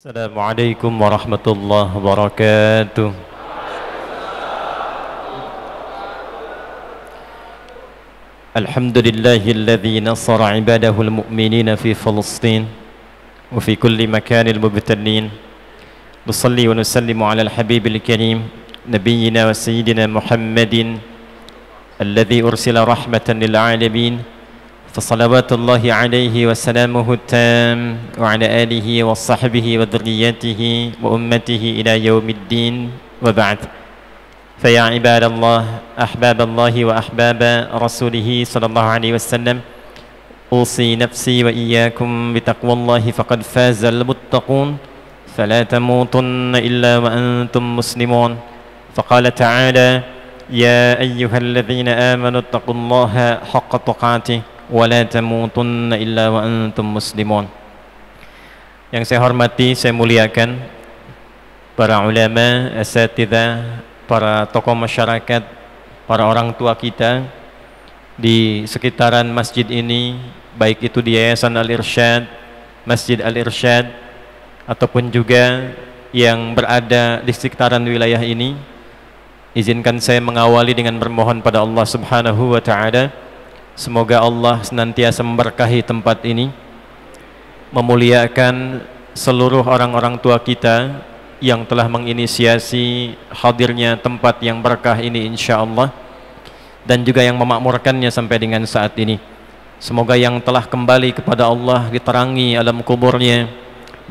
السلام عليكم ورحمة الله وبركاته الحمد لله الذي نصر عباده المؤمنين في فلسطين وفي كل مكان المبتلين نصلي ونسلم على الحبيب الكريم نبينا وسيدنا محمد الذي أرسل رحمة للعالمين فصلوات الله عليه وسلامه التام وعلى آله وصحبه وذريته وأمته إلى يوم الدين وبعد فيا عباد الله أحباب الله وأحباب رسوله صلى الله عليه وسلم أوصي نفسي وإياكم بتقوى الله فقد فاز المتقون فلا تموتن إلا وأنتم مسلمون فقال تعالى يا أيها الذين آمنوا اتقوا الله حق تقاته tamutunna illa wa antum muslimun yang saya hormati, saya muliakan para ulama, asatidah, para tokoh masyarakat, para orang tua kita di sekitaran masjid ini, baik itu di Yayasan Al-Irsyad, Masjid Al-Irsyad, ataupun juga yang berada di sekitaran wilayah ini. Izinkan saya mengawali dengan bermohon pada Allah Subhanahu wa taala Semoga Allah senantiasa memberkahi tempat ini Memuliakan seluruh orang-orang tua kita Yang telah menginisiasi hadirnya tempat yang berkah ini insya Allah Dan juga yang memakmurkannya sampai dengan saat ini Semoga yang telah kembali kepada Allah Diterangi alam kuburnya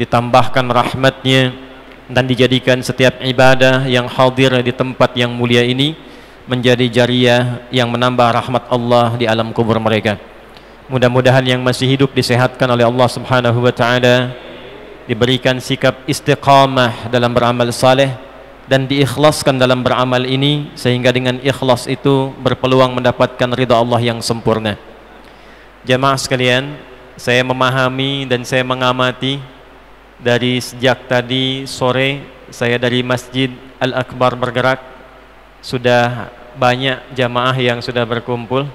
Ditambahkan rahmatnya Dan dijadikan setiap ibadah yang hadir di tempat yang mulia ini menjadi jariah yang menambah rahmat Allah di alam kubur mereka. Mudah-mudahan yang masih hidup disehatkan oleh Allah Subhanahu wa taala, diberikan sikap istiqamah dalam beramal saleh dan diikhlaskan dalam beramal ini sehingga dengan ikhlas itu berpeluang mendapatkan ridha Allah yang sempurna. Jamaah sekalian, saya memahami dan saya mengamati dari sejak tadi sore saya dari Masjid Al Akbar bergerak sudah banyak jamaah yang sudah berkumpul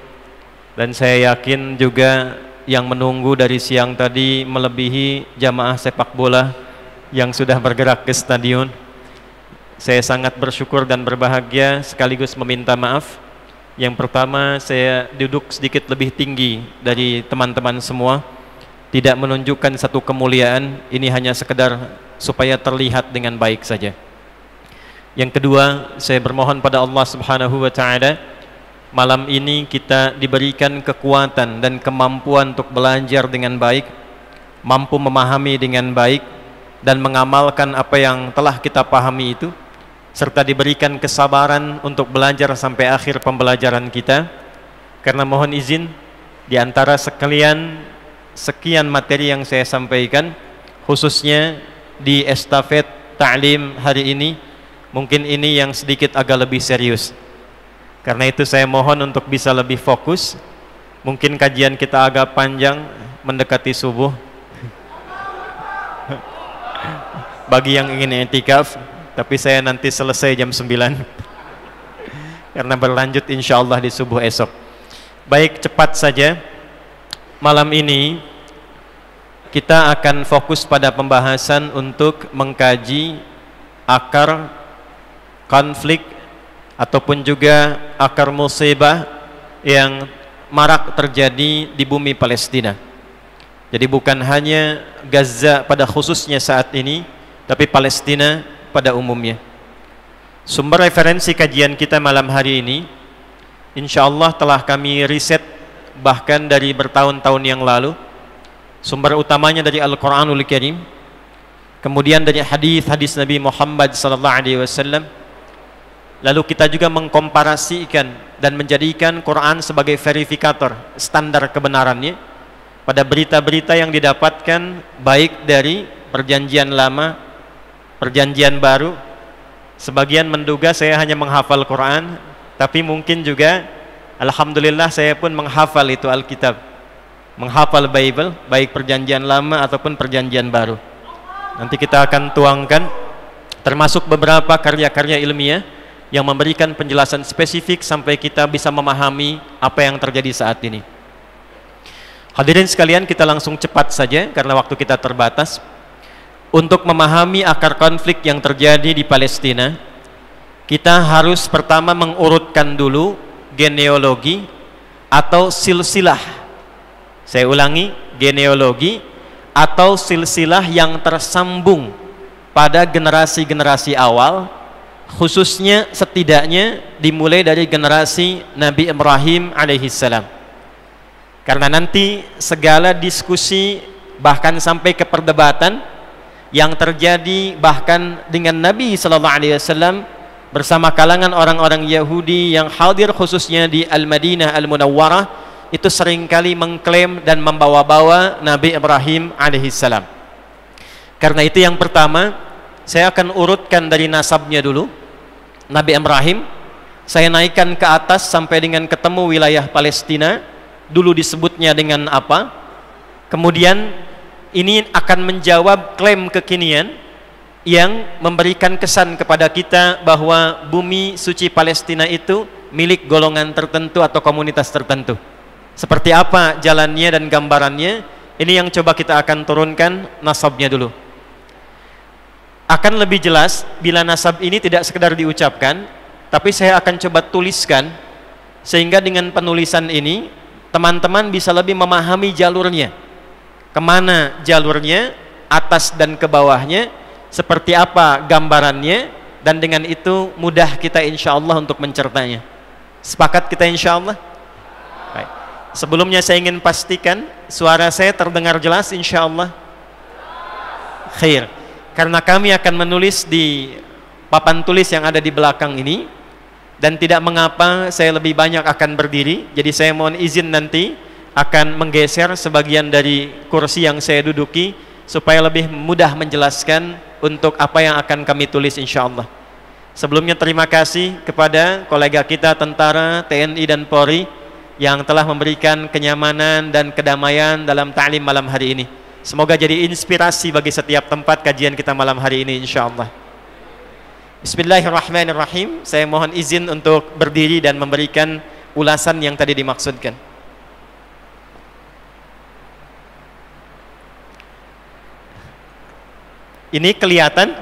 dan saya yakin juga yang menunggu dari siang tadi melebihi jamaah sepak bola yang sudah bergerak ke stadion. Saya sangat bersyukur dan berbahagia sekaligus meminta maaf. Yang pertama, saya duduk sedikit lebih tinggi dari teman-teman semua. Tidak menunjukkan satu kemuliaan, ini hanya sekedar supaya terlihat dengan baik saja. Yang kedua, saya bermohon pada Allah Subhanahu wa taala malam ini kita diberikan kekuatan dan kemampuan untuk belajar dengan baik, mampu memahami dengan baik dan mengamalkan apa yang telah kita pahami itu serta diberikan kesabaran untuk belajar sampai akhir pembelajaran kita. Karena mohon izin di antara sekalian sekian materi yang saya sampaikan khususnya di estafet ta'lim hari ini Mungkin ini yang sedikit agak lebih serius. Karena itu saya mohon untuk bisa lebih fokus. Mungkin kajian kita agak panjang mendekati subuh. Bagi yang ingin etikaf, tapi saya nanti selesai jam 9. Karena berlanjut insya Allah di subuh esok. Baik, cepat saja. Malam ini kita akan fokus pada pembahasan untuk mengkaji akar konflik ataupun juga akar musibah yang marak terjadi di bumi Palestina. Jadi bukan hanya Gaza pada khususnya saat ini, tapi Palestina pada umumnya. Sumber referensi kajian kita malam hari ini, insya Allah telah kami riset bahkan dari bertahun-tahun yang lalu. Sumber utamanya dari Al-Quranul Karim, kemudian dari hadis-hadis Nabi Muhammad Sallallahu Alaihi Wasallam, Lalu kita juga mengkomparasikan dan menjadikan Quran sebagai verifikator standar kebenarannya pada berita-berita yang didapatkan baik dari perjanjian lama, perjanjian baru. Sebagian menduga saya hanya menghafal Quran, tapi mungkin juga alhamdulillah saya pun menghafal itu Alkitab. Menghafal Bible baik perjanjian lama ataupun perjanjian baru. Nanti kita akan tuangkan termasuk beberapa karya-karya ilmiah yang memberikan penjelasan spesifik sampai kita bisa memahami apa yang terjadi saat ini. Hadirin sekalian, kita langsung cepat saja karena waktu kita terbatas untuk memahami akar konflik yang terjadi di Palestina. Kita harus pertama mengurutkan dulu genealogi atau silsilah. Saya ulangi, genealogi atau silsilah yang tersambung pada generasi-generasi awal khususnya setidaknya dimulai dari generasi Nabi Ibrahim alaihissalam karena nanti segala diskusi bahkan sampai ke perdebatan yang terjadi bahkan dengan Nabi sallallahu alaihi wasallam bersama kalangan orang-orang Yahudi yang hadir khususnya di Al-Madinah Al-Munawwarah itu seringkali mengklaim dan membawa-bawa Nabi Ibrahim alaihissalam. Karena itu yang pertama, saya akan urutkan dari nasabnya dulu. Nabi Ibrahim, saya naikkan ke atas sampai dengan ketemu wilayah Palestina. Dulu disebutnya dengan apa? Kemudian ini akan menjawab klaim kekinian yang memberikan kesan kepada kita bahwa bumi suci Palestina itu milik golongan tertentu atau komunitas tertentu. Seperti apa jalannya dan gambarannya? Ini yang coba kita akan turunkan nasabnya dulu akan lebih jelas bila nasab ini tidak sekedar diucapkan tapi saya akan coba tuliskan sehingga dengan penulisan ini teman-teman bisa lebih memahami jalurnya kemana jalurnya atas dan ke bawahnya seperti apa gambarannya dan dengan itu mudah kita insya Allah untuk mencertanya sepakat kita insya Allah Baik. sebelumnya saya ingin pastikan suara saya terdengar jelas insya Allah khair karena kami akan menulis di papan tulis yang ada di belakang ini dan tidak mengapa saya lebih banyak akan berdiri jadi saya mohon izin nanti akan menggeser sebagian dari kursi yang saya duduki supaya lebih mudah menjelaskan untuk apa yang akan kami tulis insya Allah sebelumnya terima kasih kepada kolega kita tentara TNI dan Polri yang telah memberikan kenyamanan dan kedamaian dalam ta'lim malam hari ini Semoga jadi inspirasi bagi setiap tempat kajian kita malam hari ini insya Allah. Bismillahirrahmanirrahim. Saya mohon izin untuk berdiri dan memberikan ulasan yang tadi dimaksudkan. Ini kelihatan?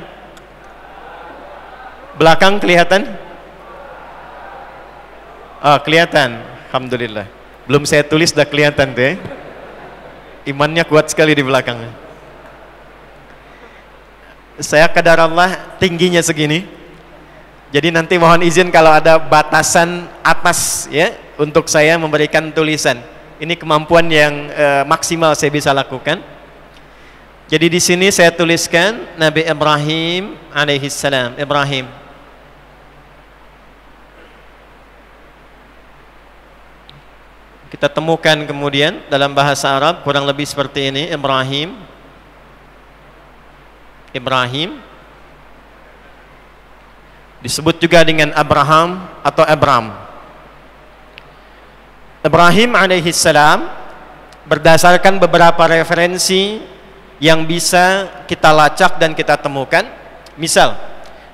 Belakang kelihatan? Oh, kelihatan. Alhamdulillah. Belum saya tulis sudah kelihatan deh. Imannya kuat sekali di belakang. Saya kadar Allah tingginya segini. Jadi nanti mohon izin kalau ada batasan atas ya untuk saya memberikan tulisan. Ini kemampuan yang e, maksimal saya bisa lakukan. Jadi di sini saya tuliskan Nabi Ibrahim alaihissalam. Ibrahim kita temukan kemudian dalam bahasa Arab kurang lebih seperti ini Ibrahim Ibrahim disebut juga dengan Abraham atau Abram Ibrahim salam berdasarkan beberapa referensi yang bisa kita lacak dan kita temukan misal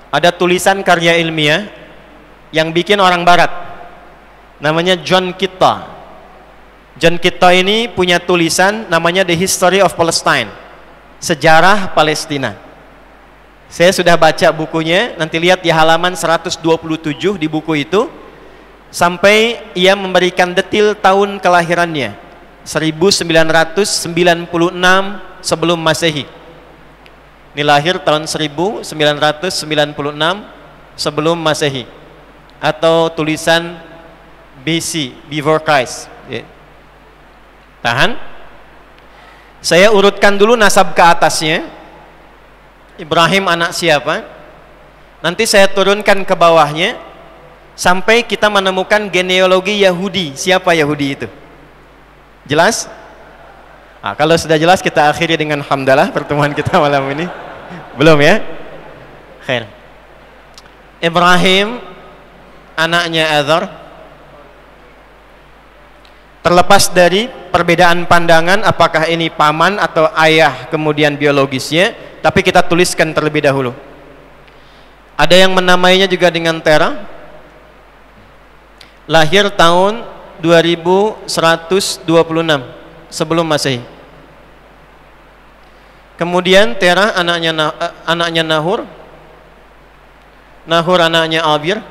ada tulisan karya ilmiah yang bikin orang barat namanya John Kitta John Kitto ini punya tulisan namanya The History of Palestine Sejarah Palestina saya sudah baca bukunya nanti lihat di halaman 127 di buku itu sampai ia memberikan detil tahun kelahirannya 1996 sebelum masehi ini lahir tahun 1996 sebelum masehi atau tulisan BC before Christ yeah. Tahan. Saya urutkan dulu nasab ke atasnya. Ibrahim anak siapa? Nanti saya turunkan ke bawahnya sampai kita menemukan genealogi Yahudi. Siapa Yahudi itu? Jelas? Nah, kalau sudah jelas kita akhiri dengan hamdalah pertemuan kita malam ini. Belum ya? Khair. Ibrahim anaknya Azar terlepas dari perbedaan pandangan apakah ini paman atau ayah kemudian biologisnya tapi kita tuliskan terlebih dahulu ada yang menamainya juga dengan Tera lahir tahun 2126 sebelum masehi kemudian Tera anaknya eh, anaknya Nahur Nahur anaknya Abir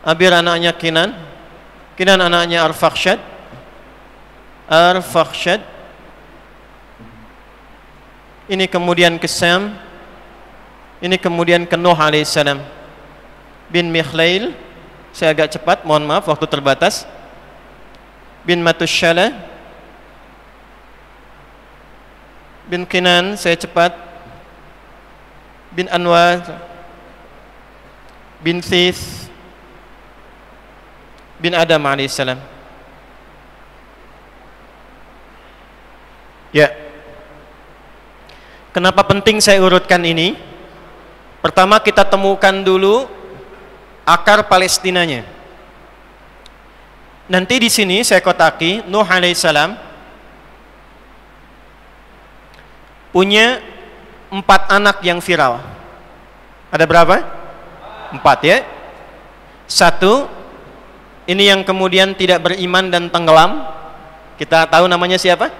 Abir anaknya Kinan Kinan anaknya Arfakshad Ar-Fakhshad Ini kemudian ke Sam Ini kemudian ke Nuh Salam. Bin Mikhlail Saya agak cepat, mohon maaf waktu terbatas Bin Matushala Bin Kinan, saya cepat Bin Anwar Bin Thith Bin Adam Salam. Ya. Kenapa penting saya urutkan ini? Pertama kita temukan dulu akar Palestinanya. Nanti di sini saya kotaki Nuh alaihissalam punya empat anak yang viral. Ada berapa? Empat ya. Satu ini yang kemudian tidak beriman dan tenggelam. Kita tahu namanya siapa?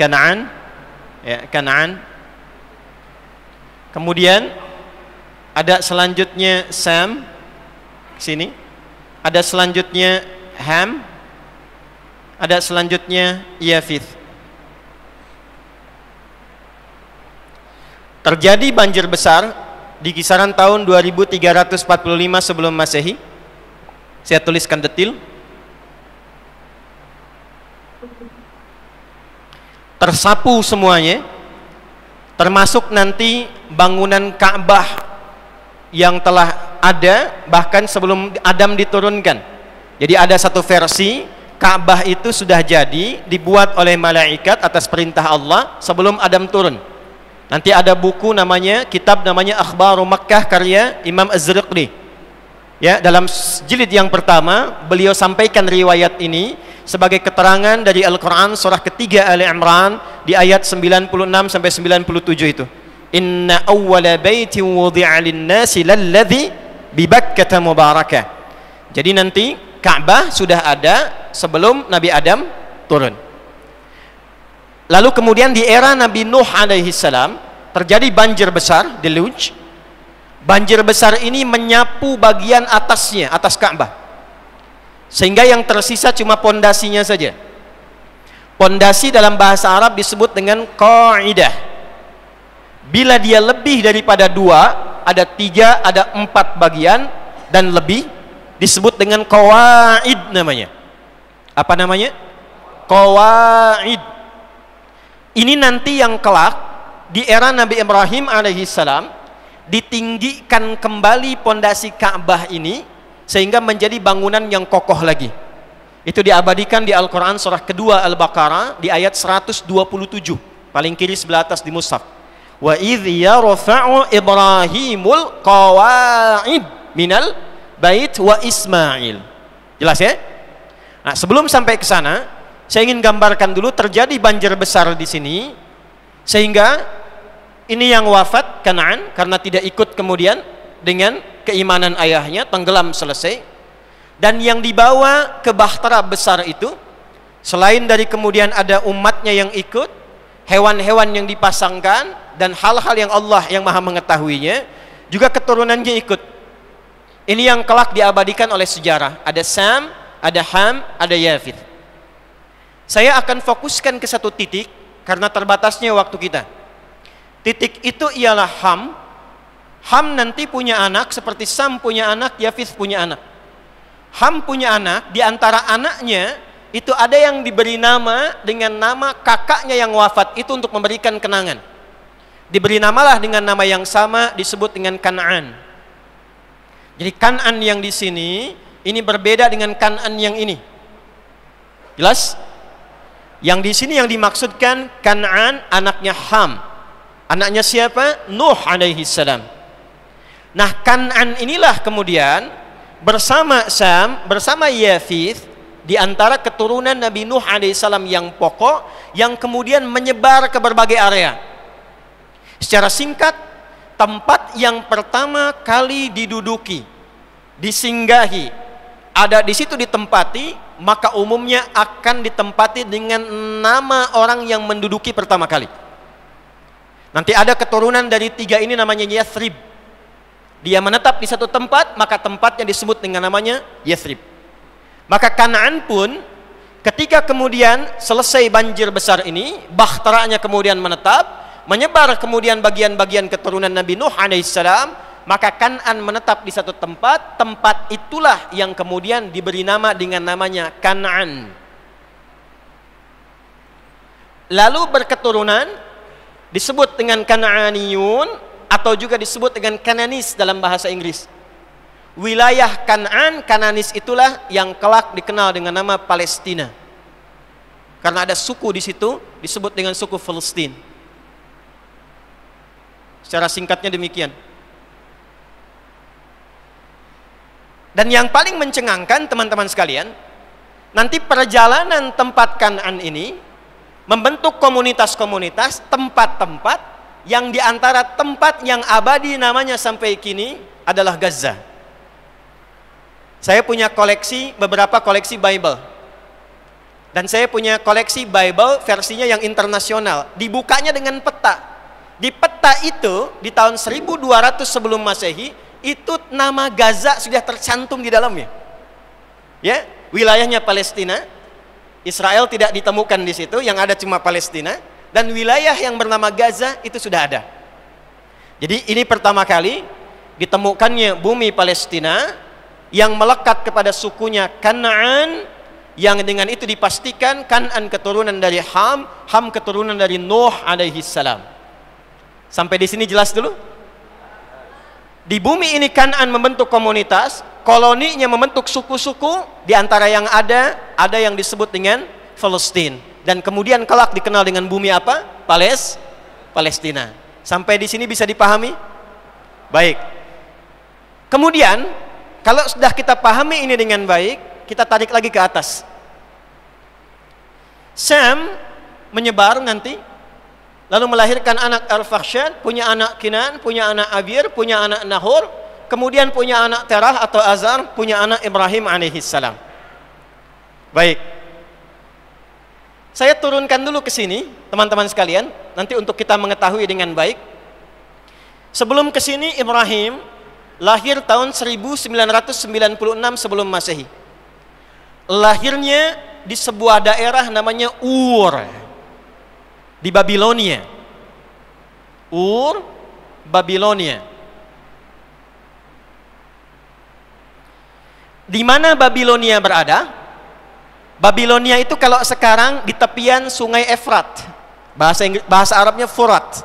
Kanaan ya Kanaan kemudian ada selanjutnya Sam sini ada selanjutnya Ham ada selanjutnya Yafith terjadi banjir besar di kisaran tahun 2345 sebelum masehi saya tuliskan detil tersapu semuanya termasuk nanti bangunan Ka'bah yang telah ada bahkan sebelum Adam diturunkan jadi ada satu versi Ka'bah itu sudah jadi dibuat oleh malaikat atas perintah Allah sebelum Adam turun nanti ada buku namanya kitab namanya Akhbaru Makkah karya Imam az zirqli ya dalam jilid yang pertama beliau sampaikan riwayat ini sebagai keterangan dari Al-Quran surah ketiga Ali Imran di ayat 96 sampai 97 itu inna awwala baitin wudi'a linnasi lalladhi bibakkata mubarakah jadi nanti Ka'bah sudah ada sebelum Nabi Adam turun lalu kemudian di era Nabi Nuh alaihi salam terjadi banjir besar deluge banjir besar ini menyapu bagian atasnya atas Ka'bah sehingga yang tersisa cuma pondasinya saja. Pondasi dalam bahasa Arab disebut dengan qaidah. Bila dia lebih daripada dua, ada tiga, ada empat bagian dan lebih disebut dengan qawaid namanya. Apa namanya? Qawaid. Ini nanti yang kelak di era Nabi Ibrahim alaihissalam ditinggikan kembali pondasi Ka'bah ini sehingga menjadi bangunan yang kokoh lagi itu diabadikan di Al-Quran surah kedua Al-Baqarah di ayat 127 paling kiri sebelah atas di mushaf wa idh yarfa'u ibrahimul qawa'id minal bait wa ismail jelas ya nah sebelum sampai ke sana saya ingin gambarkan dulu terjadi banjir besar di sini sehingga ini yang wafat Kanaan karena tidak ikut kemudian dengan keimanan ayahnya tenggelam selesai dan yang dibawa ke bahtera besar itu selain dari kemudian ada umatnya yang ikut hewan-hewan yang dipasangkan dan hal-hal yang Allah yang maha mengetahuinya juga keturunannya ikut ini yang kelak diabadikan oleh sejarah ada Sam, ada Ham, ada Yafid saya akan fokuskan ke satu titik karena terbatasnya waktu kita titik itu ialah Ham Ham nanti punya anak seperti Sam punya anak, Yafis punya anak. Ham punya anak, di antara anaknya itu ada yang diberi nama dengan nama kakaknya yang wafat itu untuk memberikan kenangan. Diberi namalah dengan nama yang sama disebut dengan Kanaan. Jadi Kanaan yang di sini ini berbeda dengan Kanaan yang ini. Jelas? Yang di sini yang dimaksudkan Kanaan anaknya Ham. Anaknya siapa? Nuh alaihi salam. Nah Kanan inilah kemudian bersama Sam, bersama Yafith di antara keturunan Nabi Nuh alaihissalam yang pokok yang kemudian menyebar ke berbagai area. Secara singkat, tempat yang pertama kali diduduki, disinggahi, ada di situ ditempati, maka umumnya akan ditempati dengan nama orang yang menduduki pertama kali. Nanti ada keturunan dari tiga ini namanya Yathrib dia menetap di satu tempat maka tempat yang disebut dengan namanya Yathrib maka Kanaan pun ketika kemudian selesai banjir besar ini bahtaranya kemudian menetap menyebar kemudian bagian-bagian keturunan Nabi Nuh alaihissalam maka Kanaan menetap di satu tempat tempat itulah yang kemudian diberi nama dengan namanya Kanaan. lalu berketurunan disebut dengan Kanaaniyun atau juga disebut dengan Kananis dalam bahasa Inggris. Wilayah Kanan, Kananis itulah yang kelak dikenal dengan nama Palestina. Karena ada suku di situ disebut dengan suku Palestina. Secara singkatnya demikian. Dan yang paling mencengangkan teman-teman sekalian, nanti perjalanan tempat Kanan ini membentuk komunitas-komunitas, tempat-tempat yang diantara tempat yang abadi namanya sampai kini adalah Gaza. Saya punya koleksi beberapa koleksi Bible. Dan saya punya koleksi Bible versinya yang internasional. Dibukanya dengan peta. Di peta itu di tahun 1200 sebelum Masehi itu nama Gaza sudah tercantum di dalamnya. Ya, wilayahnya Palestina. Israel tidak ditemukan di situ, yang ada cuma Palestina dan wilayah yang bernama Gaza itu sudah ada. Jadi ini pertama kali ditemukannya bumi Palestina yang melekat kepada sukunya Kanaan yang dengan itu dipastikan Kanaan keturunan dari Ham, Ham keturunan dari Nuh alaihi salam. Sampai di sini jelas dulu? Di bumi ini Kanaan membentuk komunitas, koloninya membentuk suku-suku, di antara yang ada ada yang disebut dengan Palestina dan kemudian kelak dikenal dengan bumi apa? Pales Palestina. Sampai di sini bisa dipahami? Baik. Kemudian kalau sudah kita pahami ini dengan baik, kita tarik lagi ke atas. Sam menyebar nanti lalu melahirkan anak al punya anak Kinan, punya anak Abir, punya anak Nahor, kemudian punya anak Terah atau Azar, punya anak Ibrahim alaihissalam. Baik. Saya turunkan dulu ke sini, teman-teman sekalian, nanti untuk kita mengetahui dengan baik. Sebelum ke sini Ibrahim lahir tahun 1996 sebelum Masehi. Lahirnya di sebuah daerah namanya Ur di Babilonia. Ur Babilonia. Di mana Babilonia berada? Babilonia itu kalau sekarang di tepian sungai Efrat. Bahasa Inggris, bahasa Arabnya Furat.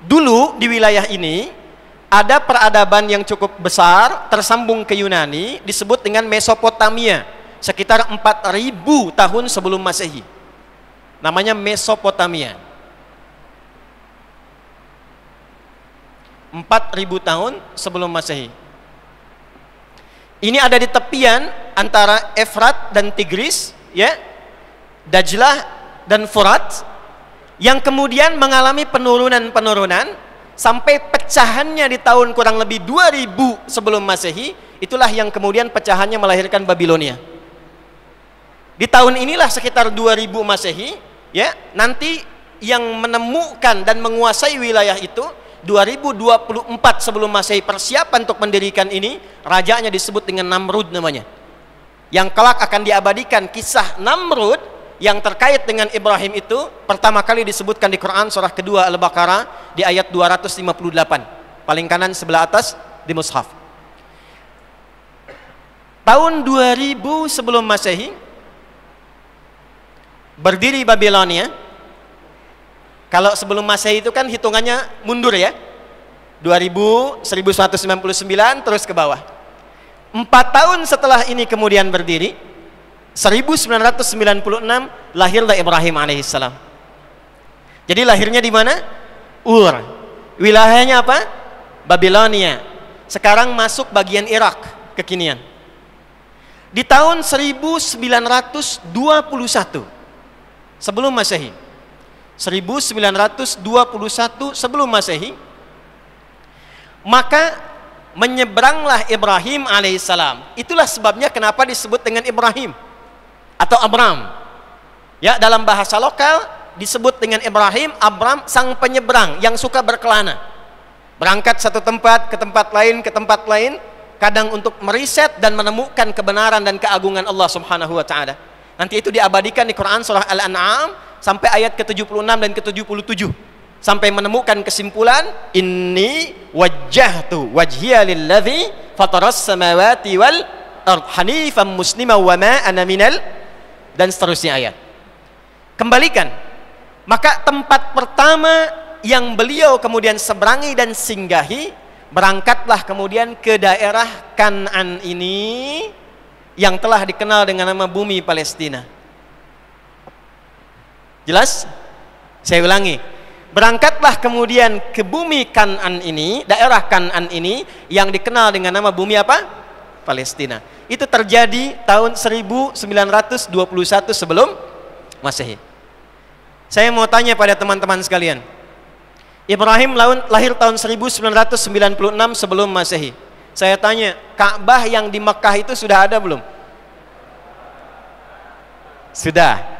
Dulu di wilayah ini ada peradaban yang cukup besar tersambung ke Yunani disebut dengan Mesopotamia sekitar 4000 tahun sebelum Masehi. Namanya Mesopotamia. 4000 tahun sebelum Masehi. Ini ada di tepian antara Efrat dan Tigris, ya. Dajlah dan Furat yang kemudian mengalami penurunan-penurunan sampai pecahannya di tahun kurang lebih 2000 sebelum Masehi, itulah yang kemudian pecahannya melahirkan Babilonia. Di tahun inilah sekitar 2000 Masehi, ya, nanti yang menemukan dan menguasai wilayah itu 2024 sebelum Masehi persiapan untuk mendirikan ini, rajanya disebut dengan Namrud namanya. Yang kelak akan diabadikan kisah Namrud yang terkait dengan Ibrahim itu pertama kali disebutkan di Quran surah kedua Al-Baqarah di ayat 258. Paling kanan sebelah atas di mushaf. Tahun 2000 sebelum Masehi berdiri Babilonia kalau sebelum Masehi itu kan hitungannya mundur ya. 2000, 1199 terus ke bawah. Empat tahun setelah ini kemudian berdiri, 1996 lahirlah Ibrahim alaihissalam. Jadi lahirnya di mana? Ur. Wilayahnya apa? Babilonia. Sekarang masuk bagian Irak kekinian. Di tahun 1921 sebelum Masehi 1921 sebelum Masehi maka menyeberanglah Ibrahim alaihissalam itulah sebabnya kenapa disebut dengan Ibrahim atau Abram ya dalam bahasa lokal disebut dengan Ibrahim Abram sang penyeberang yang suka berkelana berangkat satu tempat ke tempat lain ke tempat lain kadang untuk meriset dan menemukan kebenaran dan keagungan Allah Subhanahu wa taala nanti itu diabadikan di Quran surah Al-An'am sampai ayat ke-76 dan ke-77 sampai menemukan kesimpulan wajah tu wajhiya lilladhi fataras samawati wal ard hanifan muslima wa ma ana minal dan seterusnya ayat kembalikan maka tempat pertama yang beliau kemudian seberangi dan singgahi berangkatlah kemudian ke daerah Kanan ini yang telah dikenal dengan nama bumi Palestina Jelas? Saya ulangi. Berangkatlah kemudian ke bumi Kanan ini, daerah Kanan ini yang dikenal dengan nama bumi apa? Palestina. Itu terjadi tahun 1921 sebelum Masehi. Saya mau tanya pada teman-teman sekalian. Ibrahim lahir tahun 1996 sebelum Masehi. Saya tanya, Ka'bah yang di Mekah itu sudah ada belum? Sudah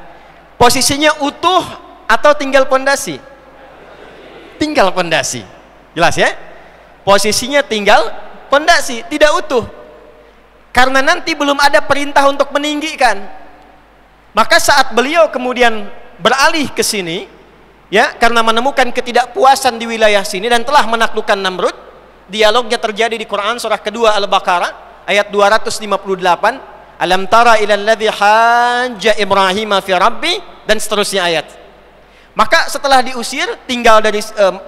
posisinya utuh atau tinggal pondasi tinggal pondasi jelas ya posisinya tinggal pondasi tidak utuh karena nanti belum ada perintah untuk meninggikan maka saat beliau kemudian beralih ke sini ya karena menemukan ketidakpuasan di wilayah sini dan telah menaklukkan Namrud dialognya terjadi di Quran surah kedua Al-Baqarah ayat 258 alam tara ila alladhi hajja ibrahim fi rabbi dan seterusnya ayat maka setelah diusir tinggal dari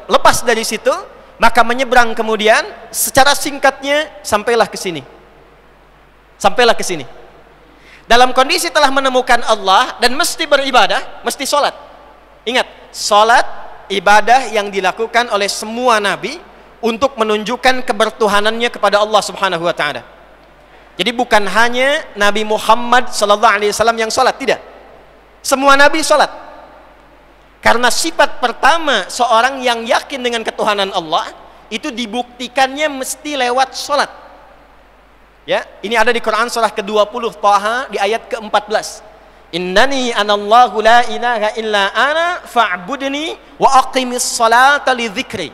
lepas dari situ maka menyeberang kemudian secara singkatnya sampailah ke sini sampailah ke sini dalam kondisi telah menemukan Allah dan mesti beribadah mesti sholat ingat sholat ibadah yang dilakukan oleh semua nabi untuk menunjukkan kebertuhanannya kepada Allah subhanahu wa ta'ala jadi bukan hanya Nabi Muhammad Sallallahu Alaihi Wasallam yang sholat, tidak. Semua Nabi sholat. Karena sifat pertama seorang yang yakin dengan ketuhanan Allah itu dibuktikannya mesti lewat sholat. Ya, ini ada di Quran surah ke-20 Taha di ayat ke-14. Innani anallahu la ilaha illa ana fa'budni wa aqimis salata li dhikri.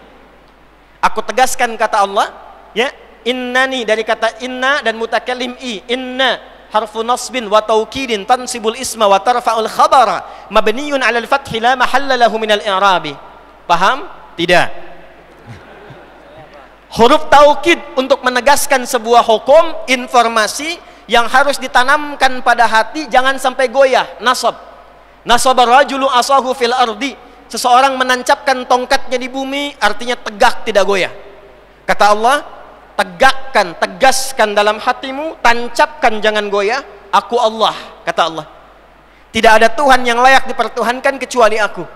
Aku tegaskan kata Allah, ya, innani dari kata inna dan mutakallim i inna harfu nasbin wa taukidin tansibul isma wa tarfa'ul khabara mabniyun 'alal fathi la mahalla lahu al i'rabi paham tidak huruf taukid untuk menegaskan sebuah hukum informasi yang harus ditanamkan pada hati jangan sampai goyah nasab nasabar rajulu asahu fil ardi seseorang menancapkan tongkatnya di bumi artinya tegak tidak goyah kata Allah tegakkan, tegaskan dalam hatimu, tancapkan jangan goyah, aku Allah, kata Allah. Tidak ada Tuhan yang layak dipertuhankan kecuali aku.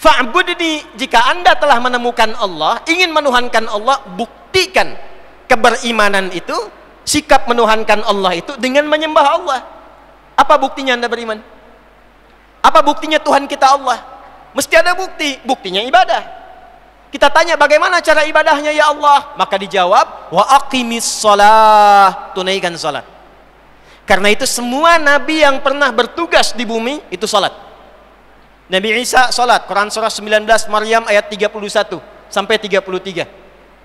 Fa'budni, jika Anda telah menemukan Allah, ingin menuhankan Allah, buktikan keberimanan itu, sikap menuhankan Allah itu dengan menyembah Allah. Apa buktinya Anda beriman? Apa buktinya Tuhan kita Allah? Mesti ada bukti, buktinya ibadah kita tanya bagaimana cara ibadahnya ya Allah? Maka dijawab, wa aqimis sholat tunaikan salat. Karena itu semua nabi yang pernah bertugas di bumi itu salat. Nabi Isa salat, Quran surah 19 Maryam ayat 31 sampai 33.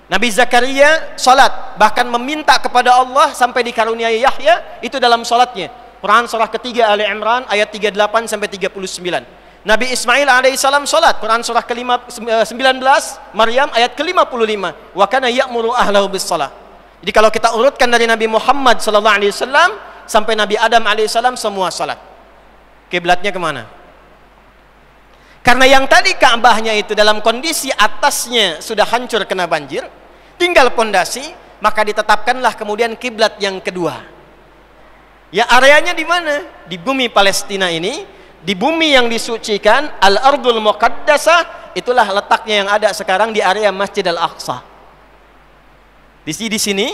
Nabi Zakaria salat, bahkan meminta kepada Allah sampai dikaruniai Yahya itu dalam salatnya. Quran surah ketiga Ali Imran ayat 38 sampai 39. Nabi Ismail alaihissalam salat Quran surah ke-19 eh, Maryam ayat ke-55 wa kana ya'muru ahlahu bis salah. Jadi kalau kita urutkan dari Nabi Muhammad sallallahu alaihi wasallam sampai Nabi Adam alaihissalam semua salat. Kiblatnya kemana? Karena yang tadi Ka'bahnya itu dalam kondisi atasnya sudah hancur kena banjir, tinggal pondasi, maka ditetapkanlah kemudian kiblat yang kedua. Ya areanya di mana? Di bumi Palestina ini di bumi yang disucikan al-ardul muqaddasah itulah letaknya yang ada sekarang di area Masjid Al-Aqsa. Di sini di sini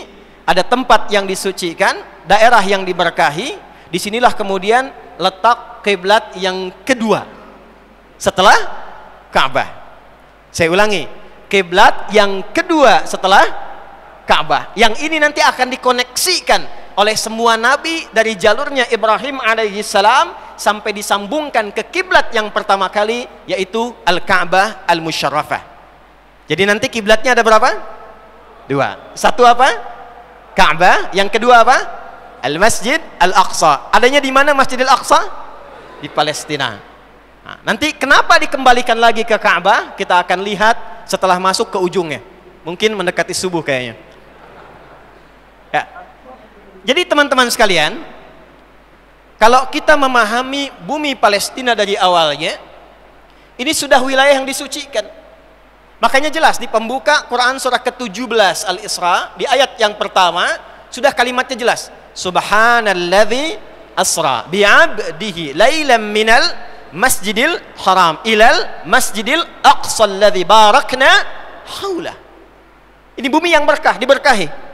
ada tempat yang disucikan, daerah yang diberkahi, di sinilah kemudian letak kiblat yang kedua setelah Ka'bah. Saya ulangi, kiblat yang kedua setelah Ka'bah. Yang ini nanti akan dikoneksikan oleh semua nabi dari jalurnya Ibrahim sallam sampai disambungkan ke kiblat yang pertama kali yaitu Al-Ka'bah Al-Musharrafah. Jadi nanti kiblatnya ada berapa? Dua. Satu apa? Ka'bah, yang kedua apa? Al-Masjid Al-Aqsa. Adanya di mana Masjid Al-Aqsa? Di Palestina. Nah, nanti kenapa dikembalikan lagi ke Ka'bah? Kita akan lihat setelah masuk ke ujungnya. Mungkin mendekati subuh kayaknya. Jadi teman-teman sekalian, kalau kita memahami bumi Palestina dari awalnya, ini sudah wilayah yang disucikan. Makanya jelas di pembuka Quran surah ke-17 Al-Isra di ayat yang pertama sudah kalimatnya jelas. Subhanalladzi asra bi'abdihi lailam minal masjidil haram ilal masjidil aqsa alladzi barakna haula. Ini bumi yang berkah, diberkahi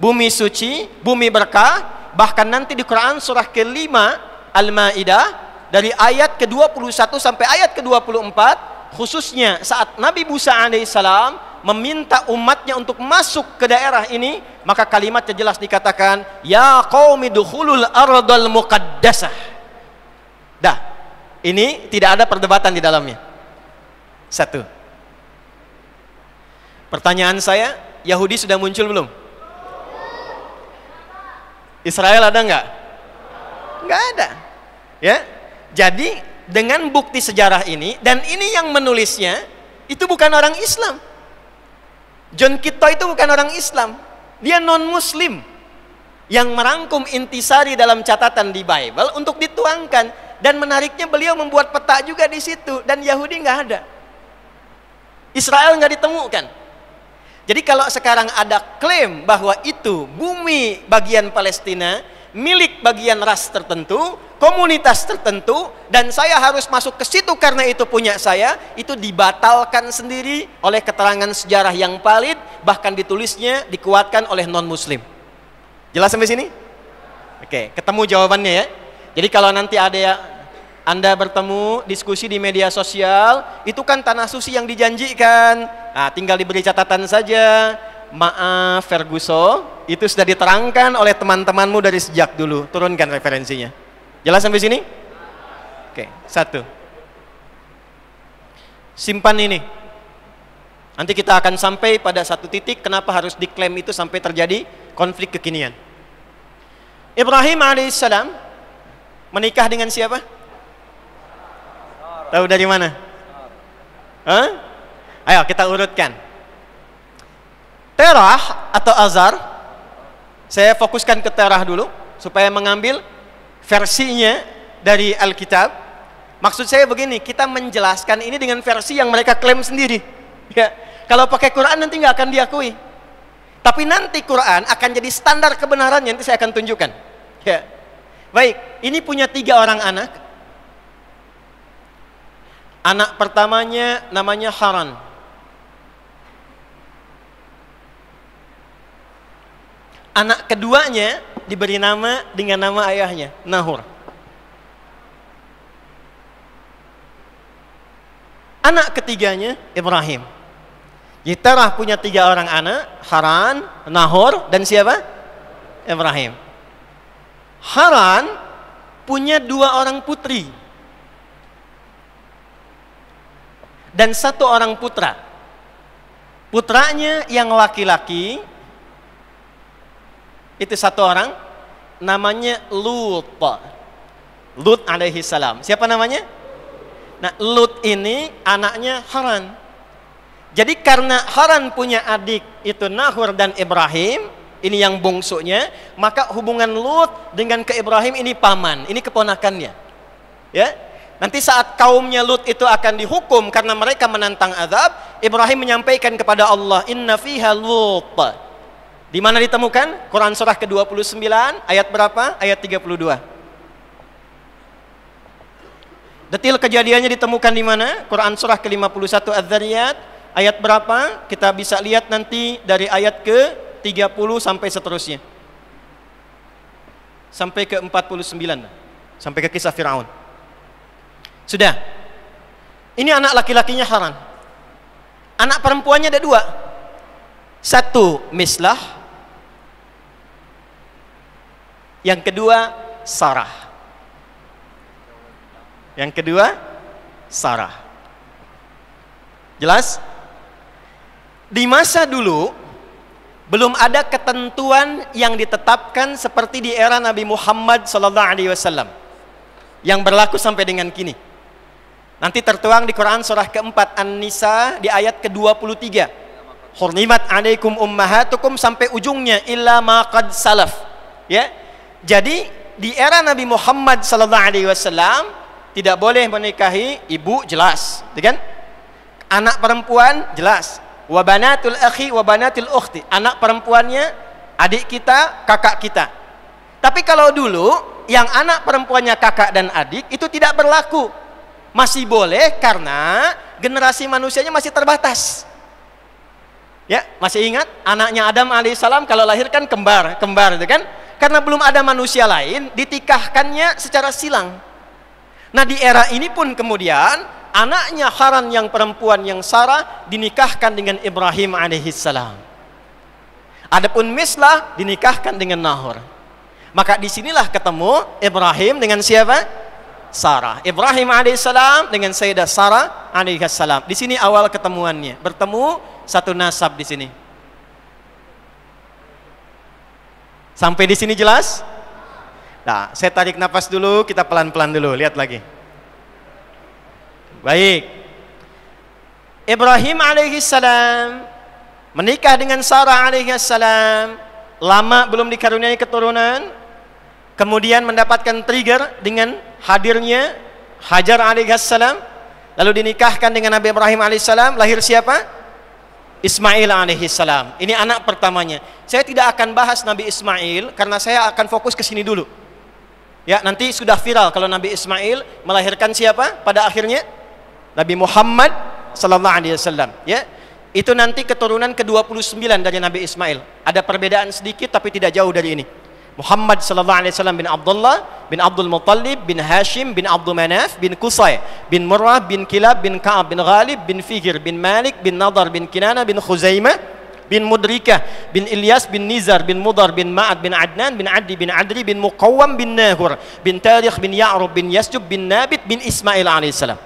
bumi suci, bumi berkah. Bahkan nanti di Quran surah kelima Al-Maidah dari ayat ke-21 sampai ayat ke-24 khususnya saat Nabi Musa alaihissalam meminta umatnya untuk masuk ke daerah ini maka kalimatnya jelas dikatakan ya qaumi dukhulul ardal muqaddasah dah ini tidak ada perdebatan di dalamnya satu pertanyaan saya Yahudi sudah muncul belum Israel ada nggak? Nggak ada. Ya, jadi dengan bukti sejarah ini dan ini yang menulisnya itu bukan orang Islam. John Kitto itu bukan orang Islam, dia non Muslim yang merangkum intisari dalam catatan di Bible untuk dituangkan dan menariknya beliau membuat peta juga di situ dan Yahudi nggak ada. Israel nggak ditemukan. Jadi kalau sekarang ada klaim bahwa itu bumi bagian Palestina, milik bagian ras tertentu, komunitas tertentu, dan saya harus masuk ke situ karena itu punya saya, itu dibatalkan sendiri oleh keterangan sejarah yang valid, bahkan ditulisnya dikuatkan oleh non-muslim. Jelas sampai sini? Oke, ketemu jawabannya ya. Jadi kalau nanti ada anda bertemu, diskusi di media sosial, itu kan tanah susi yang dijanjikan. Nah, tinggal diberi catatan saja. Maaf Ferguson, itu sudah diterangkan oleh teman-temanmu dari sejak dulu. Turunkan referensinya. Jelas sampai sini? Oke, satu. Simpan ini. Nanti kita akan sampai pada satu titik kenapa harus diklaim itu sampai terjadi konflik kekinian. Ibrahim alaihissalam menikah dengan siapa? Tahu dari mana? Huh? Ayo kita urutkan. Terah atau azar, saya fokuskan ke terah dulu supaya mengambil versinya dari Alkitab. Maksud saya begini, kita menjelaskan ini dengan versi yang mereka klaim sendiri. Ya. Kalau pakai Quran nanti nggak akan diakui. Tapi nanti Quran akan jadi standar kebenaran yang nanti saya akan tunjukkan. Ya. Baik, ini punya tiga orang anak. Anak pertamanya namanya Haran. Anak keduanya diberi nama dengan nama ayahnya, Nahur. Anak ketiganya Ibrahim. Yitarah punya tiga orang anak, Haran, Nahor, dan siapa? Ibrahim. Haran punya dua orang putri, dan satu orang putra. Putranya yang laki-laki itu satu orang namanya Lut. Lut alaihi salam. Siapa namanya? Nah, Lut ini anaknya Haran. Jadi karena Haran punya adik itu Nahur dan Ibrahim, ini yang bungsunya, maka hubungan Lut dengan ke Ibrahim ini paman, ini keponakannya. Ya, Nanti saat kaumnya Lut itu akan dihukum karena mereka menantang azab, Ibrahim menyampaikan kepada Allah, "Inna fiha Lut." Di mana ditemukan? Quran surah ke-29 ayat berapa? Ayat 32. Detil kejadiannya ditemukan di mana? Quran surah ke-51 adz zariyat ayat berapa? Kita bisa lihat nanti dari ayat ke-30 sampai seterusnya. Sampai ke-49. Sampai ke kisah Firaun. Sudah. Ini anak laki-lakinya haram. Anak perempuannya ada dua. Satu mislah. Yang kedua Sarah. Yang kedua Sarah. Jelas? Di masa dulu belum ada ketentuan yang ditetapkan seperti di era Nabi Muhammad SAW yang berlaku sampai dengan kini. Nanti tertuang di Quran surah keempat An-Nisa di ayat ke-23. Hurnimat alaikum ummahatukum sampai ujungnya illa ma salaf. Ya. Jadi di era Nabi Muhammad sallallahu alaihi wasallam tidak boleh menikahi ibu jelas, gitu kan? Anak perempuan jelas. Wa banatul akhi wa banatil ukhti. Anak perempuannya adik kita, kakak kita. Tapi kalau dulu yang anak perempuannya kakak dan adik itu tidak berlaku masih boleh karena generasi manusianya masih terbatas. Ya, masih ingat anaknya Adam alaihissalam kalau lahir kan kembar, kembar itu kan? Karena belum ada manusia lain, ditikahkannya secara silang. Nah, di era ini pun kemudian anaknya Haran yang perempuan yang Sarah dinikahkan dengan Ibrahim alaihissalam. Adapun Mislah dinikahkan dengan Nahor. Maka disinilah ketemu Ibrahim dengan siapa? Sarah. Ibrahim alaihissalam dengan Sayyidah Sarah alaihissalam. Di sini awal ketemuannya, bertemu satu nasab di sini. Sampai di sini jelas? Nah, saya tarik nafas dulu, kita pelan-pelan dulu, lihat lagi. Baik. Ibrahim alaihissalam menikah dengan Sarah alaihissalam. Lama belum dikaruniai keturunan, kemudian mendapatkan trigger dengan hadirnya Hajar alaihissalam lalu dinikahkan dengan Nabi Ibrahim alaihissalam lahir siapa? Ismail alaihissalam ini anak pertamanya saya tidak akan bahas Nabi Ismail karena saya akan fokus ke sini dulu ya nanti sudah viral kalau Nabi Ismail melahirkan siapa pada akhirnya Nabi Muhammad sallallahu alaihi wasallam ya itu nanti keturunan ke-29 dari Nabi Ismail ada perbedaan sedikit tapi tidak jauh dari ini Muhammad sallallahu alaihi wasallam bin Abdullah bin Abdul Muttalib bin Hashim bin Abdul Manaf bin Qusay bin Murrah bin Kilab bin Ka'ab bin Ghalib bin Fikir bin Malik bin Nadar bin Kinana bin Khuzaimah bin Mudrikah bin Ilyas bin Nizar bin Mudar bin Ma'ad bin Adnan bin Adi bin Adri bin Muqawwam bin Nahur bin Tarikh bin Ya'rub bin Yasjub bin Nabit bin Ismail alaihissalam.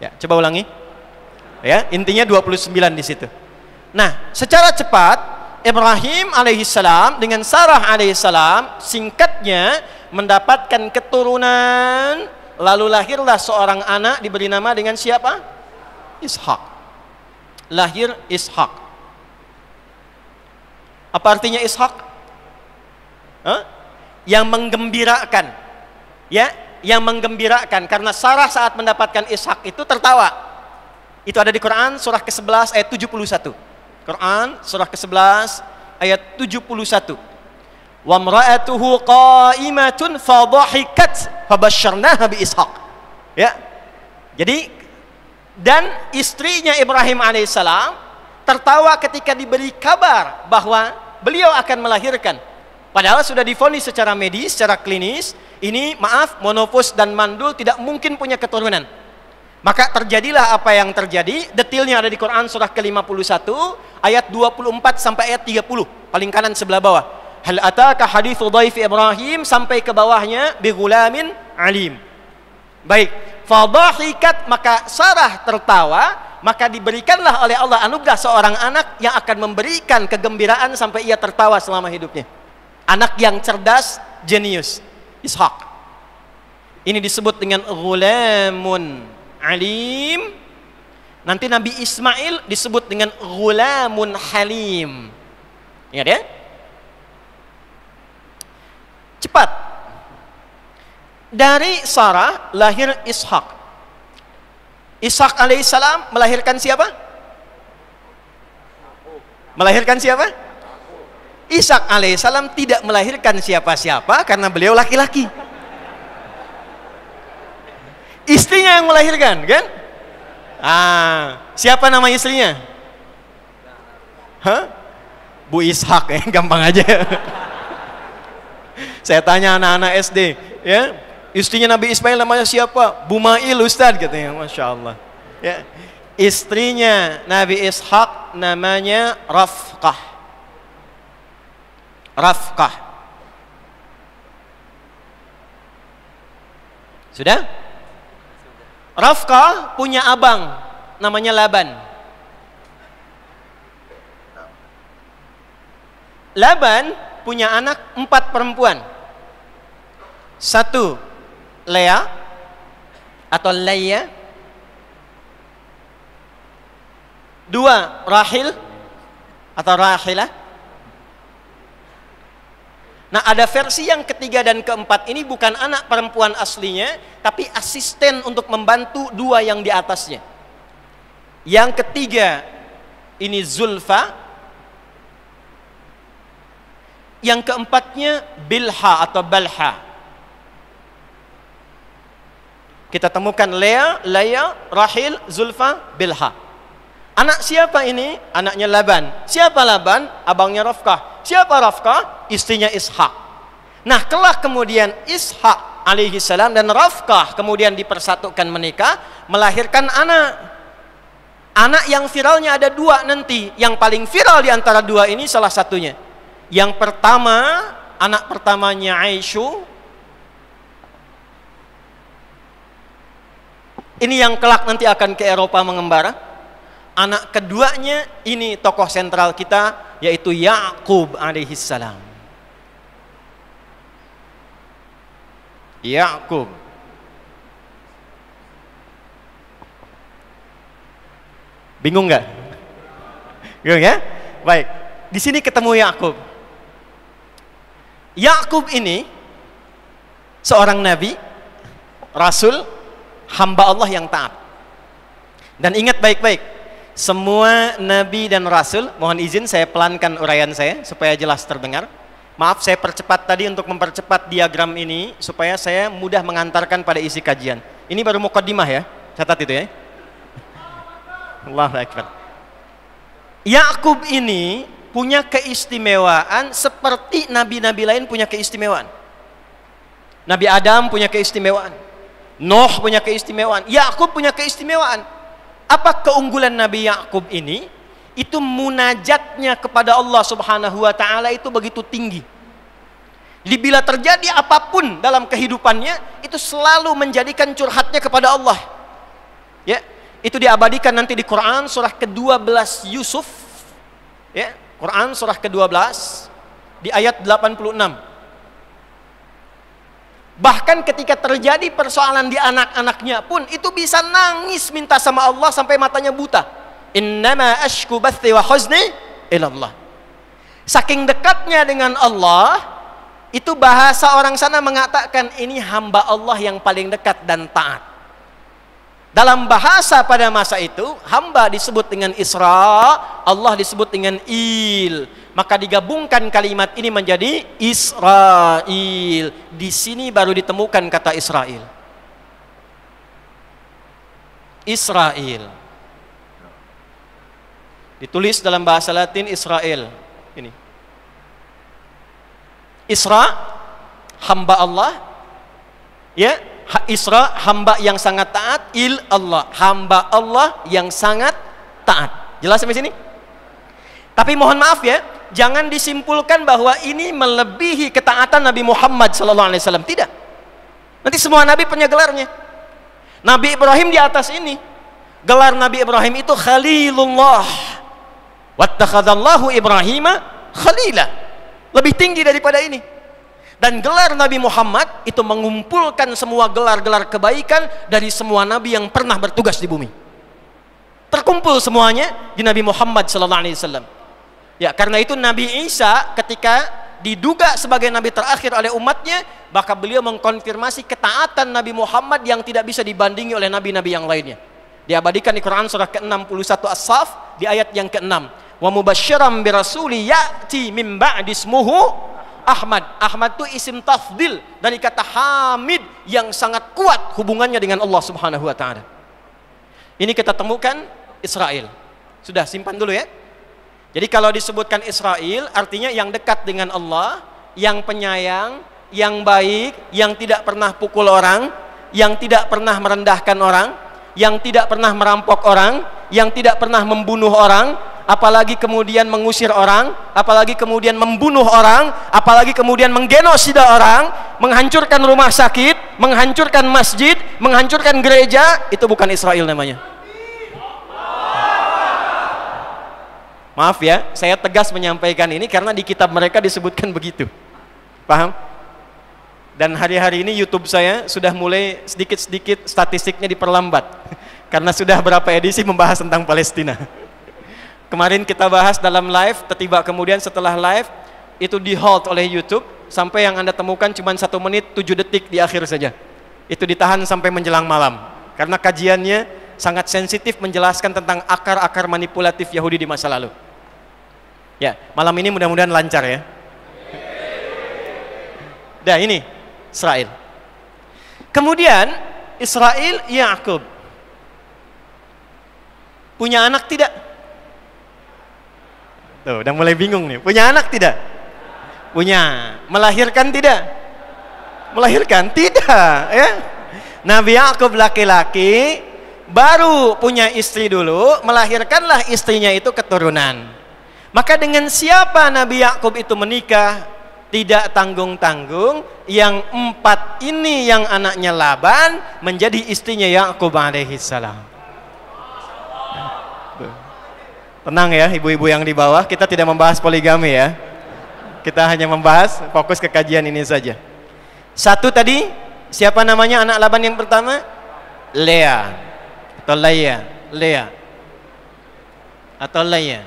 Ya, coba ulangi. Ya, intinya 29 di situ. Nah, secara cepat Ibrahim alaihissalam dengan Sarah alaihissalam singkatnya mendapatkan keturunan lalu lahirlah seorang anak diberi nama dengan siapa? Ishak. Lahir Ishak. Apa artinya Ishak? Huh? Yang menggembirakan. Ya, yang menggembirakan karena Sarah saat mendapatkan Ishak itu tertawa. Itu ada di Quran surah ke-11 ayat 71. Quran surah ke-11 ayat 71. Wa mra'atuhu qa'imatun fadhahikat fabasyarnaha bi Ishaq. Ya. Jadi dan istrinya Ibrahim alaihissalam tertawa ketika diberi kabar bahwa beliau akan melahirkan. Padahal sudah difonis secara medis, secara klinis, ini maaf monopus dan mandul tidak mungkin punya keturunan. Maka terjadilah apa yang terjadi, detilnya ada di Quran surah ke-51 ayat 24 sampai ayat 30, paling kanan sebelah bawah. Hal ataka hadithu dhaifi Ibrahim sampai ke bawahnya bighulamin alim. Baik, fadhahikat maka Sarah tertawa, maka diberikanlah oleh Allah anugerah seorang anak yang akan memberikan kegembiraan sampai ia tertawa selama hidupnya. Anak yang cerdas, jenius, Ishak. Ini disebut dengan ghulamun alim. Nanti Nabi Ismail disebut dengan gulamun halim. Ingat ya? Cepat. Dari Sarah lahir Ishak. Ishak alaihissalam melahirkan siapa? Melahirkan siapa? Ishak alaihissalam tidak melahirkan siapa-siapa karena beliau laki-laki. Istrinya yang melahirkan, kan? Ah, siapa nama istrinya? Hah? Bu Ishak ya, gampang aja. Saya tanya anak-anak SD, ya, istrinya Nabi Ismail namanya siapa? Bu Ma'il Ustaz katanya, masya Allah. Ya, istrinya Nabi Ishak namanya Rafkah. Rafkah. Sudah? Rafka punya abang namanya Laban. Laban punya anak empat perempuan. Satu Lea atau Leia. Dua Rahil atau Rahilah. Nah, ada versi yang ketiga dan keempat ini bukan anak perempuan aslinya, tapi asisten untuk membantu dua yang di atasnya. Yang ketiga ini Zulfa. Yang keempatnya Bilha atau Balha. Kita temukan Lea, Leah, Rahil, Zulfa, Bilha. Anak siapa ini? Anaknya Laban. Siapa Laban? Abangnya Rafkah. Siapa Rafkah? Istrinya Ishak. Nah, kelak kemudian Ishak alaihi salam dan Rafkah kemudian dipersatukan menikah, melahirkan anak. Anak yang viralnya ada dua nanti. Yang paling viral di antara dua ini salah satunya. Yang pertama, anak pertamanya Aisyu. Ini yang kelak nanti akan ke Eropa mengembara anak keduanya ini tokoh sentral kita yaitu Yakub Salam. Yakub Bingung nggak? Bingung ya? Baik. Di sini ketemu Yakub. Yakub ini seorang nabi, rasul, hamba Allah yang taat. Dan ingat baik-baik, semua nabi dan rasul, mohon izin saya pelankan uraian saya supaya jelas terdengar. Maaf saya percepat tadi untuk mempercepat diagram ini supaya saya mudah mengantarkan pada isi kajian. Ini baru mukaddimah ya. Catat itu ya. Allah Akbar. Yakub ini punya keistimewaan seperti nabi-nabi lain punya keistimewaan. Nabi Adam punya keistimewaan. Nuh punya keistimewaan. Yakub punya keistimewaan apa keunggulan Nabi Yakub ini? Itu munajatnya kepada Allah Subhanahu wa taala itu begitu tinggi. Jadi bila terjadi apapun dalam kehidupannya, itu selalu menjadikan curhatnya kepada Allah. Ya, itu diabadikan nanti di Quran surah ke-12 Yusuf. Ya, Quran surah ke-12 di ayat 86. Bahkan ketika terjadi persoalan di anak-anaknya pun itu bisa nangis minta sama Allah sampai matanya buta. Innama ashku bathi wa huzni ilallah. Saking dekatnya dengan Allah, itu bahasa orang sana mengatakan ini hamba Allah yang paling dekat dan taat. Dalam bahasa pada masa itu, hamba disebut dengan Isra, Allah disebut dengan Il. Maka digabungkan kalimat ini menjadi Israel. Di sini baru ditemukan kata Israel. Israel. Ditulis dalam bahasa Latin Israel. Ini. Isra hamba Allah. Ya, Isra hamba yang sangat taat, il Allah, hamba Allah yang sangat taat. Jelas sampai sini? Tapi mohon maaf ya, jangan disimpulkan bahwa ini melebihi ketaatan Nabi Muhammad alaihi SAW. Tidak. Nanti semua nabi punya gelarnya. Nabi Ibrahim di atas ini. Gelar Nabi Ibrahim itu Khalilullah. Wattakhadallahu Ibrahim khalila. Lebih tinggi daripada ini. Dan gelar Nabi Muhammad itu mengumpulkan semua gelar-gelar kebaikan dari semua nabi yang pernah bertugas di bumi. Terkumpul semuanya di Nabi Muhammad sallallahu alaihi wasallam Ya, karena itu Nabi Isa ketika diduga sebagai nabi terakhir oleh umatnya, maka beliau mengkonfirmasi ketaatan Nabi Muhammad yang tidak bisa dibandingi oleh nabi-nabi yang lainnya. Diabadikan di Quran surah ke-61 As-Saff di ayat yang ke-6. Wa mubasysyiran birasuli ya'ti min ismuhu Ahmad. Ahmad itu isim tafdil dari kata Hamid yang sangat kuat hubungannya dengan Allah Subhanahu wa taala. Ini kita temukan Israel. Sudah simpan dulu ya. Jadi kalau disebutkan Israel artinya yang dekat dengan Allah, yang penyayang, yang baik, yang tidak pernah pukul orang, yang tidak pernah merendahkan orang, yang tidak pernah merampok orang, yang tidak pernah membunuh orang, apalagi kemudian mengusir orang, apalagi kemudian membunuh orang, apalagi kemudian menggenosida orang, menghancurkan rumah sakit, menghancurkan masjid, menghancurkan gereja, itu bukan Israel namanya. Maaf ya, saya tegas menyampaikan ini karena di kitab mereka disebutkan begitu. Paham? Dan hari-hari ini YouTube saya sudah mulai sedikit-sedikit statistiknya diperlambat karena sudah berapa edisi membahas tentang Palestina. Kemarin kita bahas dalam live, tiba kemudian setelah live itu di halt oleh YouTube sampai yang Anda temukan cuma satu menit tujuh detik di akhir saja. Itu ditahan sampai menjelang malam karena kajiannya sangat sensitif menjelaskan tentang akar-akar manipulatif Yahudi di masa lalu. Ya, malam ini mudah-mudahan lancar ya. Dah ini Israel. Kemudian Israel Yakub punya anak tidak? Tuh, udah mulai bingung nih. Punya anak tidak? Punya. Melahirkan tidak? Melahirkan tidak, ya. Nabi Yakub laki-laki, baru punya istri dulu, melahirkanlah istrinya itu keturunan. Maka dengan siapa Nabi Yakub itu menikah? Tidak tanggung-tanggung, yang empat ini yang anaknya Laban menjadi istrinya Yakub alaihi salam Tenang ya ibu-ibu yang di bawah, kita tidak membahas poligami ya. Kita hanya membahas fokus ke kajian ini saja. Satu tadi, siapa namanya anak Laban yang pertama? Leah atau laya laya atau laya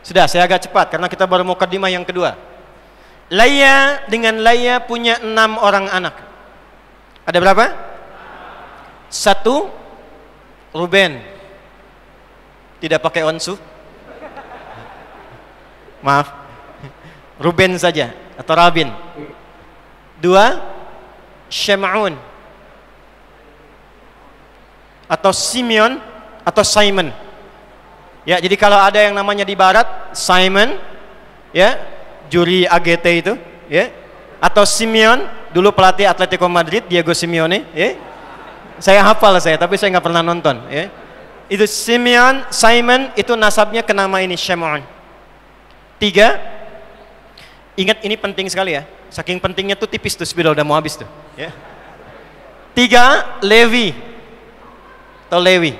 sudah saya agak cepat karena kita baru mau kedima yang kedua laya dengan laya punya enam orang anak ada berapa satu Ruben tidak pakai onsu maaf Ruben saja atau Rabin dua Syemaun atau Simeon atau Simon. Ya, jadi kalau ada yang namanya di barat Simon ya, juri AGT itu, ya. Atau Simeon, dulu pelatih Atletico Madrid Diego Simeone, ya. Saya hafal saya, tapi saya nggak pernah nonton, ya. Itu Simeon, Simon itu nasabnya ke nama ini Shemon. Tiga, ingat ini penting sekali ya. Saking pentingnya tuh tipis tuh sudah udah mau habis tuh. Ya. Tiga, Levi atau Lewi.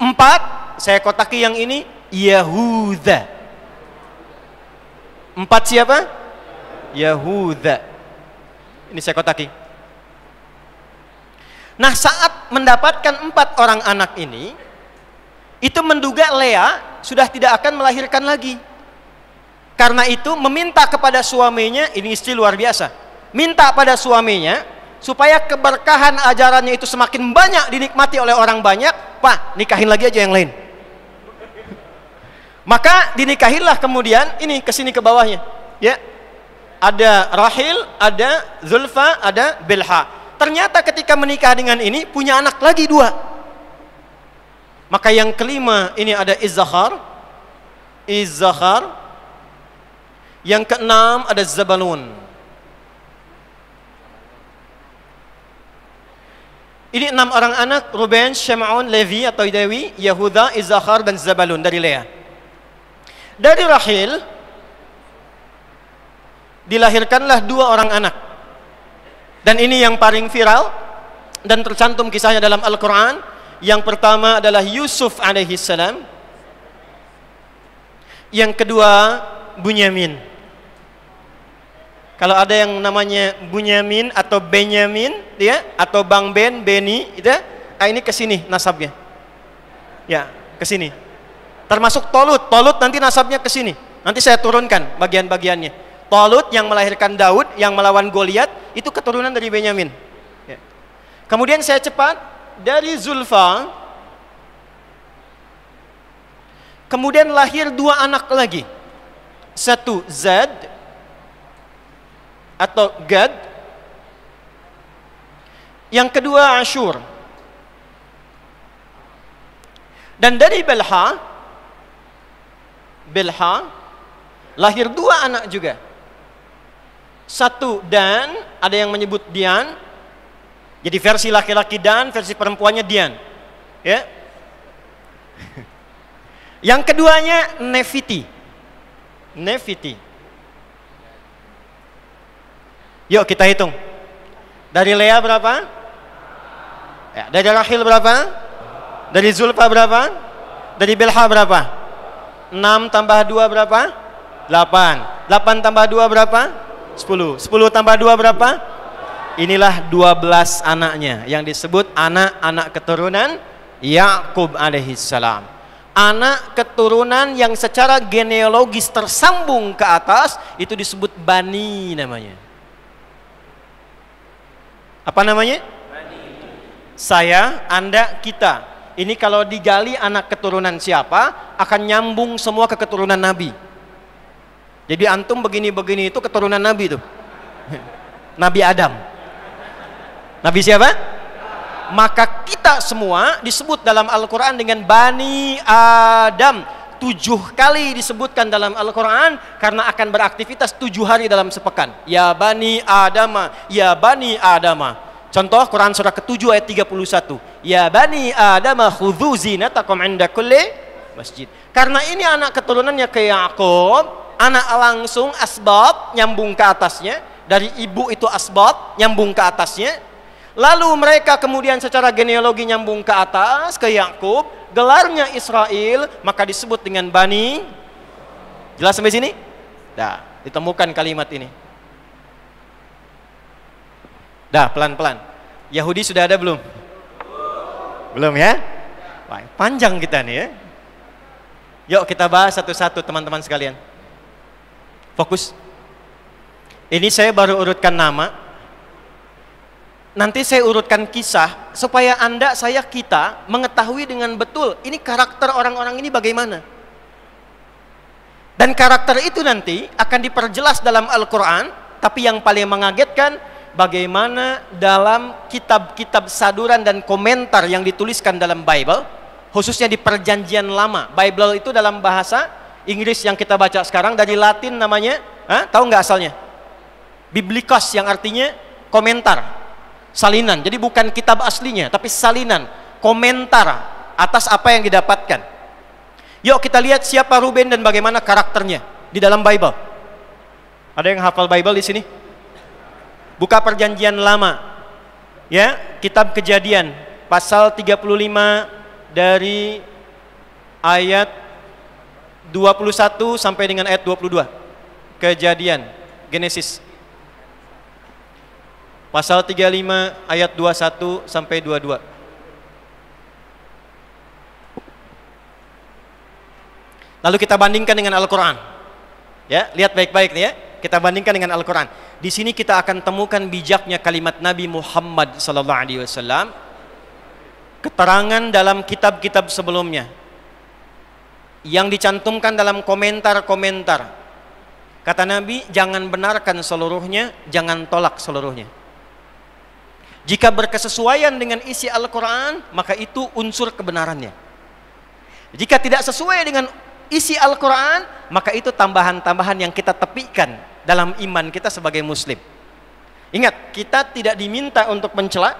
Empat, saya kotaki yang ini Yahuda. Empat siapa? Yahuda. Ini saya kotaki. Nah saat mendapatkan empat orang anak ini, itu menduga Lea sudah tidak akan melahirkan lagi. Karena itu meminta kepada suaminya, ini istri luar biasa, minta pada suaminya supaya keberkahan ajarannya itu semakin banyak dinikmati oleh orang banyak pak nikahin lagi aja yang lain maka dinikahilah kemudian ini ke sini ke bawahnya ya ada Rahil ada Zulfa ada Belha ternyata ketika menikah dengan ini punya anak lagi dua maka yang kelima ini ada Izzahar Izzahar yang keenam ada Zabalun Ini enam orang anak, Ruben, Shemaun, Levi atau Dewi, Yehuda, Izahar, dan Zabalun dari Lea. Dari Rahil dilahirkanlah dua orang anak. Dan ini yang paling viral dan tercantum kisahnya dalam Al-Qur'an. Yang pertama adalah Yusuf alaihi salam. Yang kedua Bunyamin. Kalau ada yang namanya Bunyamin atau Benyamin, ya? atau Bang Ben, Beni, itu ah, ini kesini nasabnya. Ya, kesini. Termasuk Tolut, Tolut nanti nasabnya kesini. Nanti saya turunkan bagian-bagiannya. Tolut yang melahirkan Daud yang melawan Goliat itu keturunan dari Benyamin. Ya. Kemudian saya cepat dari Zulfa kemudian lahir dua anak lagi. Satu Zad atau Gad yang kedua Ashur dan dari Belha Belha lahir dua anak juga satu Dan ada yang menyebut Dian jadi versi laki-laki Dan versi perempuannya Dian ya yang keduanya Nefiti Nefiti Yuk kita hitung. Dari Lea berapa? Ya, dari Rahil berapa? Dari Zulfa berapa? Dari Bilha berapa? 6 tambah 2 berapa? 8. 8 tambah 2 berapa? 10. 10 tambah 2 berapa? Inilah 12 anaknya yang disebut anak-anak keturunan Yakub salam. Anak keturunan yang secara genealogis tersambung ke atas itu disebut bani namanya. Apa namanya? Saya, Anda, kita. Ini kalau digali anak keturunan siapa, akan nyambung semua ke keturunan Nabi. Jadi antum begini-begini itu keturunan Nabi itu. Nabi Adam. Nabi siapa? Maka kita semua disebut dalam Al-Quran dengan Bani Adam tujuh kali disebutkan dalam Al-Quran karena akan beraktivitas tujuh hari dalam sepekan. Ya Bani Adama, Ya Bani Adama. Contoh Quran surah ke-7 ayat 31. Ya Bani Adama khudhu zinatakum inda kulli masjid. Karena ini anak keturunannya ke Yakub, anak langsung asbab nyambung ke atasnya, dari ibu itu asbab nyambung ke atasnya. Lalu mereka kemudian secara genealogi nyambung ke atas ke Yakub, gelarnya Israel, maka disebut dengan Bani. Jelas sampai sini? Dah, ditemukan kalimat ini. Dah, pelan-pelan. Yahudi sudah ada belum? Belum ya? Wah, panjang kita nih ya. Yuk kita bahas satu-satu teman-teman sekalian. Fokus. Ini saya baru urutkan nama, nanti saya urutkan kisah supaya Anda, saya, kita mengetahui dengan betul ini karakter orang-orang ini bagaimana. Dan karakter itu nanti akan diperjelas dalam Al-Quran, tapi yang paling mengagetkan bagaimana dalam kitab-kitab saduran dan komentar yang dituliskan dalam Bible, khususnya di perjanjian lama. Bible itu dalam bahasa Inggris yang kita baca sekarang dari Latin namanya, ha? tahu nggak asalnya? Biblikos yang artinya komentar salinan. Jadi bukan kitab aslinya, tapi salinan, komentar atas apa yang didapatkan. Yuk kita lihat siapa Ruben dan bagaimana karakternya di dalam Bible. Ada yang hafal Bible di sini? Buka perjanjian lama. Ya, kitab Kejadian pasal 35 dari ayat 21 sampai dengan ayat 22. Kejadian Genesis Pasal 35 ayat 21 sampai 22. Lalu kita bandingkan dengan Al-Qur'an. Ya, lihat baik-baik nih ya. Kita bandingkan dengan Al-Qur'an. Di sini kita akan temukan bijaknya kalimat Nabi Muhammad sallallahu alaihi wasallam keterangan dalam kitab-kitab sebelumnya yang dicantumkan dalam komentar-komentar kata Nabi jangan benarkan seluruhnya jangan tolak seluruhnya jika berkesesuaian dengan isi Al-Quran, maka itu unsur kebenarannya. Jika tidak sesuai dengan isi Al-Quran, maka itu tambahan-tambahan yang kita tepikan dalam iman kita sebagai Muslim. Ingat, kita tidak diminta untuk mencela,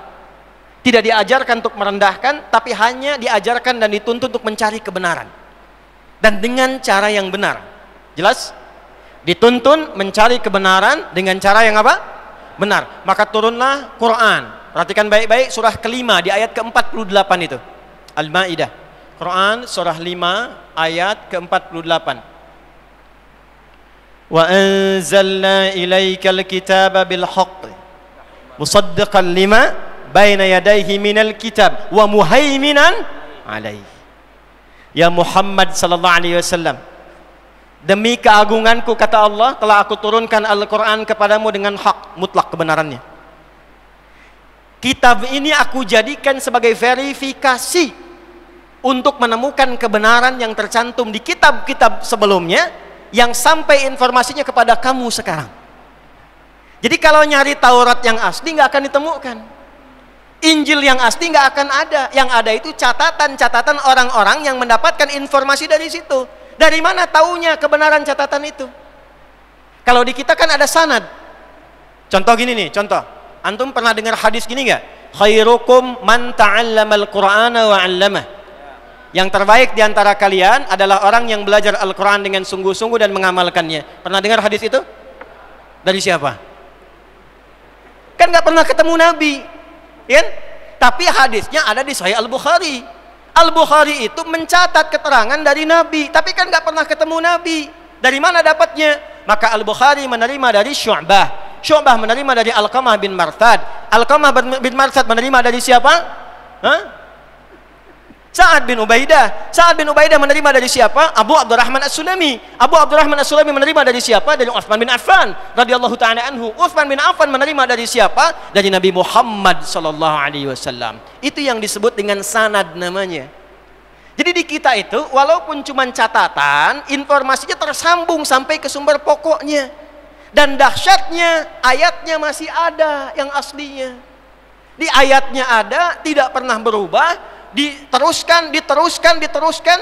tidak diajarkan untuk merendahkan, tapi hanya diajarkan dan dituntut untuk mencari kebenaran. Dan dengan cara yang benar. Jelas? Dituntun mencari kebenaran dengan cara yang apa? benar maka turunlah Quran perhatikan baik-baik surah kelima di ayat ke-48 itu Al-Maidah Quran surah 5 ayat ke-48 وأنزلنا إليك الكتاب بالحق مصدقا لما بين يديه من Kitab wa عليه alaih ya Muhammad sallallahu alaihi wasallam Demi keagunganku kata Allah telah aku turunkan Al-Quran kepadamu dengan hak mutlak kebenarannya. Kitab ini aku jadikan sebagai verifikasi untuk menemukan kebenaran yang tercantum di kitab-kitab sebelumnya yang sampai informasinya kepada kamu sekarang. Jadi kalau nyari Taurat yang asli nggak akan ditemukan. Injil yang asli nggak akan ada. Yang ada itu catatan-catatan orang-orang yang mendapatkan informasi dari situ dari mana taunya kebenaran catatan itu? Kalau di kita kan ada sanad. Contoh gini nih, contoh. Antum pernah dengar hadis gini nggak? Khairukum man ta'allamal Qur'ana wa 'allamah. Yang terbaik di antara kalian adalah orang yang belajar Al-Qur'an dengan sungguh-sungguh dan mengamalkannya. Pernah dengar hadis itu? Dari siapa? Kan nggak pernah ketemu Nabi, ya? Tapi hadisnya ada di Sahih Al-Bukhari. Al-Bukhari itu mencatat keterangan dari Nabi, tapi kan nggak pernah ketemu Nabi. Dari mana dapatnya? Maka Al-Bukhari menerima dari Syu'bah. Syu'bah menerima dari al kamah bin Marthad. al kamah bin Marthad menerima dari siapa? Hah? Sa'ad bin Ubaidah. Sa'ad bin Ubaidah menerima dari siapa? Abu Abdurrahman As-Sulami. Abu Abdurrahman As-Sulami menerima dari siapa? Dari Uthman bin Affan radhiyallahu taala anhu. Uthman bin Affan menerima dari siapa? Dari Nabi Muhammad sallallahu alaihi wasallam. Itu yang disebut dengan sanad namanya. Jadi di kita itu walaupun cuma catatan, informasinya tersambung sampai ke sumber pokoknya. Dan dahsyatnya ayatnya masih ada yang aslinya. Di ayatnya ada, tidak pernah berubah, diteruskan, diteruskan, diteruskan.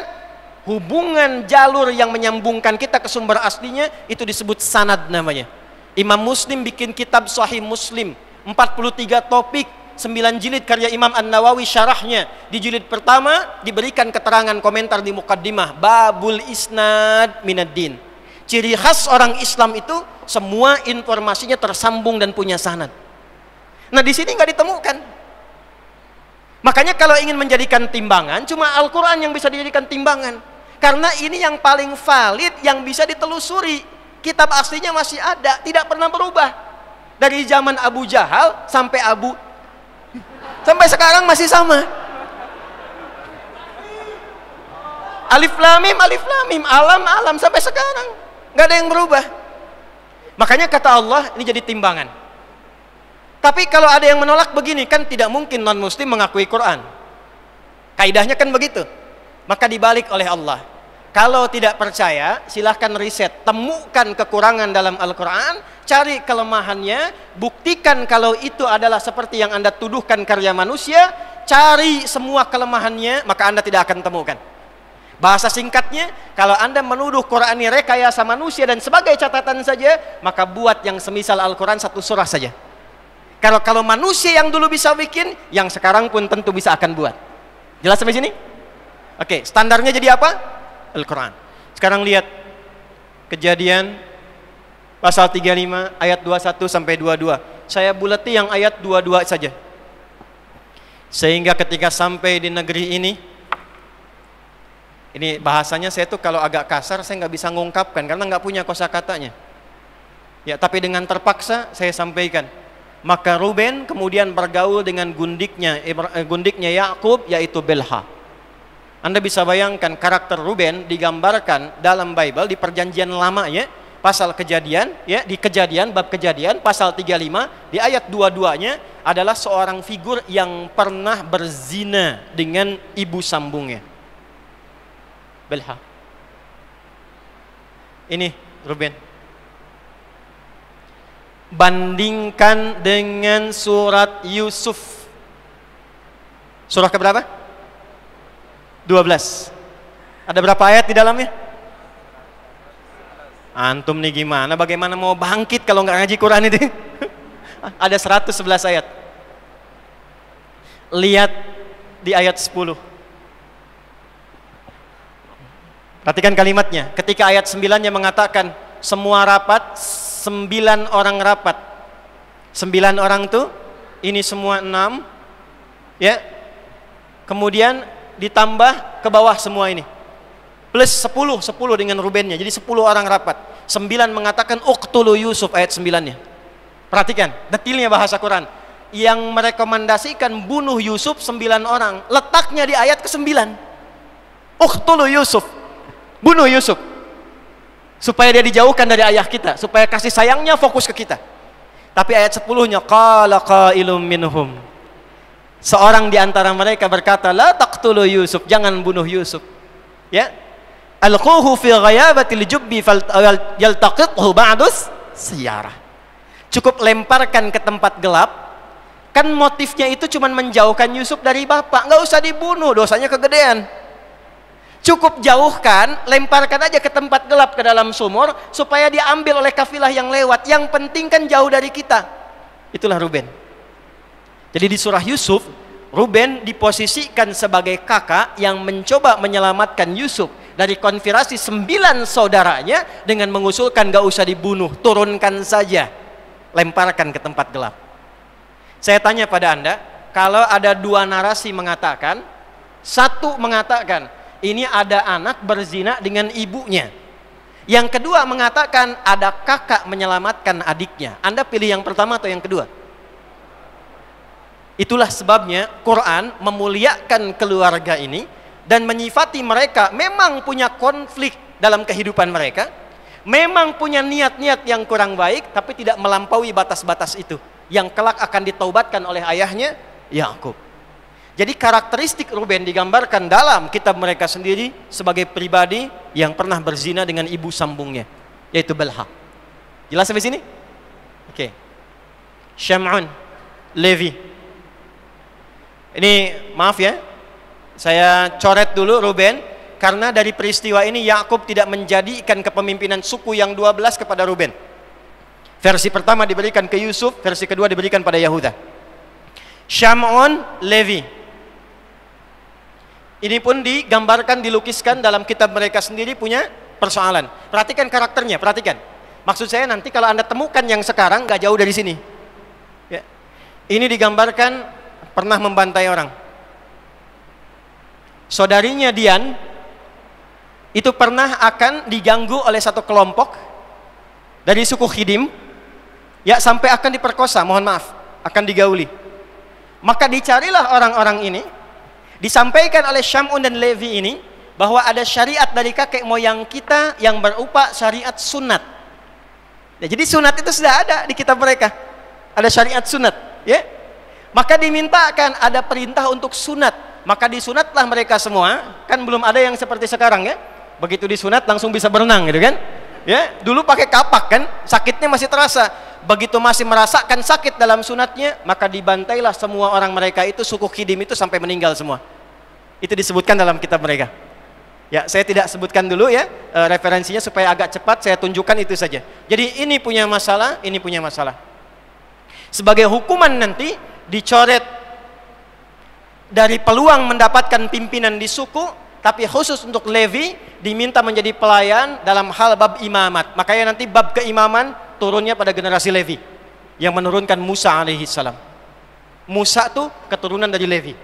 Hubungan jalur yang menyambungkan kita ke sumber aslinya itu disebut sanad namanya. Imam Muslim bikin kitab Sahih Muslim, 43 topik, 9 jilid karya Imam An-Nawawi syarahnya. Di jilid pertama diberikan keterangan komentar di mukaddimah Babul Isnad Minaddin. Ciri khas orang Islam itu semua informasinya tersambung dan punya sanad. Nah di sini nggak ditemukan. Makanya kalau ingin menjadikan timbangan, cuma Al-Quran yang bisa dijadikan timbangan. Karena ini yang paling valid yang bisa ditelusuri. Kitab aslinya masih ada, tidak pernah berubah. Dari zaman Abu Jahal sampai Abu sampai sekarang masih sama. Alif lamim, alif lamim, alam, alam sampai sekarang nggak ada yang berubah. Makanya kata Allah ini jadi timbangan. Tapi kalau ada yang menolak begini kan tidak mungkin non muslim mengakui Quran. Kaidahnya kan begitu. Maka dibalik oleh Allah. Kalau tidak percaya, silahkan riset, temukan kekurangan dalam Al-Quran, cari kelemahannya, buktikan kalau itu adalah seperti yang Anda tuduhkan karya manusia, cari semua kelemahannya, maka Anda tidak akan temukan. Bahasa singkatnya, kalau Anda menuduh Quran ini rekayasa manusia dan sebagai catatan saja, maka buat yang semisal Al-Quran satu surah saja. Kalau kalau manusia yang dulu bisa bikin, yang sekarang pun tentu bisa akan buat. Jelas sampai sini? Oke, standarnya jadi apa? Al-Quran. Sekarang lihat kejadian pasal 35 ayat 21 sampai 22. Saya buleti yang ayat 22 saja. Sehingga ketika sampai di negeri ini, ini bahasanya saya tuh kalau agak kasar saya nggak bisa mengungkapkan karena nggak punya kosakatanya. Ya tapi dengan terpaksa saya sampaikan maka Ruben kemudian bergaul dengan gundiknya eh, gundiknya Yakub yaitu Belha. Anda bisa bayangkan karakter Ruben digambarkan dalam Bible di perjanjian lama ya, pasal kejadian ya di kejadian bab kejadian pasal 35 di ayat dua-duanya adalah seorang figur yang pernah berzina dengan ibu sambungnya. Belha. Ini Ruben bandingkan dengan surat Yusuf. Surah keberapa? 12. Ada berapa ayat di dalamnya? Antum nih gimana? Bagaimana mau bangkit kalau nggak ngaji Quran itu? Ada 111 ayat. Lihat di ayat 10. Perhatikan kalimatnya. Ketika ayat 9 yang mengatakan semua rapat sembilan orang rapat sembilan orang tuh ini semua enam ya kemudian ditambah ke bawah semua ini plus sepuluh, sepuluh dengan Rubennya jadi sepuluh orang rapat Sembilan mengatakan uktulu Yusuf ayat sembilannya, perhatikan detailnya bahasa Quran yang merekomendasikan bunuh Yusuf sembilan orang letaknya di ayat ke 9 uktulu Yusuf bunuh Yusuf supaya dia dijauhkan dari ayah kita supaya kasih sayangnya fokus ke kita tapi ayat 10-nya qala qailum minhum seorang di antara mereka berkata la taqtulu Yusuf jangan bunuh Yusuf ya alquhu fi ghayabatil jubbi yaltaqithu ba'dus siyarah cukup lemparkan ke tempat gelap kan motifnya itu cuma menjauhkan Yusuf dari bapak nggak usah dibunuh dosanya kegedean Cukup jauhkan, lemparkan aja ke tempat gelap ke dalam sumur supaya diambil oleh kafilah yang lewat. Yang penting kan jauh dari kita. Itulah Ruben. Jadi di surah Yusuf, Ruben diposisikan sebagai kakak yang mencoba menyelamatkan Yusuf dari konfirasi sembilan saudaranya dengan mengusulkan gak usah dibunuh, turunkan saja, lemparkan ke tempat gelap. Saya tanya pada Anda, kalau ada dua narasi mengatakan, satu mengatakan ini ada anak berzina dengan ibunya. Yang kedua mengatakan ada kakak menyelamatkan adiknya. Anda pilih yang pertama atau yang kedua? Itulah sebabnya Quran memuliakan keluarga ini dan menyifati mereka memang punya konflik dalam kehidupan mereka, memang punya niat-niat yang kurang baik tapi tidak melampaui batas-batas itu yang kelak akan ditaubatkan oleh ayahnya Yakub. Jadi karakteristik Ruben digambarkan dalam kitab mereka sendiri sebagai pribadi yang pernah berzina dengan ibu sambungnya, yaitu Belha. Jelas sampai sini? Oke. Okay. Syam'un, Levi. Ini maaf ya, saya coret dulu Ruben karena dari peristiwa ini Yakub tidak menjadikan kepemimpinan suku yang 12 kepada Ruben. Versi pertama diberikan ke Yusuf, versi kedua diberikan pada Yahuda. Syam'un Levi ini pun digambarkan, dilukiskan dalam kitab mereka sendiri punya persoalan. Perhatikan karakternya, perhatikan. Maksud saya nanti kalau Anda temukan yang sekarang gak jauh dari sini. Ya. Ini digambarkan pernah membantai orang. Saudarinya Dian itu pernah akan diganggu oleh satu kelompok dari suku Khidim ya sampai akan diperkosa, mohon maaf, akan digauli. Maka dicarilah orang-orang ini disampaikan oleh Syam'un dan Levi ini bahwa ada syariat dari kakek moyang kita yang berupa syariat sunat. Ya, jadi sunat itu sudah ada di kitab mereka. Ada syariat sunat, ya. Maka dimintakan ada perintah untuk sunat. Maka disunatlah mereka semua, kan belum ada yang seperti sekarang ya. Begitu disunat langsung bisa berenang gitu kan? ya dulu pakai kapak kan sakitnya masih terasa begitu masih merasakan sakit dalam sunatnya maka dibantailah semua orang mereka itu suku khidim itu sampai meninggal semua itu disebutkan dalam kitab mereka ya saya tidak sebutkan dulu ya e, referensinya supaya agak cepat saya tunjukkan itu saja jadi ini punya masalah ini punya masalah sebagai hukuman nanti dicoret dari peluang mendapatkan pimpinan di suku tapi khusus untuk Levi diminta menjadi pelayan dalam hal bab imamat. Makanya nanti bab keimaman turunnya pada generasi Levi yang menurunkan Musa alaihi salam. Musa tuh keturunan dari Levi.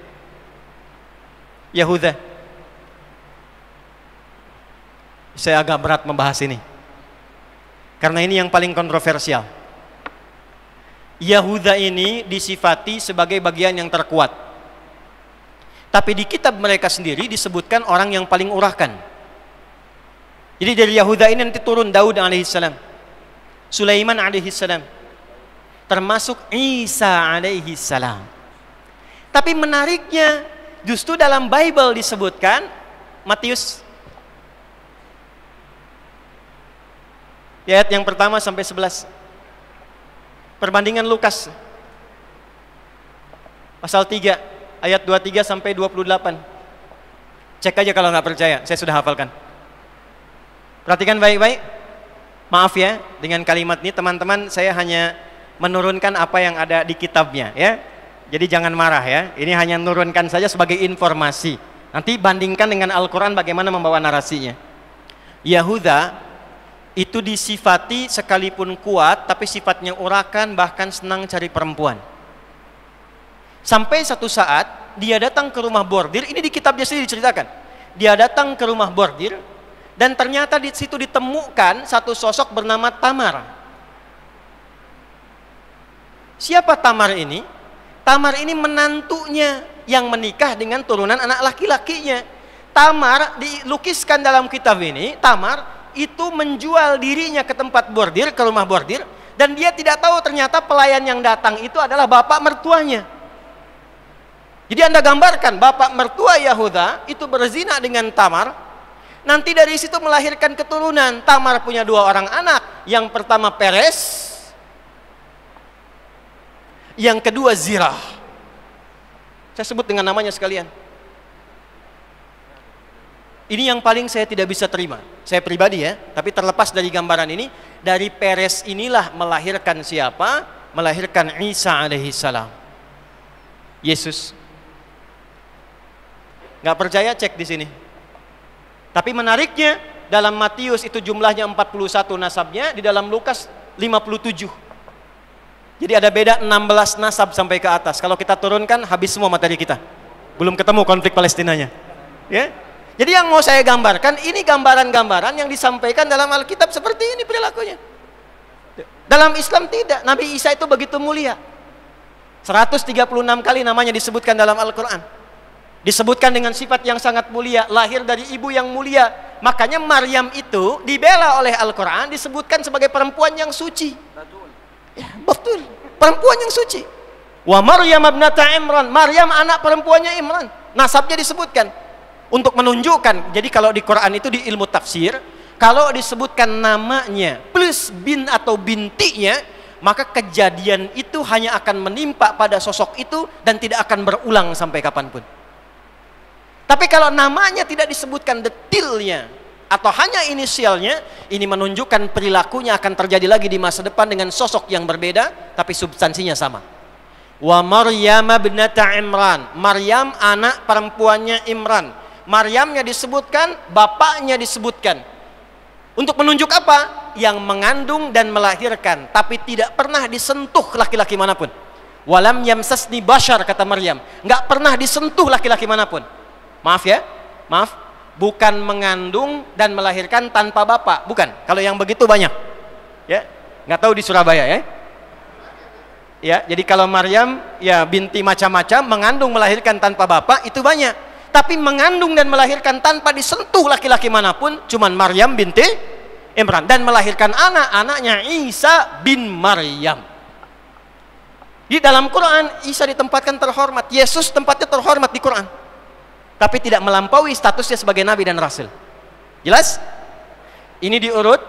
Yahuda. Saya agak berat membahas ini. Karena ini yang paling kontroversial. Yahuda ini disifati sebagai bagian yang terkuat tapi di kitab mereka sendiri disebutkan orang yang paling urahkan. Jadi dari Yahuda ini nanti turun Daud alaihissalam, Sulaiman alaihissalam, termasuk Isa alaihissalam. Tapi menariknya justru dalam Bible disebutkan Matius ayat yang pertama sampai sebelas perbandingan Lukas pasal tiga ayat 23 sampai 28. Cek aja kalau nggak percaya, saya sudah hafalkan. Perhatikan baik-baik. Maaf ya, dengan kalimat ini teman-teman saya hanya menurunkan apa yang ada di kitabnya ya. Jadi jangan marah ya, ini hanya menurunkan saja sebagai informasi. Nanti bandingkan dengan Al-Quran bagaimana membawa narasinya. Yahuda itu disifati sekalipun kuat tapi sifatnya urakan bahkan senang cari perempuan Sampai satu saat dia datang ke rumah bordir, ini di kitab sendiri diceritakan. Dia datang ke rumah bordir dan ternyata di situ ditemukan satu sosok bernama Tamar. Siapa Tamar ini? Tamar ini menantunya yang menikah dengan turunan anak laki-lakinya. Tamar dilukiskan dalam kitab ini, Tamar itu menjual dirinya ke tempat bordir, ke rumah bordir, dan dia tidak tahu ternyata pelayan yang datang itu adalah bapak mertuanya. Jadi Anda gambarkan bapak mertua Yahuda itu berzina dengan Tamar, nanti dari situ melahirkan keturunan. Tamar punya dua orang anak, yang pertama Peres, yang kedua Zirah. Saya sebut dengan namanya sekalian. Ini yang paling saya tidak bisa terima. Saya pribadi ya, tapi terlepas dari gambaran ini, dari Peres inilah melahirkan siapa? Melahirkan Isa alaihi salam. Yesus Nggak percaya cek di sini. Tapi menariknya dalam Matius itu jumlahnya 41 nasabnya, di dalam Lukas 57. Jadi ada beda 16 nasab sampai ke atas. Kalau kita turunkan habis semua materi kita. Belum ketemu konflik Palestinanya. Ya. Jadi yang mau saya gambarkan ini gambaran-gambaran yang disampaikan dalam Alkitab seperti ini perilakunya. Dalam Islam tidak. Nabi Isa itu begitu mulia. 136 kali namanya disebutkan dalam Al-Qur'an. Disebutkan dengan sifat yang sangat mulia, lahir dari ibu yang mulia. Makanya Maryam itu dibela oleh Al-Quran disebutkan sebagai perempuan yang suci. Betul. Ya, betul. Perempuan yang suci. Wa Maryam abnata Imran. Maryam anak perempuannya Imran. Nasabnya disebutkan. Untuk menunjukkan. Jadi kalau di Quran itu di ilmu tafsir, kalau disebutkan namanya plus bin atau bintinya, maka kejadian itu hanya akan menimpa pada sosok itu dan tidak akan berulang sampai kapanpun. Tapi kalau namanya tidak disebutkan detilnya atau hanya inisialnya, ini menunjukkan perilakunya akan terjadi lagi di masa depan dengan sosok yang berbeda tapi substansinya sama. Wa Maryam binata Imran. Maryam anak perempuannya Imran. Maryamnya disebutkan, bapaknya disebutkan. Untuk menunjuk apa? Yang mengandung dan melahirkan, tapi tidak pernah disentuh laki-laki manapun. Walam yamsasni bashar kata Maryam. Enggak pernah disentuh laki-laki manapun Maaf ya, maaf. Bukan mengandung dan melahirkan tanpa bapak, bukan. Kalau yang begitu banyak. Ya, nggak tahu di Surabaya ya. Ya, jadi kalau Maryam ya binti macam-macam mengandung melahirkan tanpa bapak itu banyak. Tapi mengandung dan melahirkan tanpa disentuh laki-laki manapun cuman Maryam binti Imran dan melahirkan anak anaknya Isa bin Maryam. Di dalam Quran Isa ditempatkan terhormat, Yesus tempatnya terhormat di Quran tapi tidak melampaui statusnya sebagai nabi dan rasul. Jelas? Ini diurut,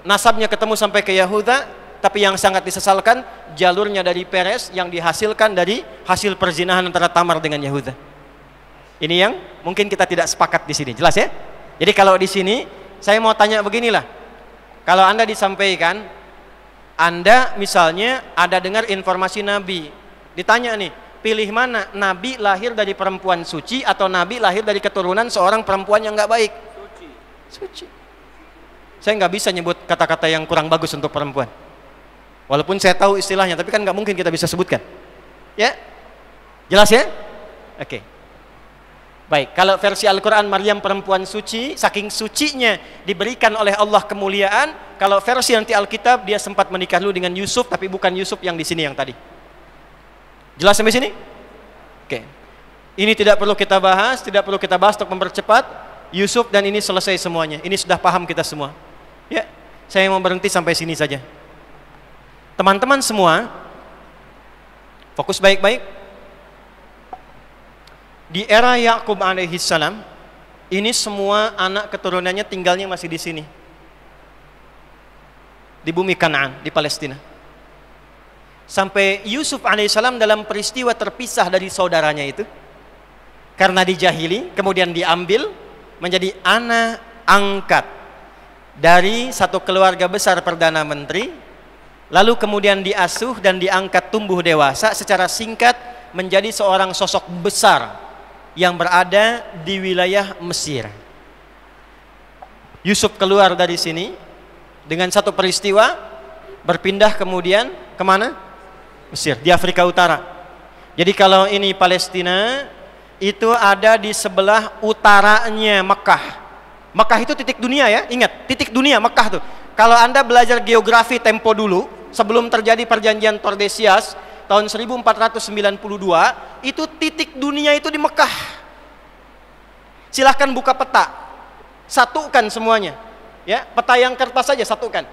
nasabnya ketemu sampai ke Yahuda, tapi yang sangat disesalkan jalurnya dari Peres yang dihasilkan dari hasil perzinahan antara Tamar dengan Yahuda. Ini yang mungkin kita tidak sepakat di sini. Jelas ya? Jadi kalau di sini saya mau tanya beginilah. Kalau Anda disampaikan, Anda misalnya ada dengar informasi Nabi, ditanya nih, pilih mana nabi lahir dari perempuan suci atau nabi lahir dari keturunan seorang perempuan yang nggak baik suci, suci. saya nggak bisa nyebut kata-kata yang kurang bagus untuk perempuan walaupun saya tahu istilahnya tapi kan nggak mungkin kita bisa sebutkan ya jelas ya oke okay. Baik, kalau versi Al-Quran Maryam perempuan suci, saking sucinya diberikan oleh Allah kemuliaan. Kalau versi nanti Alkitab dia sempat menikah dulu dengan Yusuf, tapi bukan Yusuf yang di sini yang tadi. Jelas sampai sini? Oke. Ini tidak perlu kita bahas, tidak perlu kita bahas untuk mempercepat Yusuf dan ini selesai semuanya. Ini sudah paham kita semua. Ya, saya mau berhenti sampai sini saja. Teman-teman semua, fokus baik-baik. Di era Yakub salam, ini semua anak keturunannya tinggalnya masih di sini. Di bumi Kanaan, di Palestina sampai Yusuf alaihissalam dalam peristiwa terpisah dari saudaranya itu karena dijahili kemudian diambil menjadi anak angkat dari satu keluarga besar perdana menteri lalu kemudian diasuh dan diangkat tumbuh dewasa secara singkat menjadi seorang sosok besar yang berada di wilayah Mesir Yusuf keluar dari sini dengan satu peristiwa berpindah kemudian kemana? Mesir di Afrika Utara. Jadi kalau ini Palestina itu ada di sebelah utaranya Mekah. Mekah itu titik dunia ya, ingat titik dunia Mekah tuh. Kalau anda belajar geografi tempo dulu, sebelum terjadi perjanjian Tordesillas tahun 1492, itu titik dunia itu di Mekah. Silahkan buka peta, satukan semuanya. Ya, peta yang kertas saja satukan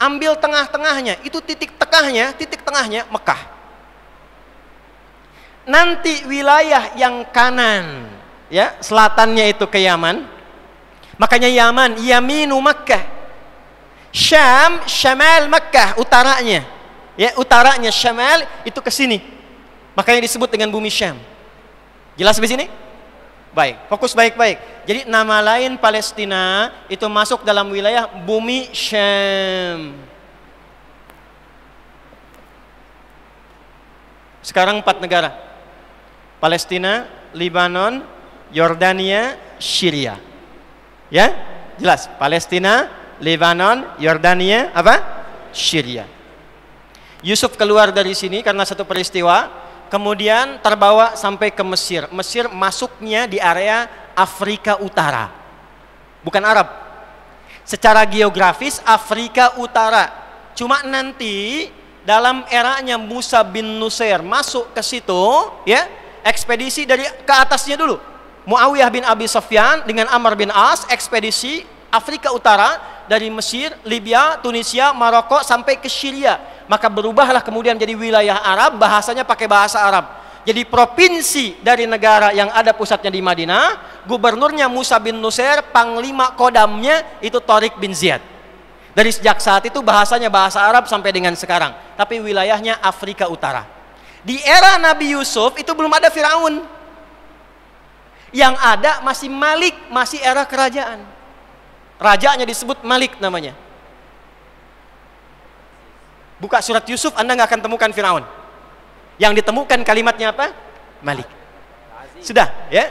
ambil tengah-tengahnya, itu titik tekahnya titik tengahnya Mekah. Nanti wilayah yang kanan, ya, selatannya itu ke Yaman. Makanya Yaman, Yaminu Mekah. Syam, Syamal Mekah utaranya. Ya, utaranya Syamal itu ke sini. Makanya disebut dengan bumi Syam. Jelas di sini? Baik, fokus baik-baik. Jadi nama lain Palestina itu masuk dalam wilayah bumi Syam. Sekarang empat negara. Palestina, Lebanon, Yordania, Syria. Ya? Jelas. Palestina, Lebanon, Yordania, apa? Syria. Yusuf keluar dari sini karena satu peristiwa kemudian terbawa sampai ke Mesir. Mesir masuknya di area Afrika Utara, bukan Arab. Secara geografis Afrika Utara. Cuma nanti dalam eranya Musa bin Nusair masuk ke situ, ya, ekspedisi dari ke atasnya dulu. Muawiyah bin Abi Sufyan dengan Amr bin As ekspedisi Afrika Utara dari Mesir, Libya, Tunisia, Maroko sampai ke Syria maka berubahlah kemudian jadi wilayah Arab, bahasanya pakai bahasa Arab. Jadi provinsi dari negara yang ada pusatnya di Madinah, gubernurnya Musa bin Nusair, panglima kodamnya itu Torik bin Ziyad. Dari sejak saat itu bahasanya bahasa Arab sampai dengan sekarang, tapi wilayahnya Afrika Utara. Di era Nabi Yusuf itu belum ada Firaun. Yang ada masih Malik, masih era kerajaan. Rajanya disebut Malik namanya. Buka surat Yusuf, Anda nggak akan temukan Firaun. Yang ditemukan kalimatnya apa? Malik. Sudah, ya.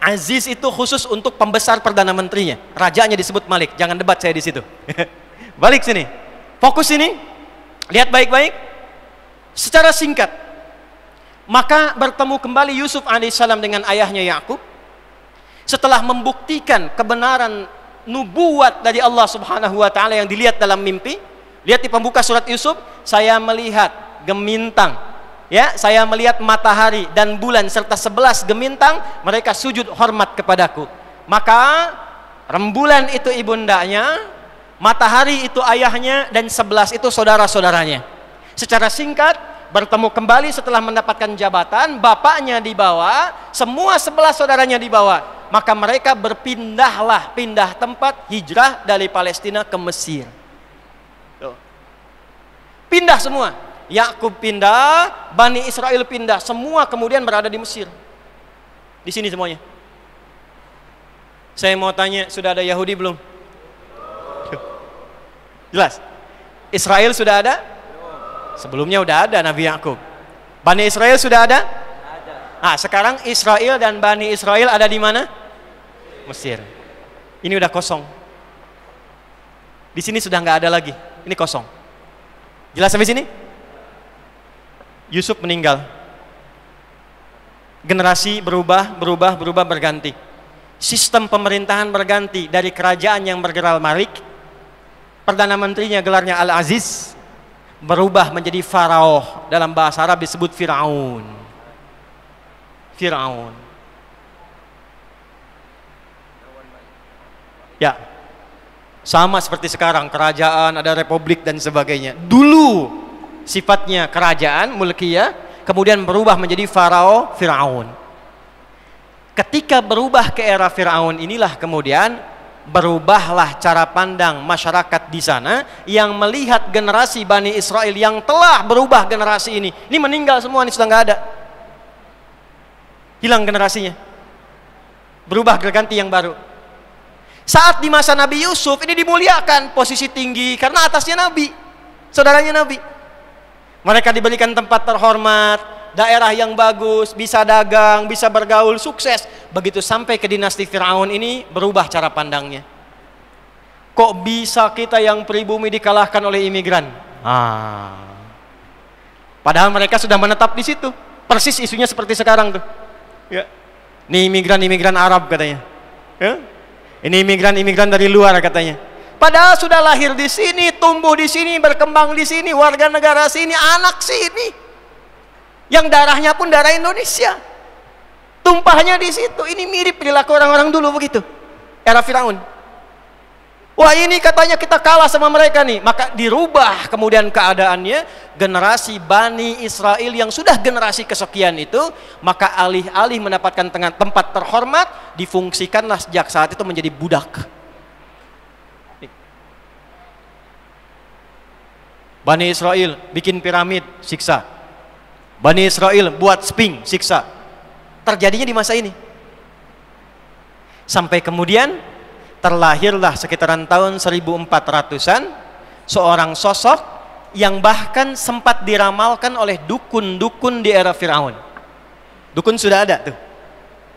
Aziz itu khusus untuk pembesar perdana menterinya. Rajanya disebut Malik. Jangan debat saya di situ. Balik sini. Fokus sini. Lihat baik-baik. Secara singkat, maka bertemu kembali Yusuf alaihissalam dengan ayahnya Yakub setelah membuktikan kebenaran nubuat dari Allah Subhanahu wa taala yang dilihat dalam mimpi Lihat di pembuka surat Yusuf, saya melihat gemintang. Ya, saya melihat matahari dan bulan serta sebelas gemintang mereka sujud hormat kepadaku. Maka rembulan itu ibundanya, matahari itu ayahnya dan sebelas itu saudara-saudaranya. Secara singkat bertemu kembali setelah mendapatkan jabatan, bapaknya dibawa, semua sebelah saudaranya dibawa. Maka mereka berpindahlah, pindah tempat hijrah dari Palestina ke Mesir. Pindah semua. Yakub pindah, Bani Israel pindah, semua kemudian berada di Mesir. Di sini semuanya. Saya mau tanya, sudah ada Yahudi belum? Jelas. Israel sudah ada? Sebelumnya sudah ada Nabi Yakub. Bani Israel sudah ada? Nah, sekarang Israel dan Bani Israel ada di mana? Mesir. Ini udah kosong. Di sini sudah nggak ada lagi. Ini kosong. Jelas sampai sini? Yusuf meninggal. Generasi berubah, berubah, berubah, berganti. Sistem pemerintahan berganti dari kerajaan yang bergeral marik, perdana menterinya gelarnya Al Aziz, berubah menjadi Faraoh dalam bahasa Arab disebut Fir'aun. Fir'aun. Ya, sama seperti sekarang, kerajaan, ada republik dan sebagainya. Dulu sifatnya kerajaan, mulkiyah, kemudian berubah menjadi Farao, Fir'aun. Ketika berubah ke era Fir'aun inilah kemudian berubahlah cara pandang masyarakat di sana yang melihat generasi Bani Israel yang telah berubah generasi ini. Ini meninggal semua, ini sudah nggak ada. Hilang generasinya. Berubah ganti yang baru saat di masa Nabi Yusuf ini dimuliakan posisi tinggi karena atasnya Nabi, saudaranya Nabi. Mereka diberikan tempat terhormat, daerah yang bagus, bisa dagang, bisa bergaul, sukses. Begitu sampai ke dinasti Firaun ini berubah cara pandangnya. Kok bisa kita yang pribumi dikalahkan oleh imigran? Ah. Padahal mereka sudah menetap di situ. Persis isunya seperti sekarang tuh. Ya. Nih imigran-imigran Arab katanya. Ya. Ini imigran-imigran dari luar katanya. Padahal sudah lahir di sini, tumbuh di sini, berkembang di sini, warga negara sini, anak sini. Yang darahnya pun darah Indonesia. Tumpahnya di situ. Ini mirip perilaku orang-orang dulu begitu. Era Firaun. Wah ini katanya kita kalah sama mereka nih. Maka dirubah kemudian keadaannya. Generasi Bani Israel yang sudah generasi kesekian itu. Maka alih-alih mendapatkan tempat terhormat. Difungsikanlah sejak saat itu menjadi budak. Bani Israel bikin piramid, siksa. Bani Israel buat sping, siksa. Terjadinya di masa ini. Sampai kemudian terlahirlah sekitaran tahun 1400-an seorang sosok yang bahkan sempat diramalkan oleh dukun-dukun di era Firaun. Dukun sudah ada tuh.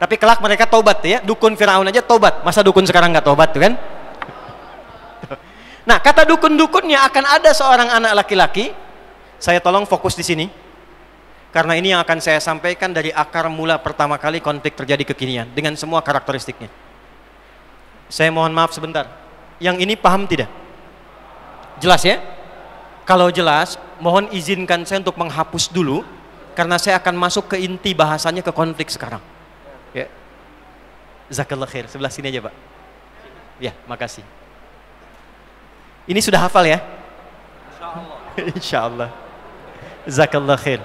Tapi kelak mereka tobat ya, dukun Firaun aja tobat. Masa dukun sekarang nggak tobat tuh kan? Nah, kata dukun-dukunnya akan ada seorang anak laki-laki. Saya tolong fokus di sini. Karena ini yang akan saya sampaikan dari akar mula pertama kali konflik terjadi kekinian dengan semua karakteristiknya. Saya mohon maaf sebentar. Yang ini paham tidak? Jelas ya? Kalau jelas, mohon izinkan saya untuk menghapus dulu karena saya akan masuk ke inti bahasanya ke konflik sekarang. Ya. Zakallah khair. Sebelah sini aja, Pak. Ya, makasih. Ini sudah hafal ya? Insya Allah. Zakallah khair.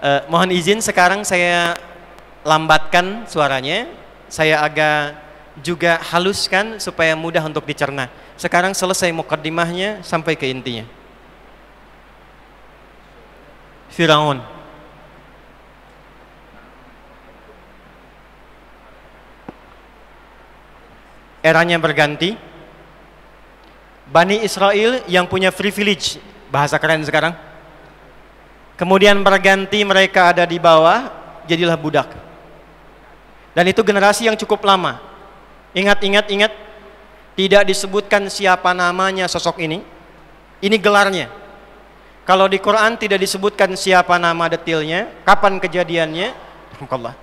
Uh, mohon izin sekarang saya lambatkan suaranya. Saya agak juga haluskan supaya mudah untuk dicerna. Sekarang selesai mukaddimahnya sampai ke intinya. Firaun. Eranya berganti. Bani Israel yang punya privilege, bahasa keren sekarang. Kemudian berganti mereka ada di bawah, jadilah budak. Dan itu generasi yang cukup lama Ingat, ingat, ingat. Tidak disebutkan siapa namanya sosok ini. Ini gelarnya. Kalau di Quran tidak disebutkan siapa nama detilnya, kapan kejadiannya.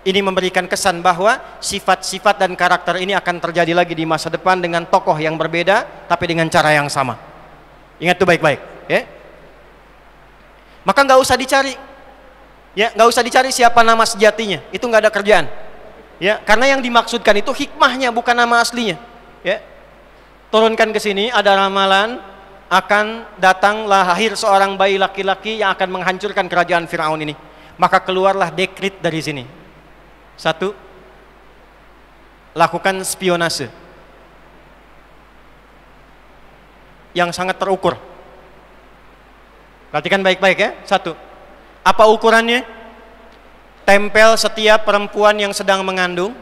Ini memberikan kesan bahwa sifat-sifat dan karakter ini akan terjadi lagi di masa depan dengan tokoh yang berbeda, tapi dengan cara yang sama. Ingat itu baik-baik. Ya. Maka nggak usah dicari. Ya, nggak usah dicari siapa nama sejatinya. Itu nggak ada kerjaan. Ya, karena yang dimaksudkan itu hikmahnya bukan nama aslinya. Ya. Turunkan ke sini ada ramalan akan datanglah lahir seorang bayi laki-laki yang akan menghancurkan kerajaan Firaun ini. Maka keluarlah dekrit dari sini. Satu, lakukan spionase yang sangat terukur. Perhatikan baik-baik ya. Satu, apa ukurannya? tempel setiap perempuan yang sedang mengandung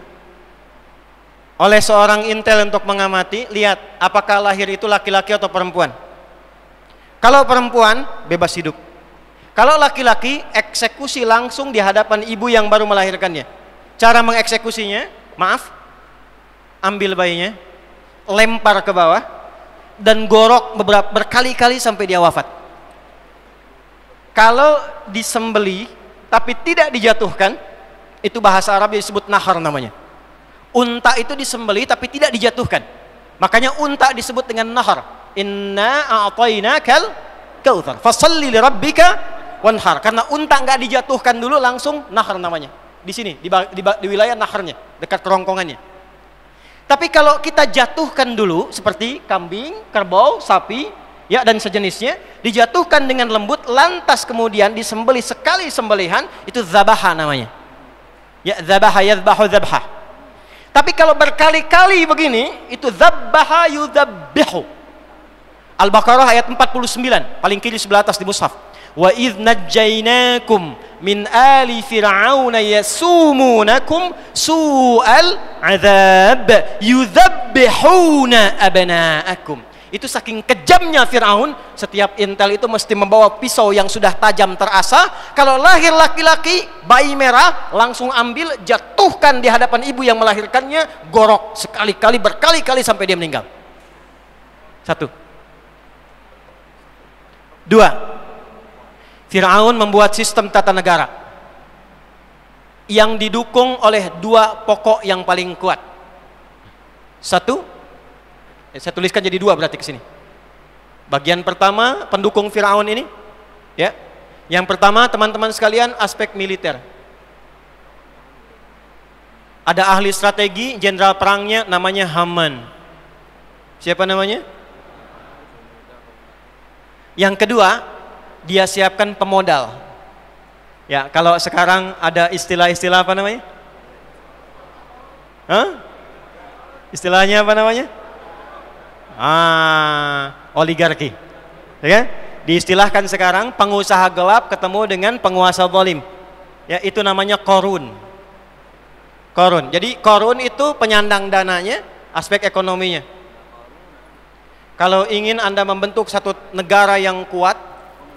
oleh seorang intel untuk mengamati, lihat apakah lahir itu laki-laki atau perempuan. Kalau perempuan, bebas hidup. Kalau laki-laki, eksekusi langsung di hadapan ibu yang baru melahirkannya. Cara mengeksekusinya, maaf, ambil bayinya, lempar ke bawah, dan gorok beberapa berkali-kali sampai dia wafat. Kalau disembelih tapi tidak dijatuhkan, itu bahasa Arab disebut nahar namanya. Unta itu disembeli tapi tidak dijatuhkan. Makanya unta disebut dengan nahar. Inna kal kautsar. fasalli li rabbika wanhar. Karena unta nggak dijatuhkan dulu langsung nahar namanya. Di sini di, di, di wilayah naharnya, dekat kerongkongannya. Tapi kalau kita jatuhkan dulu seperti kambing, kerbau, sapi, ya dan sejenisnya dijatuhkan dengan lembut lantas kemudian disembeli sekali sembelihan itu zabaha namanya ya zabaha yadbahu zabaha tapi kalau berkali-kali begini itu zabaha yudabbihu Al-Baqarah ayat 49 paling kiri sebelah atas di mushaf wa idh najjainakum min ali fir'auna yasumunakum su'al azab yudabbihuna abna'akum itu saking kejamnya Firaun, setiap intel itu mesti membawa pisau yang sudah tajam terasa. Kalau lahir laki-laki, bayi merah, langsung ambil, jatuhkan di hadapan ibu yang melahirkannya, gorok sekali-kali, berkali-kali sampai dia meninggal. Satu. Dua. Firaun membuat sistem tata negara yang didukung oleh dua pokok yang paling kuat. Satu, Eh, saya tuliskan jadi dua berarti ke sini. Bagian pertama pendukung Firaun ini, ya. Yang pertama teman-teman sekalian aspek militer. Ada ahli strategi, jenderal perangnya namanya Haman. Siapa namanya? Yang kedua, dia siapkan pemodal. Ya, kalau sekarang ada istilah-istilah apa namanya? Hah? Istilahnya apa namanya? Ah, oligarki. Ya kan? Diistilahkan sekarang pengusaha gelap ketemu dengan penguasa zalim. Ya, itu namanya korun. Korun. Jadi korun itu penyandang dananya, aspek ekonominya. Kalau ingin Anda membentuk satu negara yang kuat,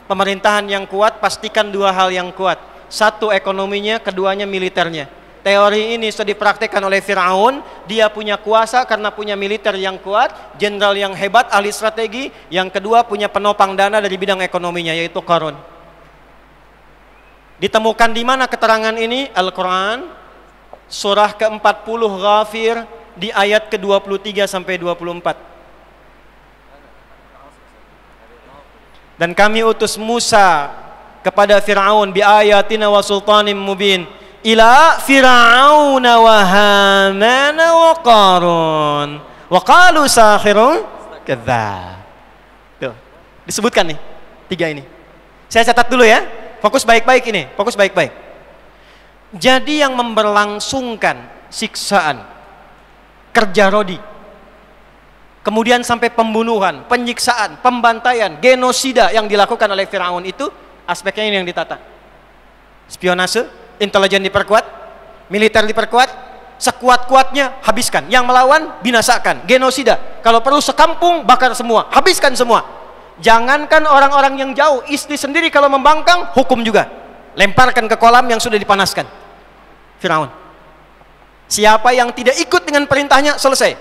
pemerintahan yang kuat, pastikan dua hal yang kuat. Satu ekonominya, keduanya militernya Teori ini sudah dipraktekkan oleh Firaun, dia punya kuasa karena punya militer yang kuat, jenderal yang hebat, ahli strategi, yang kedua punya penopang dana dari bidang ekonominya yaitu Qarun. Ditemukan di mana keterangan ini? Al-Qur'an surah ke-40 Ghafir di ayat ke-23 sampai 24. Dan kami utus Musa kepada Firaun bi ayatina wa sultanim mubin ila Fir'aun wa Haman wa Qarun wa qalu sahirun kadza Tuh, disebutkan nih tiga ini. Saya catat dulu ya. Fokus baik-baik ini, fokus baik-baik. Jadi yang memberlangsungkan siksaan kerja rodi kemudian sampai pembunuhan, penyiksaan, pembantaian, genosida yang dilakukan oleh Firaun itu aspeknya ini yang ditata. Spionase, intelijen diperkuat, militer diperkuat, sekuat-kuatnya habiskan. Yang melawan binasakan, genosida. Kalau perlu sekampung bakar semua, habiskan semua. Jangankan orang-orang yang jauh, istri sendiri kalau membangkang hukum juga. Lemparkan ke kolam yang sudah dipanaskan. Firaun. Siapa yang tidak ikut dengan perintahnya selesai.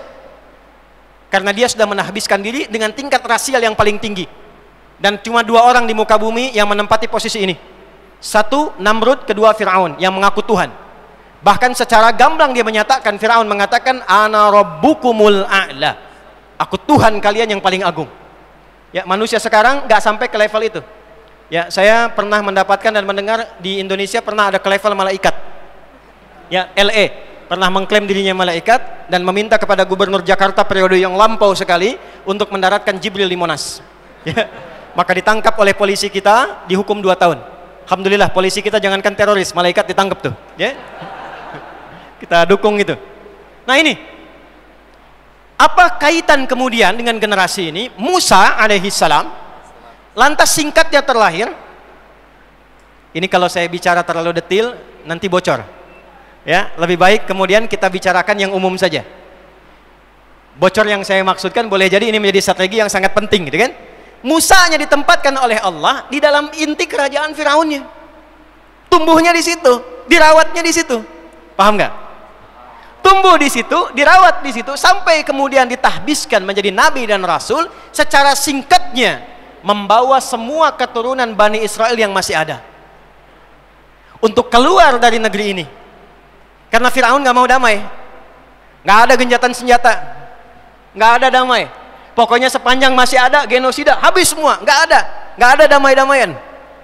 Karena dia sudah menahbiskan diri dengan tingkat rasial yang paling tinggi. Dan cuma dua orang di muka bumi yang menempati posisi ini satu Namrud, kedua Firaun yang mengaku Tuhan. Bahkan secara gamblang dia menyatakan Firaun mengatakan ana rabbukumul a'la. Aku Tuhan kalian yang paling agung. Ya, manusia sekarang nggak sampai ke level itu. Ya, saya pernah mendapatkan dan mendengar di Indonesia pernah ada ke level malaikat. Ya, LE pernah mengklaim dirinya malaikat dan meminta kepada Gubernur Jakarta periode yang lampau sekali untuk mendaratkan Jibril di Monas. Ya, maka ditangkap oleh polisi kita, dihukum 2 tahun. Alhamdulillah polisi kita jangankan teroris, malaikat ditangkap tuh. Ya. Kita dukung itu. Nah ini, apa kaitan kemudian dengan generasi ini? Musa alaihi salam, lantas singkatnya terlahir. Ini kalau saya bicara terlalu detail nanti bocor. Ya, lebih baik kemudian kita bicarakan yang umum saja. Bocor yang saya maksudkan boleh jadi ini menjadi strategi yang sangat penting gitu kan? Musanya ditempatkan oleh Allah di dalam inti kerajaan Firaunnya. Tumbuhnya di situ, dirawatnya di situ. Paham nggak? Tumbuh di situ, dirawat di situ sampai kemudian ditahbiskan menjadi nabi dan rasul secara singkatnya membawa semua keturunan Bani Israel yang masih ada untuk keluar dari negeri ini karena Firaun nggak mau damai nggak ada genjatan senjata nggak ada damai Pokoknya sepanjang masih ada genosida, habis semua, nggak ada, nggak ada damai-damaian.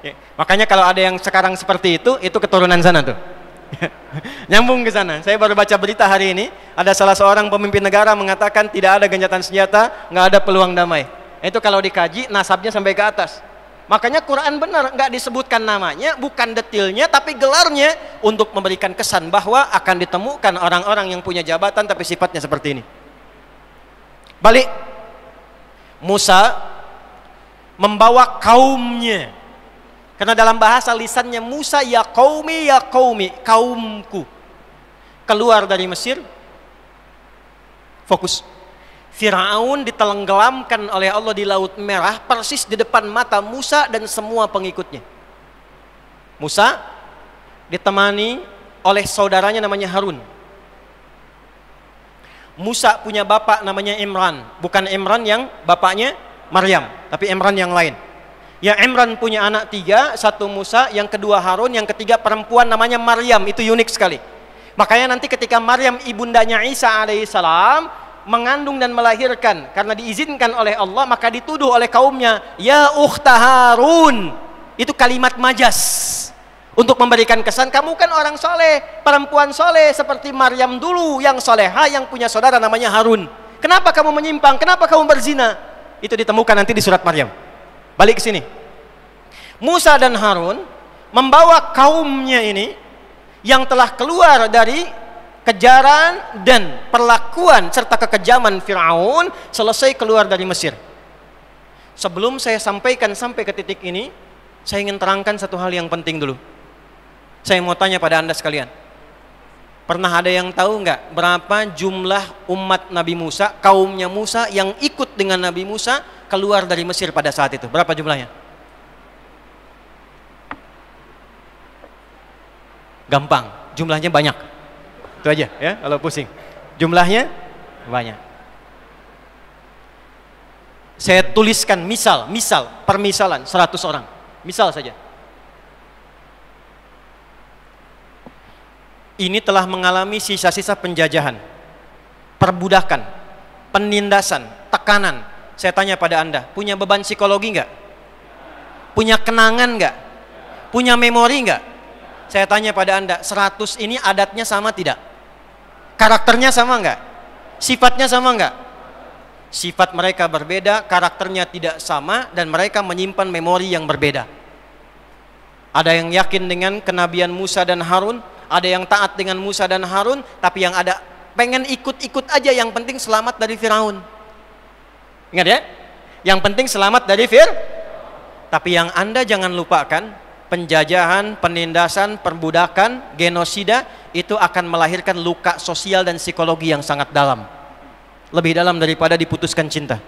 Ya. Makanya kalau ada yang sekarang seperti itu, itu keturunan sana tuh. Nyambung ke sana. Saya baru baca berita hari ini, ada salah seorang pemimpin negara mengatakan tidak ada gencatan senjata, nggak ada peluang damai. Itu kalau dikaji nasabnya sampai ke atas. Makanya Quran benar nggak disebutkan namanya, bukan detilnya, tapi gelarnya untuk memberikan kesan bahwa akan ditemukan orang-orang yang punya jabatan tapi sifatnya seperti ini. Balik Musa membawa kaumnya. Karena dalam bahasa lisannya Musa ya kaumi ya kaumi, kaumku. Keluar dari Mesir, fokus. Firaun ditenggelamkan oleh Allah di Laut Merah persis di depan mata Musa dan semua pengikutnya. Musa ditemani oleh saudaranya namanya Harun. Musa punya bapak namanya Imran, bukan Imran yang bapaknya Maryam, tapi Imran yang lain. Ya Imran punya anak tiga, satu Musa, yang kedua Harun, yang ketiga perempuan namanya Maryam, itu unik sekali. Makanya nanti ketika Maryam ibundanya Isa alaihissalam mengandung dan melahirkan karena diizinkan oleh Allah maka dituduh oleh kaumnya ya ukhta Harun itu kalimat majas untuk memberikan kesan kamu kan orang soleh perempuan soleh seperti Maryam dulu yang soleha yang punya saudara namanya Harun kenapa kamu menyimpang kenapa kamu berzina itu ditemukan nanti di surat Maryam balik ke sini Musa dan Harun membawa kaumnya ini yang telah keluar dari kejaran dan perlakuan serta kekejaman Firaun selesai keluar dari Mesir. Sebelum saya sampaikan sampai ke titik ini, saya ingin terangkan satu hal yang penting dulu. Saya mau tanya pada Anda sekalian. Pernah ada yang tahu nggak berapa jumlah umat Nabi Musa, kaumnya Musa yang ikut dengan Nabi Musa keluar dari Mesir pada saat itu? Berapa jumlahnya? Gampang, jumlahnya banyak. Itu aja ya, kalau pusing. Jumlahnya banyak. Saya tuliskan misal, misal, permisalan 100 orang. Misal saja ini telah mengalami sisa-sisa penjajahan, perbudakan, penindasan, tekanan. Saya tanya pada Anda, punya beban psikologi enggak? Punya kenangan enggak? Punya memori enggak? Saya tanya pada Anda, 100 ini adatnya sama tidak? Karakternya sama enggak? Sifatnya sama enggak? Sifat mereka berbeda, karakternya tidak sama, dan mereka menyimpan memori yang berbeda. Ada yang yakin dengan kenabian Musa dan Harun, ada yang taat dengan Musa dan Harun, tapi yang ada pengen ikut-ikut aja yang penting selamat dari Firaun. Ingat ya? Yang penting selamat dari Fir. Tapi yang Anda jangan lupakan, penjajahan, penindasan, perbudakan, genosida itu akan melahirkan luka sosial dan psikologi yang sangat dalam. Lebih dalam daripada diputuskan cinta.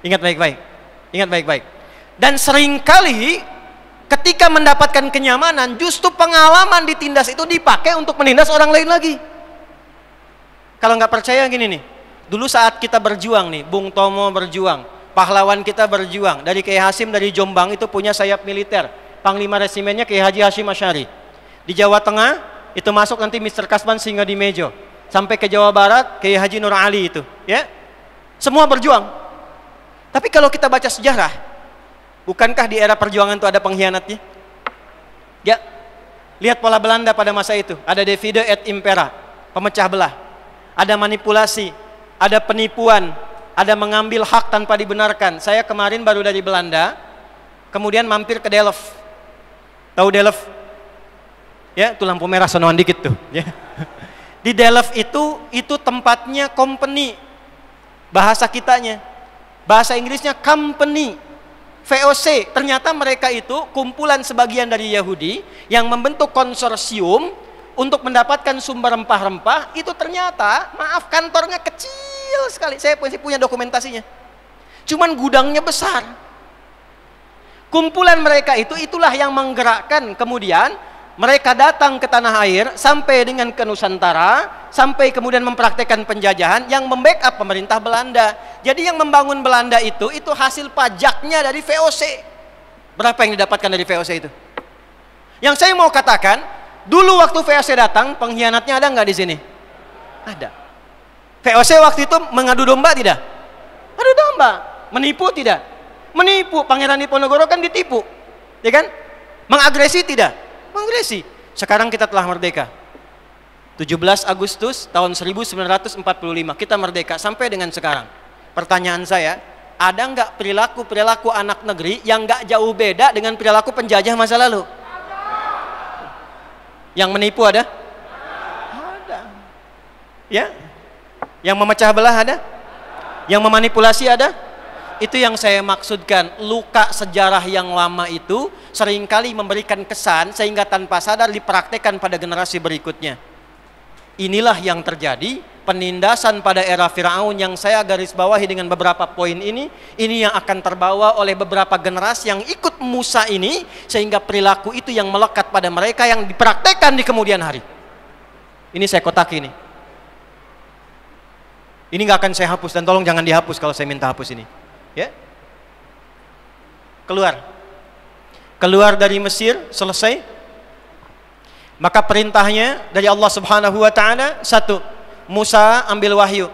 Ingat baik-baik. Ingat baik-baik. Dan seringkali ketika mendapatkan kenyamanan justru pengalaman ditindas itu dipakai untuk menindas orang lain lagi kalau nggak percaya gini nih dulu saat kita berjuang nih Bung Tomo berjuang pahlawan kita berjuang dari Kiai Hasim dari Jombang itu punya sayap militer panglima resimennya Kiai Haji Hashim Asyari di Jawa Tengah itu masuk nanti Mr. Kasman singa di Mejo sampai ke Jawa Barat Kiai Haji Nur Ali itu ya semua berjuang tapi kalau kita baca sejarah Bukankah di era perjuangan itu ada pengkhianatnya? Ya, lihat pola Belanda pada masa itu. Ada divide et impera, pemecah belah. Ada manipulasi, ada penipuan, ada mengambil hak tanpa dibenarkan. Saya kemarin baru dari Belanda, kemudian mampir ke Delft. Tahu Delft? Ya, itu lampu merah sonoan dikit tuh. Ya. Di Delft itu, itu tempatnya company. Bahasa kitanya. Bahasa Inggrisnya company VOC, ternyata mereka itu kumpulan sebagian dari Yahudi yang membentuk konsorsium untuk mendapatkan sumber rempah-rempah itu ternyata maaf kantornya kecil sekali saya punya dokumentasinya cuman gudangnya besar kumpulan mereka itu itulah yang menggerakkan kemudian mereka datang ke tanah air sampai dengan ke Nusantara, sampai kemudian mempraktekkan penjajahan yang membackup pemerintah Belanda. Jadi yang membangun Belanda itu itu hasil pajaknya dari VOC. Berapa yang didapatkan dari VOC itu? Yang saya mau katakan, dulu waktu VOC datang, pengkhianatnya ada nggak di sini? Ada. VOC waktu itu mengadu domba tidak? Adu domba. Menipu tidak? Menipu. Pangeran Diponegoro kan ditipu. Ya kan? Mengagresi tidak? Mengagresi. Sekarang kita telah merdeka. 17 Agustus tahun 1945 kita merdeka sampai dengan sekarang. Pertanyaan saya, ada nggak perilaku-perilaku anak negeri yang nggak jauh beda dengan perilaku penjajah masa lalu? Yang menipu ada? Ada. Ya? Yang memecah belah ada? Yang memanipulasi ada? Itu yang saya maksudkan, luka sejarah yang lama itu seringkali memberikan kesan sehingga tanpa sadar dipraktekkan pada generasi berikutnya. Inilah yang terjadi penindasan pada era Firaun yang saya garis bawahi dengan beberapa poin ini, ini yang akan terbawa oleh beberapa generasi yang ikut Musa ini sehingga perilaku itu yang melekat pada mereka yang dipraktekkan di kemudian hari. Ini saya kotak ini. Ini nggak akan saya hapus dan tolong jangan dihapus kalau saya minta hapus ini ya keluar keluar dari Mesir selesai maka perintahnya dari Allah Subhanahu wa taala satu Musa ambil wahyu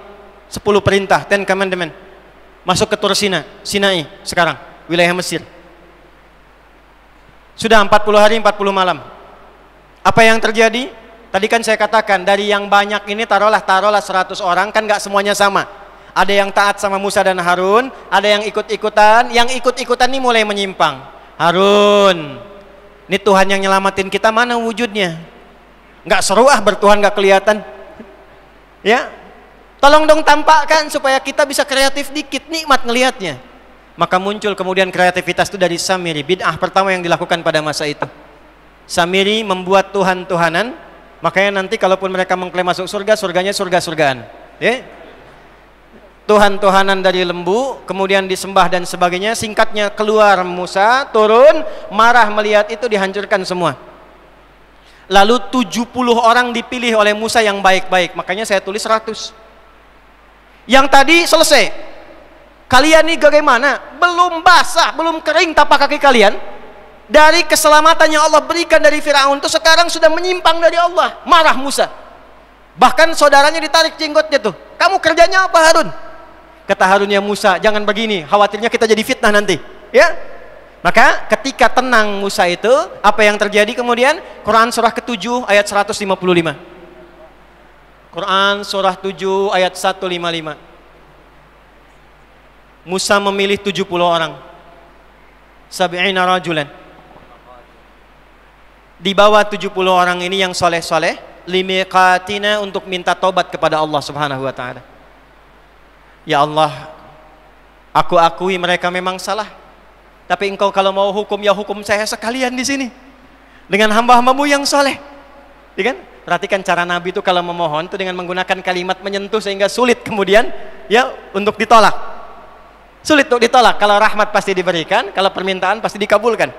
10 perintah ten commandment masuk ke Tur Sina Sinai sekarang wilayah Mesir sudah 40 hari 40 malam apa yang terjadi tadi kan saya katakan dari yang banyak ini taruhlah taruhlah 100 orang kan nggak semuanya sama ada yang taat sama Musa dan Harun, ada yang ikut-ikutan. Yang ikut-ikutan ini mulai menyimpang. Harun, ini Tuhan yang nyelamatin kita mana wujudnya? Gak seru ah bertuhan gak kelihatan. Ya, tolong dong tampakkan supaya kita bisa kreatif dikit, nikmat ngelihatnya. Maka muncul kemudian kreativitas itu dari Samiri, bid'ah pertama yang dilakukan pada masa itu. Samiri membuat Tuhan-Tuhanan, makanya nanti kalaupun mereka mengklaim masuk surga, surganya surga-surgaan. Ya, Tuhan-tuhanan dari lembu, kemudian disembah dan sebagainya. Singkatnya keluar Musa, turun, marah melihat itu dihancurkan semua. Lalu 70 orang dipilih oleh Musa yang baik-baik, makanya saya tulis 100. Yang tadi selesai. Kalian nih bagaimana? Belum basah, belum kering tapak kaki kalian. Dari keselamatan yang Allah berikan dari Firaun itu sekarang sudah menyimpang dari Allah. Marah Musa. Bahkan saudaranya ditarik jenggotnya tuh. Kamu kerjanya apa Harun? kata Harunnya Musa jangan begini khawatirnya kita jadi fitnah nanti ya maka ketika tenang Musa itu apa yang terjadi kemudian Quran surah ke-7 ayat 155 Quran surah 7 ayat 155 Musa memilih 70 orang Sabi'ina rajulan di bawah 70 orang ini yang soleh-soleh limiqatina untuk minta tobat kepada Allah subhanahu wa ta'ala Ya Allah, aku akui mereka memang salah. Tapi engkau kalau mau hukum, ya hukum saya sekalian di sini. Dengan hamba-hambamu yang soleh. Ya kan? Perhatikan cara Nabi itu kalau memohon itu dengan menggunakan kalimat menyentuh sehingga sulit kemudian ya untuk ditolak. Sulit untuk ditolak. Kalau rahmat pasti diberikan, kalau permintaan pasti dikabulkan.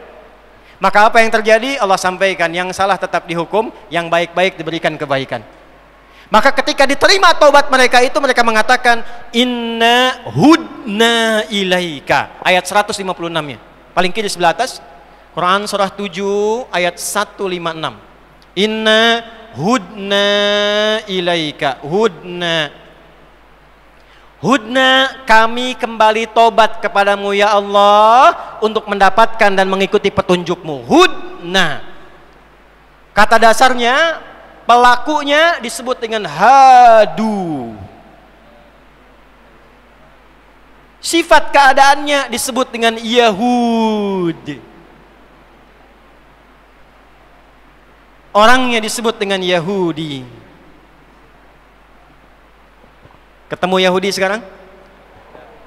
Maka apa yang terjadi? Allah sampaikan yang salah tetap dihukum, yang baik-baik diberikan kebaikan. Maka ketika diterima taubat mereka itu mereka mengatakan inna hudna ilaika. Ayat 156-nya. Paling kiri sebelah atas Quran surah 7 ayat 156. Inna hudna ilaika. Hudna Hudna kami kembali tobat kepadamu ya Allah untuk mendapatkan dan mengikuti petunjukmu. Hudna. Kata dasarnya Pelakunya disebut dengan hadu. Sifat keadaannya disebut dengan Yahud. Orangnya disebut dengan Yahudi. Ketemu Yahudi sekarang?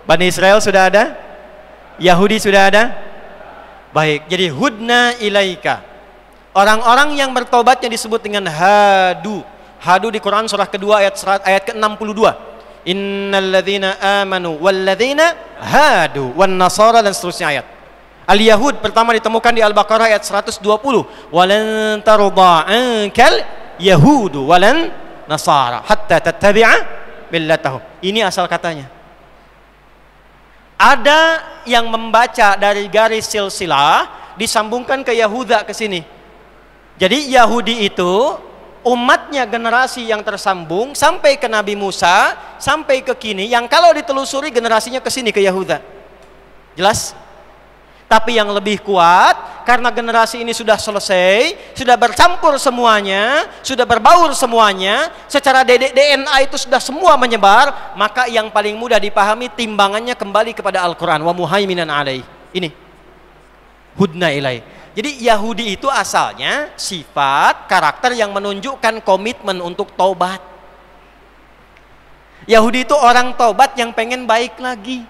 Bani Israel sudah ada? Yahudi sudah ada? Baik, jadi hudna ilaika. Orang-orang yang bertobatnya disebut dengan hadu. Hadu di Quran surah kedua ayat ayat ke-62. Innalladzina amanu walladzina hadu wan nasara dan seterusnya ayat. Al-Yahud pertama ditemukan di Al-Baqarah ayat 120. Walan tarda ankal yahudu walan nasara hatta tattabi'a millatahum. Ini asal katanya. Ada yang membaca dari garis silsilah disambungkan ke Yahuda ke sini jadi Yahudi itu umatnya generasi yang tersambung sampai ke Nabi Musa, sampai ke kini yang kalau ditelusuri generasinya ke sini ke Yahuda. Jelas? Tapi yang lebih kuat karena generasi ini sudah selesai, sudah bercampur semuanya, sudah berbaur semuanya, secara DNA itu sudah semua menyebar, maka yang paling mudah dipahami timbangannya kembali kepada Al-Qur'an wa muhaiminan alaih. Ini hudna ilai jadi Yahudi itu asalnya sifat karakter yang menunjukkan komitmen untuk taubat. Yahudi itu orang taubat yang pengen baik lagi.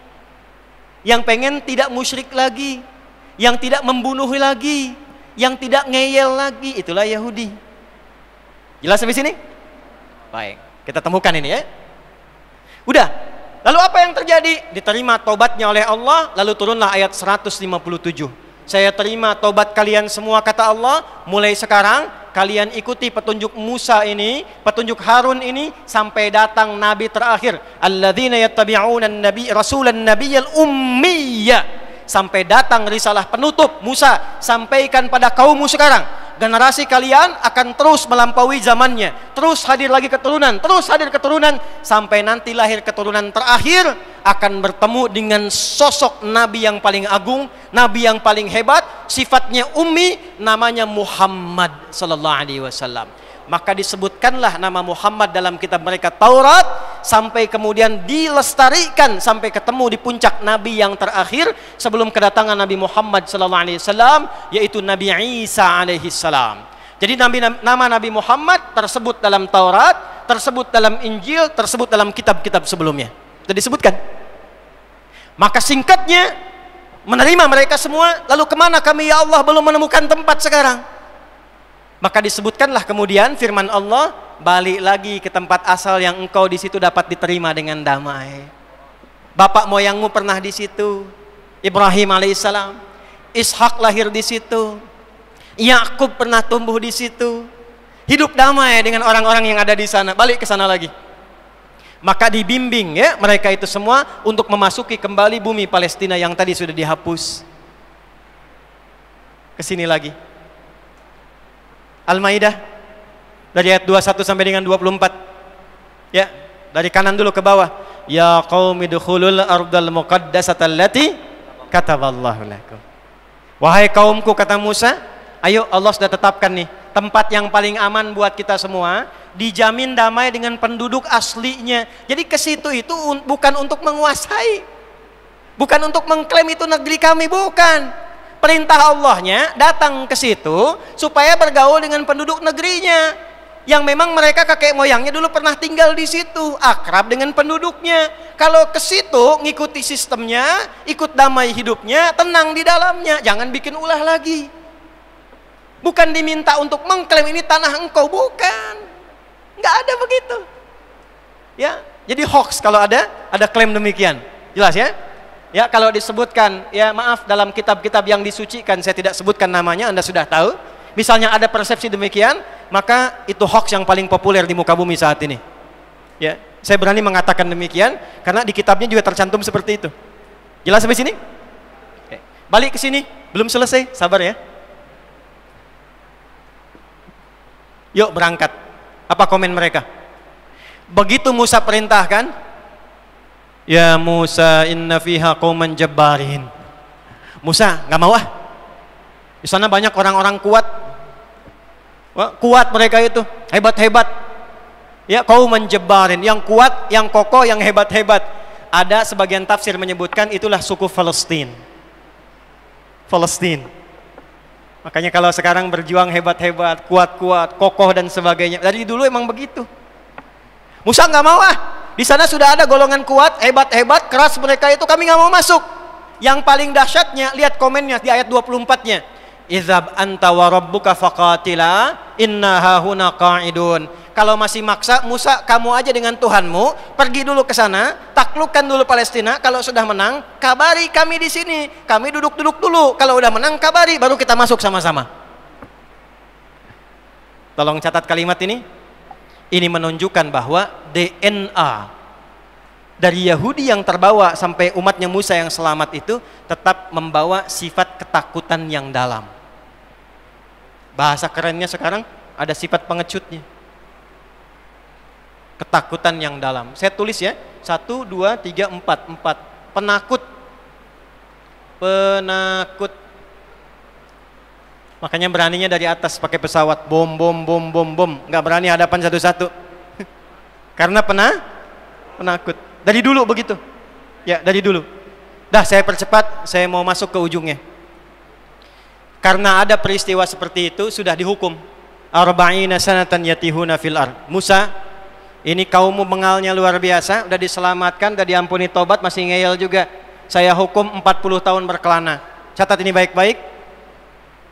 Yang pengen tidak musyrik lagi. Yang tidak membunuh lagi. Yang tidak ngeyel lagi. Itulah Yahudi. Jelas sampai sini? Baik, kita temukan ini ya. Udah, lalu apa yang terjadi? Diterima taubatnya oleh Allah, lalu turunlah ayat 157. Saya terima tobat kalian semua kata Allah. Mulai sekarang kalian ikuti petunjuk Musa ini, petunjuk Harun ini sampai datang nabi terakhir. Alladzina yattabi'una nabi rasulan nabiyyal ummiyah sampai datang risalah penutup Musa sampaikan pada kaummu sekarang generasi kalian akan terus melampaui zamannya terus hadir lagi keturunan terus hadir keturunan sampai nanti lahir keturunan terakhir akan bertemu dengan sosok nabi yang paling agung nabi yang paling hebat sifatnya ummi namanya Muhammad sallallahu alaihi wasallam maka disebutkanlah nama Muhammad dalam kitab mereka Taurat sampai kemudian dilestarikan sampai ketemu di puncak nabi yang terakhir sebelum kedatangan Nabi Muhammad sallallahu alaihi wasallam yaitu Nabi Isa alaihi salam. Jadi nabi, nama Nabi Muhammad tersebut dalam Taurat, tersebut dalam Injil, tersebut dalam kitab-kitab sebelumnya. Itu disebutkan. Maka singkatnya menerima mereka semua lalu kemana kami ya Allah belum menemukan tempat sekarang maka disebutkanlah kemudian firman Allah, balik lagi ke tempat asal yang engkau di situ dapat diterima dengan damai. Bapak moyangmu pernah di situ. Ibrahim alaihissalam, Ishak lahir di situ. Yakub pernah tumbuh di situ. Hidup damai dengan orang-orang yang ada di sana. Balik ke sana lagi. Maka dibimbing ya mereka itu semua untuk memasuki kembali bumi Palestina yang tadi sudah dihapus. Kesini lagi Al-Maidah dari ayat 21 sampai dengan 24. Ya, dari kanan dulu ke bawah. Ya qaumi dukhulul ardal muqaddasata allati kataballahu lakum. Wahai kaumku kata Musa, ayo Allah sudah tetapkan nih tempat yang paling aman buat kita semua, dijamin damai dengan penduduk aslinya. Jadi ke situ itu bukan untuk menguasai. Bukan untuk mengklaim itu negeri kami, bukan perintah Allahnya datang ke situ supaya bergaul dengan penduduk negerinya yang memang mereka kakek moyangnya dulu pernah tinggal di situ, akrab dengan penduduknya. Kalau ke situ ngikuti sistemnya, ikut damai hidupnya, tenang di dalamnya, jangan bikin ulah lagi. Bukan diminta untuk mengklaim ini tanah engkau, bukan. Nggak ada begitu. Ya, jadi hoax kalau ada ada klaim demikian. Jelas ya? Ya, kalau disebutkan, ya maaf dalam kitab-kitab yang disucikan saya tidak sebutkan namanya, Anda sudah tahu. Misalnya ada persepsi demikian, maka itu hoax yang paling populer di muka bumi saat ini. Ya, saya berani mengatakan demikian karena di kitabnya juga tercantum seperti itu. Jelas sampai sini? Oke. Balik ke sini, belum selesai, sabar ya. Yuk berangkat. Apa komen mereka? Begitu Musa perintahkan, Ya Musa inna fiha qauman jabbarin. Musa, nggak mau ah. Di sana banyak orang-orang kuat. kuat mereka itu, hebat-hebat. Ya qauman jabbarin, yang kuat, yang kokoh, yang hebat-hebat. Ada sebagian tafsir menyebutkan itulah suku Palestina. Palestina. Makanya kalau sekarang berjuang hebat-hebat, kuat-kuat, kokoh dan sebagainya. Dari dulu emang begitu. Musa nggak mau ah. Di sana sudah ada golongan kuat, hebat-hebat, keras mereka itu kami nggak mau masuk. Yang paling dahsyatnya lihat komennya di ayat 24-nya. Izab anta wa rabbuka faqatila innaha qa'idun. Kalau masih maksa, Musa kamu aja dengan Tuhanmu, pergi dulu ke sana, taklukkan dulu Palestina. Kalau sudah menang, kabari kami di sini. Kami duduk-duduk dulu. Kalau udah menang, kabari baru kita masuk sama-sama. Tolong catat kalimat ini. Ini menunjukkan bahwa DNA dari Yahudi yang terbawa sampai umatnya Musa yang selamat itu tetap membawa sifat ketakutan yang dalam. Bahasa kerennya sekarang ada sifat pengecutnya. Ketakutan yang dalam. Saya tulis ya, satu, dua, tiga, empat, empat. Penakut. Penakut Makanya beraninya dari atas pakai pesawat bom bom bom bom bom, nggak berani hadapan satu-satu. Karena pernah penakut. Dari dulu begitu. Ya, dari dulu. Dah saya percepat, saya mau masuk ke ujungnya. Karena ada peristiwa seperti itu sudah dihukum. Arba'ina sanatan yatihuna fil ar. Musa, ini kaummu mengalnya luar biasa, udah diselamatkan, udah diampuni tobat, masih ngeyel juga. Saya hukum 40 tahun berkelana. Catat ini baik-baik,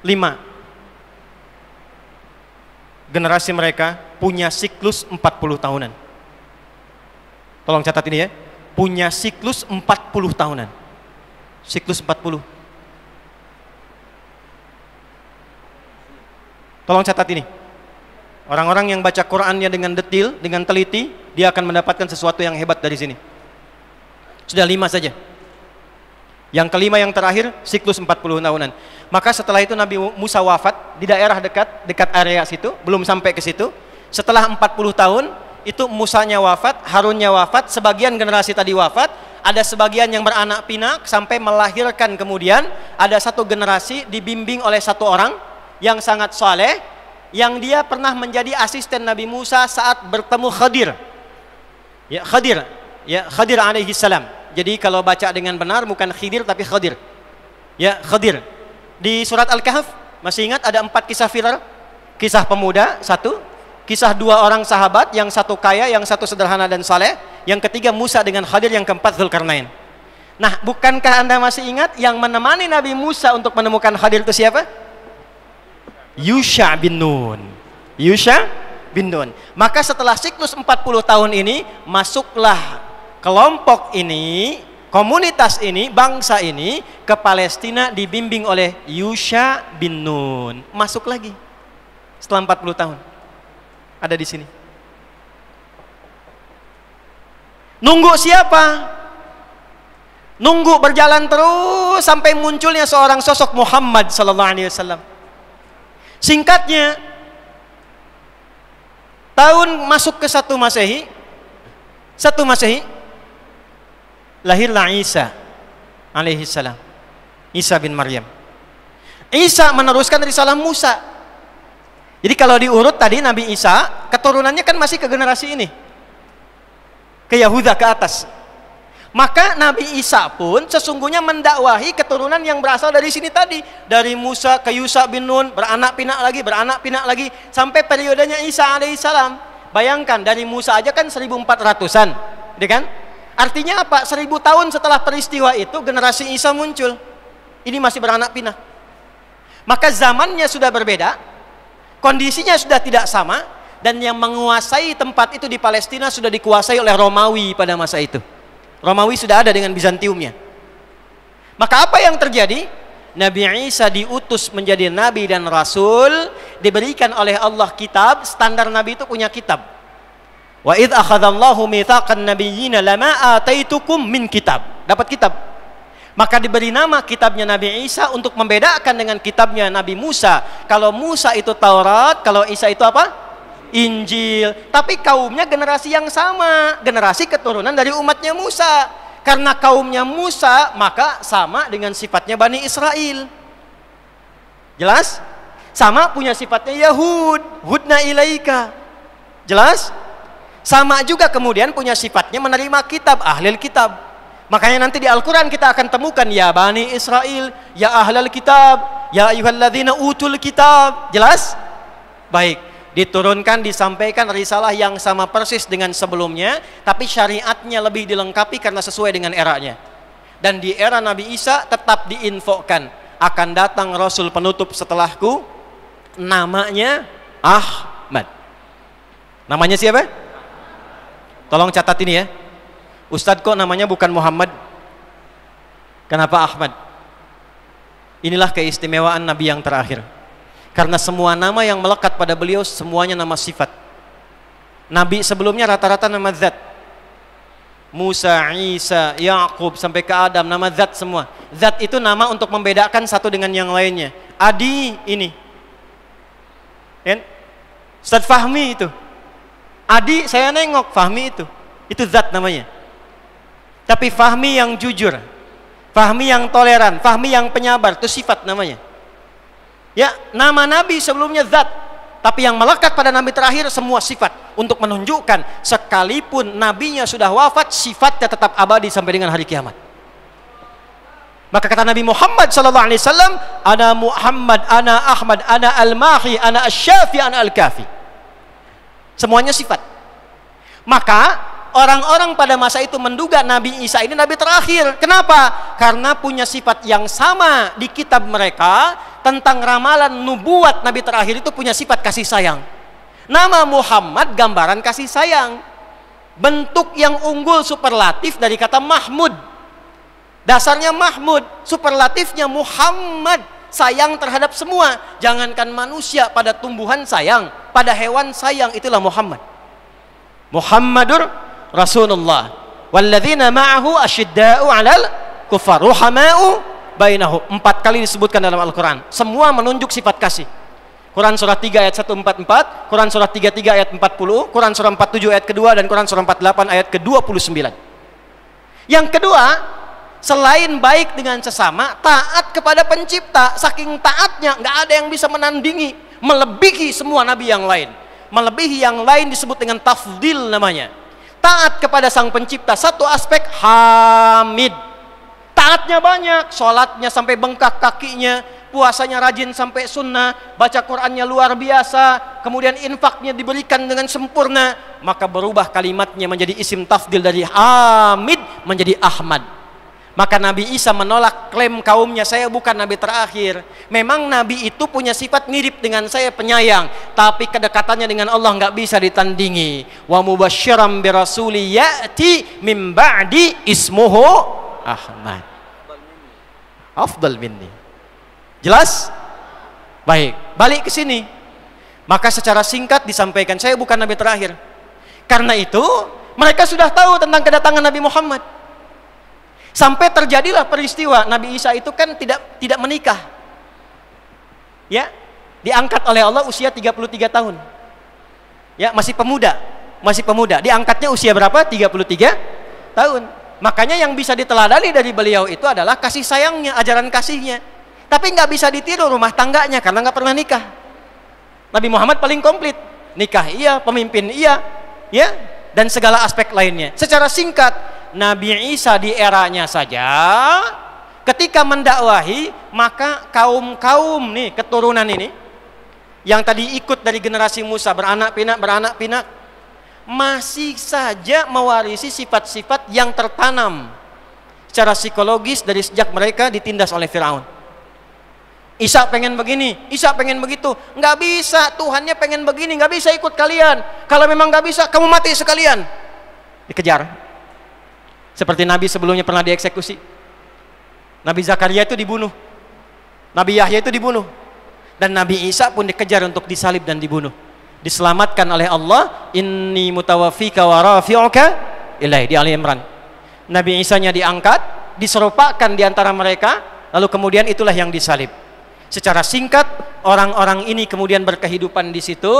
lima. Generasi mereka punya siklus 40 tahunan. Tolong catat ini ya. Punya siklus 40 tahunan. Siklus 40. Tolong catat ini. Orang-orang yang baca Qur'annya dengan detil, dengan teliti, dia akan mendapatkan sesuatu yang hebat dari sini. Sudah lima saja. Yang kelima yang terakhir siklus 40 tahunan. Maka setelah itu Nabi Musa wafat di daerah dekat dekat area situ, belum sampai ke situ. Setelah 40 tahun itu Musanya wafat, Harunnya wafat, sebagian generasi tadi wafat, ada sebagian yang beranak pinak sampai melahirkan kemudian ada satu generasi dibimbing oleh satu orang yang sangat soleh yang dia pernah menjadi asisten Nabi Musa saat bertemu Khadir. Ya Khadir, ya Khadir alaihi salam jadi kalau baca dengan benar bukan Khidir tapi Khadir. Ya, Khadir. Di surat Al-Kahf masih ingat ada empat kisah viral? Kisah pemuda satu, kisah dua orang sahabat, yang satu kaya, yang satu sederhana dan saleh, yang ketiga Musa dengan Khadir, yang keempat Zulkarnain. Nah, bukankah Anda masih ingat yang menemani Nabi Musa untuk menemukan Khadir itu siapa? Yusha bin Nun. Yusha bin Nun. Maka setelah siklus 40 tahun ini, masuklah kelompok ini, komunitas ini, bangsa ini ke Palestina dibimbing oleh Yusha bin Nun. Masuk lagi setelah 40 tahun. Ada di sini. Nunggu siapa? Nunggu berjalan terus sampai munculnya seorang sosok Muhammad sallallahu alaihi wasallam. Singkatnya tahun masuk ke satu Masehi, satu Masehi lahirlah Isa alaihi salam. Isa bin Maryam. Isa meneruskan dari Salam Musa. Jadi kalau diurut tadi Nabi Isa, keturunannya kan masih ke generasi ini. Ke Yahuda ke atas. Maka Nabi Isa pun sesungguhnya mendakwahi keturunan yang berasal dari sini tadi, dari Musa ke Yusa bin Nun, beranak pinak lagi, beranak pinak lagi sampai periodenya Isa alaihissalam. Bayangkan dari Musa aja kan 1400-an, gitu ya kan? Artinya apa? Seribu tahun setelah peristiwa itu generasi Isa muncul. Ini masih beranak pinah. Maka zamannya sudah berbeda, kondisinya sudah tidak sama, dan yang menguasai tempat itu di Palestina sudah dikuasai oleh Romawi pada masa itu. Romawi sudah ada dengan Bizantiumnya. Maka apa yang terjadi? Nabi Isa diutus menjadi nabi dan rasul, diberikan oleh Allah kitab, standar nabi itu punya kitab Wa id akhadallahu mitsaqan nabiyyina lama ataitukum min kitab. Dapat kitab. Maka diberi nama kitabnya Nabi Isa untuk membedakan dengan kitabnya Nabi Musa. Kalau Musa itu Taurat, kalau Isa itu apa? Injil. Tapi kaumnya generasi yang sama, generasi keturunan dari umatnya Musa. Karena kaumnya Musa, maka sama dengan sifatnya Bani Israel. Jelas? Sama punya sifatnya Yahud. Hudna ilaika. Jelas? Sama juga kemudian punya sifatnya menerima kitab, ahlil kitab. Makanya nanti di Al-Quran kita akan temukan ya Bani Israel, ya Ahlil kitab, ya ayuhalladzina utul kitab. Jelas? Baik. Diturunkan, disampaikan risalah yang sama persis dengan sebelumnya, tapi syariatnya lebih dilengkapi karena sesuai dengan eranya. Dan di era Nabi Isa tetap diinfokan akan datang Rasul penutup setelahku namanya Ahmad namanya siapa? Tolong catat ini ya. Ustadz kok namanya bukan Muhammad? Kenapa Ahmad? Inilah keistimewaan Nabi yang terakhir. Karena semua nama yang melekat pada beliau semuanya nama sifat. Nabi sebelumnya rata-rata nama zat. Musa, Isa, Yakub sampai ke Adam nama zat semua. Zat itu nama untuk membedakan satu dengan yang lainnya. Adi ini. Kan? Ustaz Fahmi itu Adi saya nengok Fahmi itu itu zat namanya tapi Fahmi yang jujur Fahmi yang toleran Fahmi yang penyabar itu sifat namanya ya nama Nabi sebelumnya zat tapi yang melekat pada Nabi terakhir semua sifat untuk menunjukkan sekalipun nabinya sudah wafat sifatnya tetap abadi sampai dengan hari kiamat maka kata Nabi Muhammad sallallahu alaihi wasallam, "Ana Muhammad, ana Ahmad, ana Al-Mahi, ana Asy-Syafi, ana Al-Kafi." Semuanya sifat. Maka orang-orang pada masa itu menduga Nabi Isa ini Nabi terakhir. Kenapa? Karena punya sifat yang sama di kitab mereka tentang ramalan nubuat Nabi terakhir itu punya sifat kasih sayang. Nama Muhammad gambaran kasih sayang. Bentuk yang unggul superlatif dari kata Mahmud. Dasarnya Mahmud, superlatifnya Muhammad sayang terhadap semua. Jangankan manusia, pada tumbuhan sayang, pada hewan sayang. Itulah Muhammad. Muhammadur Rasulullah. Walladzina ma'ahu asyidda'u 'alal kufar ruhama'u bainahu. Empat kali disebutkan dalam Al-Qur'an. Semua menunjuk sifat kasih. Quran surah 3 ayat 144, Quran surah 33 ayat 40, Quran surah 47 ayat kedua dan Quran surah 48 ayat ke-29. Yang kedua, selain baik dengan sesama taat kepada pencipta saking taatnya nggak ada yang bisa menandingi melebihi semua nabi yang lain melebihi yang lain disebut dengan tafdil namanya taat kepada sang pencipta satu aspek hamid taatnya banyak sholatnya sampai bengkak kakinya puasanya rajin sampai sunnah baca Qurannya luar biasa kemudian infaknya diberikan dengan sempurna maka berubah kalimatnya menjadi isim tafdil dari hamid menjadi ahmad maka Nabi Isa menolak klaim kaumnya, saya bukan nabi terakhir. Memang nabi itu punya sifat mirip dengan saya penyayang, tapi kedekatannya dengan Allah nggak bisa ditandingi. Wa mubashiram bi ya'ti mim ba'di ismuhu Ahmad. Afdal minni. Jelas? Baik, balik ke sini. Maka secara singkat disampaikan, saya bukan nabi terakhir. Karena itu, mereka sudah tahu tentang kedatangan Nabi Muhammad Sampai terjadilah peristiwa Nabi Isa itu kan tidak tidak menikah. Ya, diangkat oleh Allah usia 33 tahun. Ya, masih pemuda. Masih pemuda. Diangkatnya usia berapa? 33 tahun. Makanya yang bisa diteladani dari beliau itu adalah kasih sayangnya, ajaran kasihnya. Tapi nggak bisa ditiru rumah tangganya karena nggak pernah nikah. Nabi Muhammad paling komplit. Nikah iya, pemimpin iya, ya, dan segala aspek lainnya. Secara singkat, Nabi Isa di eranya saja ketika mendakwahi maka kaum-kaum nih keturunan ini yang tadi ikut dari generasi Musa beranak pinak beranak pinak masih saja mewarisi sifat-sifat yang tertanam secara psikologis dari sejak mereka ditindas oleh Firaun. Isa pengen begini, Isa pengen begitu, nggak bisa Tuhannya pengen begini, nggak bisa ikut kalian. Kalau memang nggak bisa, kamu mati sekalian. Dikejar, seperti Nabi sebelumnya pernah dieksekusi. Nabi Zakaria itu dibunuh. Nabi Yahya itu dibunuh. Dan Nabi Isa pun dikejar untuk disalib dan dibunuh. Diselamatkan oleh Allah, inni mutawafika wa rafi'uka ilaih di Ali Imran. Nabi Isanya diangkat, diserupakan di antara mereka, lalu kemudian itulah yang disalib. Secara singkat, orang-orang ini kemudian berkehidupan di situ,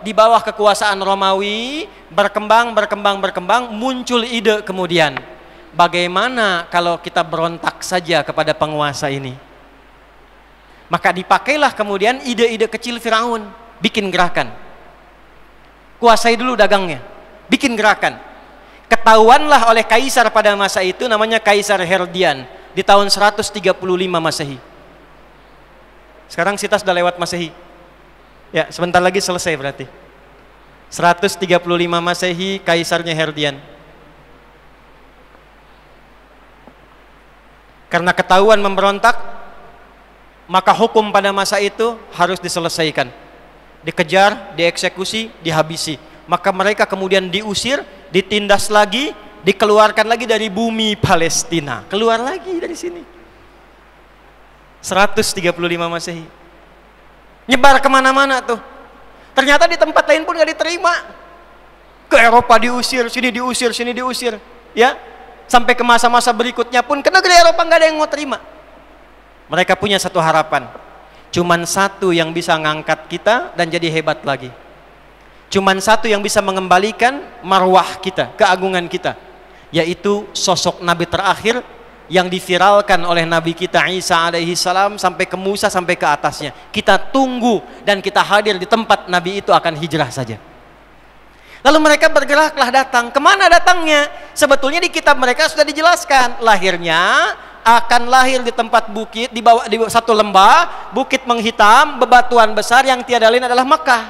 di bawah kekuasaan Romawi berkembang berkembang berkembang muncul ide kemudian bagaimana kalau kita berontak saja kepada penguasa ini maka dipakailah kemudian ide-ide kecil Firaun bikin gerakan kuasai dulu dagangnya bikin gerakan ketahuanlah oleh kaisar pada masa itu namanya kaisar Herodian di tahun 135 Masehi sekarang kita sudah lewat Masehi Ya, sebentar lagi selesai berarti. 135 Masehi kaisarnya Herdian. Karena ketahuan memberontak, maka hukum pada masa itu harus diselesaikan. Dikejar, dieksekusi, dihabisi. Maka mereka kemudian diusir, ditindas lagi, dikeluarkan lagi dari bumi Palestina. Keluar lagi dari sini. 135 Masehi nyebar kemana-mana tuh ternyata di tempat lain pun gak diterima ke Eropa diusir sini diusir sini diusir ya sampai ke masa-masa berikutnya pun ke negeri Eropa gak ada yang mau terima mereka punya satu harapan cuman satu yang bisa ngangkat kita dan jadi hebat lagi cuman satu yang bisa mengembalikan marwah kita keagungan kita yaitu sosok nabi terakhir yang diviralkan oleh Nabi kita Isa alaihi salam sampai ke Musa sampai ke atasnya. Kita tunggu dan kita hadir di tempat Nabi itu akan hijrah saja. Lalu mereka bergeraklah datang. Kemana datangnya? Sebetulnya di kitab mereka sudah dijelaskan. Lahirnya akan lahir di tempat bukit di bawah di satu lembah, bukit menghitam, bebatuan besar yang tiada lain adalah Mekah.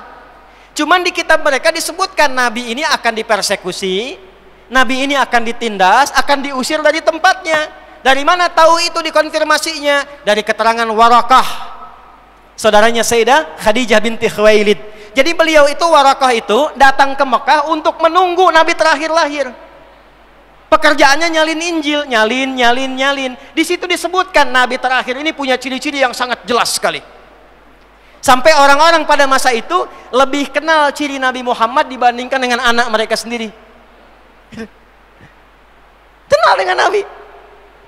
Cuman di kitab mereka disebutkan nabi ini akan dipersekusi, nabi ini akan ditindas, akan diusir dari tempatnya. Dari mana tahu itu dikonfirmasinya? Dari keterangan Warakah. Saudaranya Sayyidah Khadijah binti Khuwailid. Jadi beliau itu Warakah itu datang ke Mekah untuk menunggu Nabi terakhir lahir. Pekerjaannya nyalin Injil, nyalin, nyalin, nyalin. Di situ disebutkan Nabi terakhir ini punya ciri-ciri yang sangat jelas sekali. Sampai orang-orang pada masa itu lebih kenal ciri Nabi Muhammad dibandingkan dengan anak mereka sendiri. Kenal dengan Nabi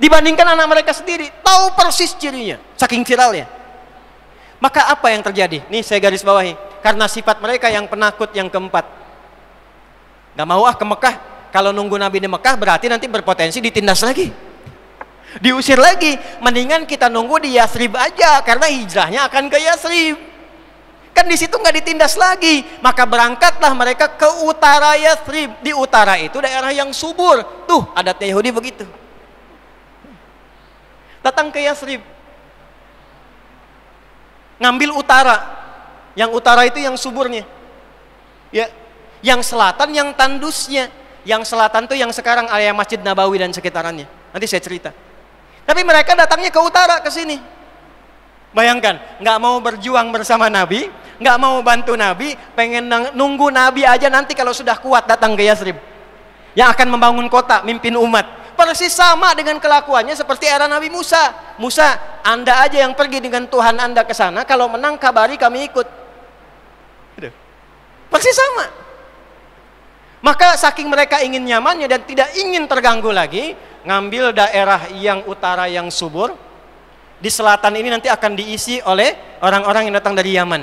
dibandingkan anak mereka sendiri tahu persis cirinya saking viralnya maka apa yang terjadi nih saya garis bawahi karena sifat mereka yang penakut yang keempat nggak mau ah ke Mekah kalau nunggu Nabi di Mekah berarti nanti berpotensi ditindas lagi diusir lagi mendingan kita nunggu di Yasrib aja karena hijrahnya akan ke Yasrib kan di situ nggak ditindas lagi maka berangkatlah mereka ke utara Yasrib di utara itu daerah yang subur tuh adatnya Yahudi begitu datang ke Yasrib ngambil utara yang utara itu yang suburnya ya yang selatan yang tandusnya yang selatan itu yang sekarang area Masjid Nabawi dan sekitarannya nanti saya cerita tapi mereka datangnya ke utara ke sini bayangkan nggak mau berjuang bersama Nabi nggak mau bantu Nabi pengen nunggu Nabi aja nanti kalau sudah kuat datang ke Yasrib yang akan membangun kota mimpin umat persis sama dengan kelakuannya seperti era Nabi Musa. Musa, Anda aja yang pergi dengan Tuhan Anda ke sana, kalau menang kabari kami ikut. Persis sama. Maka saking mereka ingin nyamannya dan tidak ingin terganggu lagi, ngambil daerah yang utara yang subur, di selatan ini nanti akan diisi oleh orang-orang yang datang dari Yaman.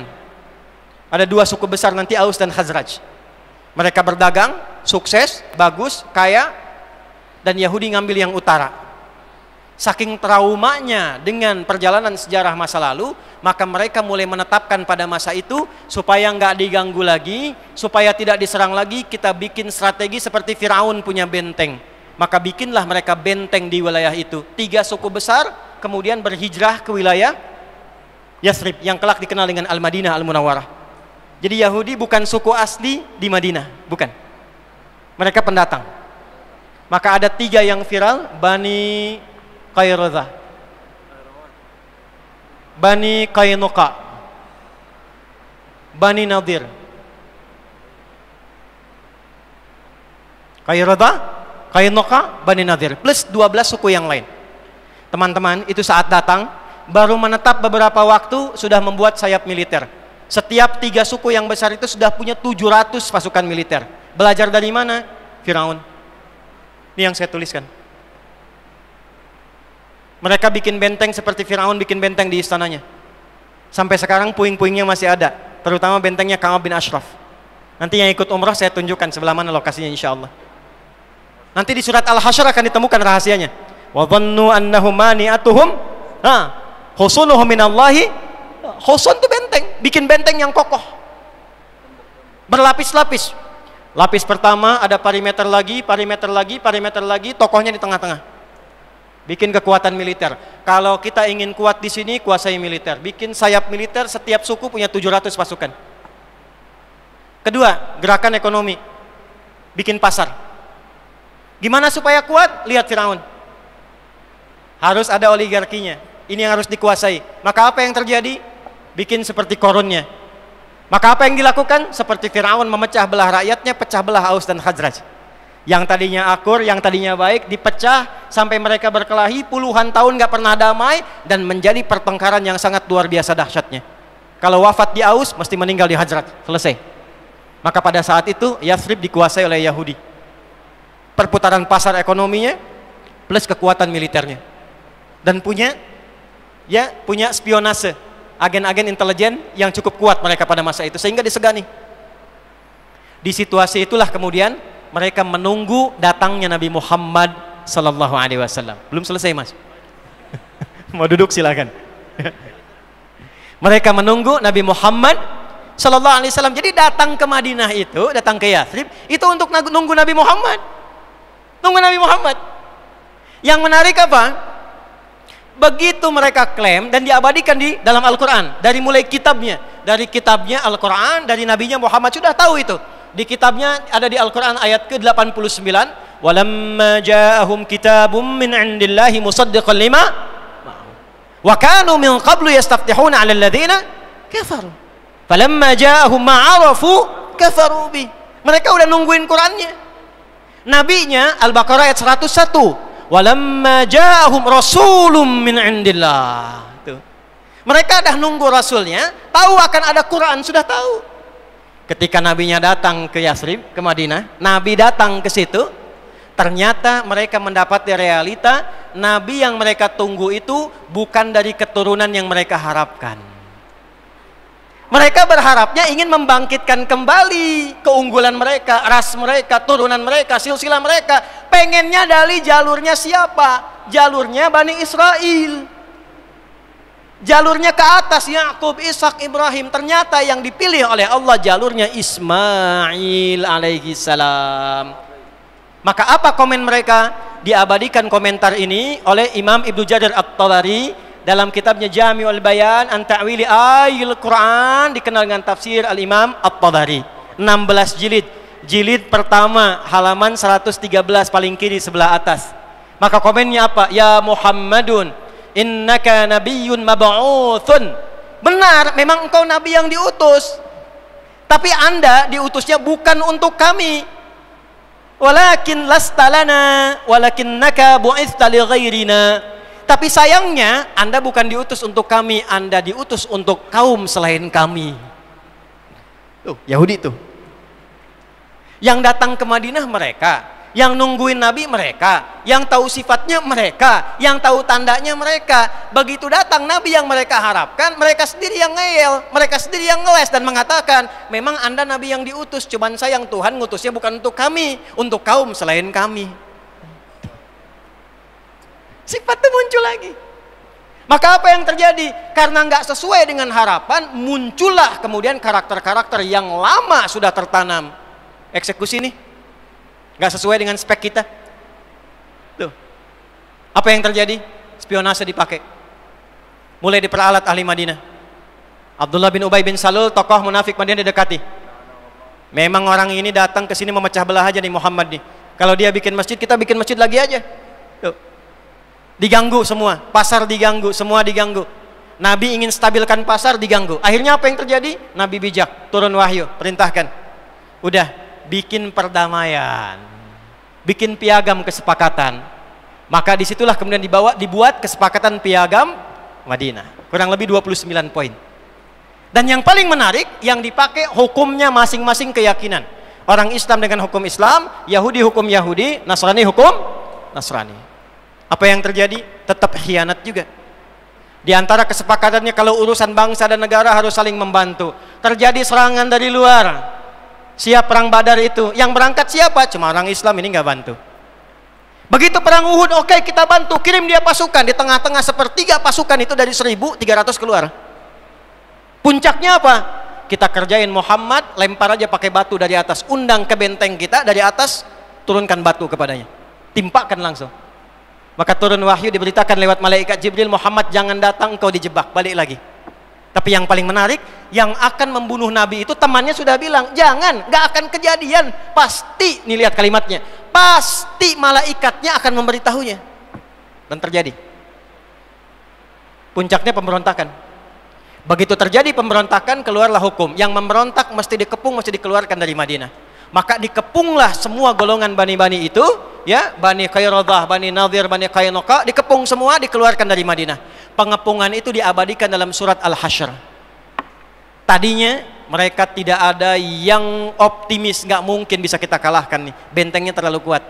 Ada dua suku besar nanti Aus dan Khazraj. Mereka berdagang, sukses, bagus, kaya, dan Yahudi ngambil yang utara. Saking traumanya dengan perjalanan sejarah masa lalu, maka mereka mulai menetapkan pada masa itu supaya nggak diganggu lagi, supaya tidak diserang lagi, kita bikin strategi seperti Firaun punya benteng. Maka bikinlah mereka benteng di wilayah itu. Tiga suku besar kemudian berhijrah ke wilayah Yasrib yang kelak dikenal dengan Al-Madinah al Munawwarah. Jadi Yahudi bukan suku asli di Madinah, bukan. Mereka pendatang maka ada tiga yang viral, Bani Qairazah, Bani Kainuka, Bani Nadir. Qairazah, Kainuka, Bani Nadir, plus 12 suku yang lain. Teman-teman, itu saat datang, baru menetap beberapa waktu, sudah membuat sayap militer. Setiap tiga suku yang besar itu sudah punya 700 pasukan militer. Belajar dari mana? Firaun. Ini yang saya tuliskan. Mereka bikin benteng seperti Firaun bikin benteng di istananya. Sampai sekarang puing-puingnya masih ada, terutama bentengnya Ka'ab bin Ashraf. Nanti yang ikut umrah saya tunjukkan sebelah mana lokasinya insya Allah. Nanti di surat Al-Hasyr akan ditemukan rahasianya. Wa dhannu annahum mani'atuhum ha husunuhum minallahi husun itu benteng, bikin benteng yang kokoh. Berlapis-lapis. Lapis pertama ada parameter lagi, parameter lagi, parameter lagi, tokohnya di tengah-tengah. Bikin kekuatan militer. Kalau kita ingin kuat di sini, kuasai militer. Bikin sayap militer, setiap suku punya 700 pasukan. Kedua, gerakan ekonomi. Bikin pasar. Gimana supaya kuat? Lihat Firaun. Harus ada oligarkinya. Ini yang harus dikuasai. Maka apa yang terjadi? Bikin seperti korunnya maka apa yang dilakukan? Seperti Firaun memecah belah rakyatnya, pecah belah Aus dan Khazraj. Yang tadinya akur, yang tadinya baik, dipecah sampai mereka berkelahi puluhan tahun gak pernah damai dan menjadi pertengkaran yang sangat luar biasa dahsyatnya. Kalau wafat di Aus, mesti meninggal di Hajrat. Selesai. Maka pada saat itu, Yathrib dikuasai oleh Yahudi. Perputaran pasar ekonominya, plus kekuatan militernya. Dan punya, ya punya spionase, agen-agen intelijen yang cukup kuat mereka pada masa itu sehingga disegani. Di situasi itulah kemudian mereka menunggu datangnya Nabi Muhammad sallallahu alaihi wasallam. Belum selesai, Mas. Mau duduk silakan. mereka menunggu Nabi Muhammad sallallahu alaihi wasallam. Jadi datang ke Madinah itu, datang ke Yathrib itu untuk nunggu Nabi Muhammad. Nunggu Nabi Muhammad. Yang menarik apa? Begitu mereka klaim dan diabadikan di dalam Al-Quran. Dari mulai kitabnya. Dari kitabnya Al-Quran, dari nabinya Muhammad sudah tahu itu. Di kitabnya ada di Al-Quran ayat ke-89. Walamma ja'ahum kitabum min indillahi musaddiqan lima wa kanu min qablu yastaftihuna 'ala alladhina kafaru falamma ja'ahum ma 'arafu kafaru bi mereka udah nungguin Qur'annya nabinya Al-Baqarah ayat 101 walamma ja'ahum rasulum min indillah tuh mereka dah nunggu rasulnya tahu akan ada Quran sudah tahu ketika nabinya datang ke Yasrib ke Madinah nabi datang ke situ ternyata mereka mendapati realita nabi yang mereka tunggu itu bukan dari keturunan yang mereka harapkan mereka berharapnya ingin membangkitkan kembali keunggulan mereka, ras mereka, turunan mereka, silsilah mereka. Pengennya dari jalurnya siapa? Jalurnya Bani Israel. Jalurnya ke atas Yakub, Ishak, Ibrahim. Ternyata yang dipilih oleh Allah jalurnya Ismail alaihi salam. Maka apa komen mereka? Diabadikan komentar ini oleh Imam Ibnu Jadir at tawari dalam kitabnya Jami'ul Bayan an Ta'wili Ayil Quran dikenal dengan tafsir Al Imam At-Tabari 16 jilid jilid pertama halaman 113 paling kiri sebelah atas maka komennya apa ya Muhammadun innaka nabiyyun mab'utsun benar memang engkau nabi yang diutus tapi anda diutusnya bukan untuk kami walakin lastalana walakinnaka bu'itsta li ghairina tapi sayangnya Anda bukan diutus untuk kami, Anda diutus untuk kaum selain kami. Tuh, Yahudi tuh. Yang datang ke Madinah mereka, yang nungguin Nabi mereka, yang tahu sifatnya mereka, yang tahu tandanya mereka. Begitu datang Nabi yang mereka harapkan, mereka sendiri yang ngeyel, mereka sendiri yang ngeles dan mengatakan, memang anda Nabi yang diutus, cuman sayang Tuhan ngutusnya bukan untuk kami, untuk kaum selain kami sifat itu muncul lagi. Maka apa yang terjadi? Karena nggak sesuai dengan harapan, muncullah kemudian karakter-karakter yang lama sudah tertanam. Eksekusi nih, nggak sesuai dengan spek kita. Tuh, apa yang terjadi? Spionase dipakai. Mulai diperalat ahli Madinah. Abdullah bin Ubay bin Salul, tokoh munafik Madinah didekati. Memang orang ini datang ke sini memecah belah aja nih Muhammad nih. Kalau dia bikin masjid, kita bikin masjid lagi aja. Tuh diganggu semua pasar diganggu semua diganggu Nabi ingin stabilkan pasar diganggu akhirnya apa yang terjadi Nabi bijak turun wahyu perintahkan udah bikin perdamaian bikin piagam kesepakatan maka disitulah kemudian dibawa dibuat kesepakatan piagam Madinah kurang lebih 29 poin dan yang paling menarik yang dipakai hukumnya masing-masing keyakinan orang Islam dengan hukum Islam Yahudi hukum Yahudi Nasrani hukum Nasrani apa yang terjadi? Tetap hianat juga. Di antara kesepakatannya kalau urusan bangsa dan negara harus saling membantu. Terjadi serangan dari luar. Siap perang Badar itu, yang berangkat siapa? Cuma orang Islam ini nggak bantu. Begitu perang Uhud, oke okay, kita bantu, kirim dia pasukan di tengah-tengah sepertiga pasukan itu dari 1.300 keluar. Puncaknya apa? Kita kerjain Muhammad, lempar aja pakai batu dari atas, undang ke benteng kita dari atas, turunkan batu kepadanya, timpakan langsung. Maka turun wahyu diberitakan lewat malaikat Jibril, Muhammad jangan datang kau dijebak, balik lagi. Tapi yang paling menarik, yang akan membunuh Nabi itu temannya sudah bilang, jangan, gak akan kejadian, pasti, nih lihat kalimatnya, pasti malaikatnya akan memberitahunya. Dan terjadi. Puncaknya pemberontakan. Begitu terjadi pemberontakan, keluarlah hukum. Yang memberontak mesti dikepung, mesti dikeluarkan dari Madinah maka dikepunglah semua golongan bani-bani itu ya bani Qairodah, bani Nadir, bani Qainuqa dikepung semua dikeluarkan dari Madinah. Pengepungan itu diabadikan dalam surat al hashr Tadinya mereka tidak ada yang optimis, nggak mungkin bisa kita kalahkan nih. Bentengnya terlalu kuat,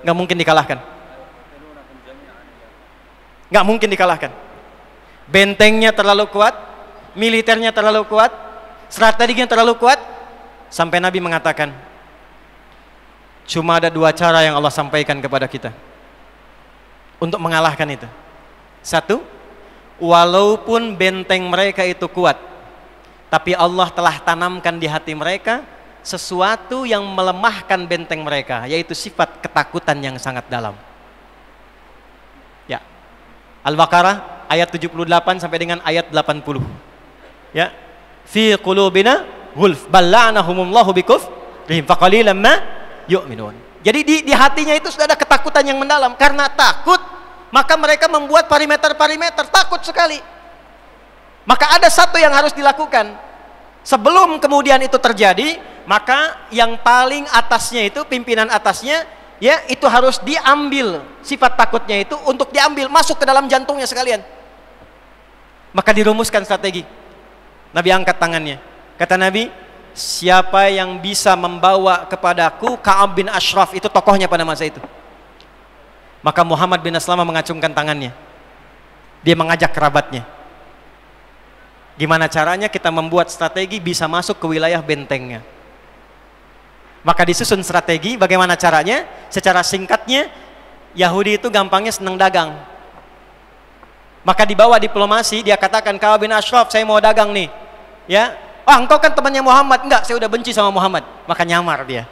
nggak mungkin dikalahkan. Nggak mungkin dikalahkan. Bentengnya terlalu kuat, militernya terlalu kuat, strateginya terlalu kuat, Sampai Nabi mengatakan, cuma ada dua cara yang Allah sampaikan kepada kita untuk mengalahkan itu. Satu, walaupun benteng mereka itu kuat, tapi Allah telah tanamkan di hati mereka sesuatu yang melemahkan benteng mereka, yaitu sifat ketakutan yang sangat dalam. Ya. Al-Baqarah ayat 78 sampai dengan ayat 80. Ya. Fi qulubina gulf ballanahumullahu bikuf faqalilan ma yu'minun jadi di, di hatinya itu sudah ada ketakutan yang mendalam karena takut maka mereka membuat parameter-parameter takut sekali maka ada satu yang harus dilakukan sebelum kemudian itu terjadi maka yang paling atasnya itu pimpinan atasnya ya itu harus diambil sifat takutnya itu untuk diambil masuk ke dalam jantungnya sekalian maka dirumuskan strategi Nabi angkat tangannya Kata Nabi, siapa yang bisa membawa kepadaku Ka'ab bin Ashraf itu tokohnya pada masa itu. Maka Muhammad bin Aslamah mengacungkan tangannya. Dia mengajak kerabatnya. Gimana caranya kita membuat strategi bisa masuk ke wilayah bentengnya. Maka disusun strategi bagaimana caranya? Secara singkatnya Yahudi itu gampangnya senang dagang. Maka dibawa diplomasi, dia katakan Ka'ab bin Ashraf, saya mau dagang nih. Ya, ah engkau kan temannya Muhammad enggak saya udah benci sama Muhammad maka nyamar dia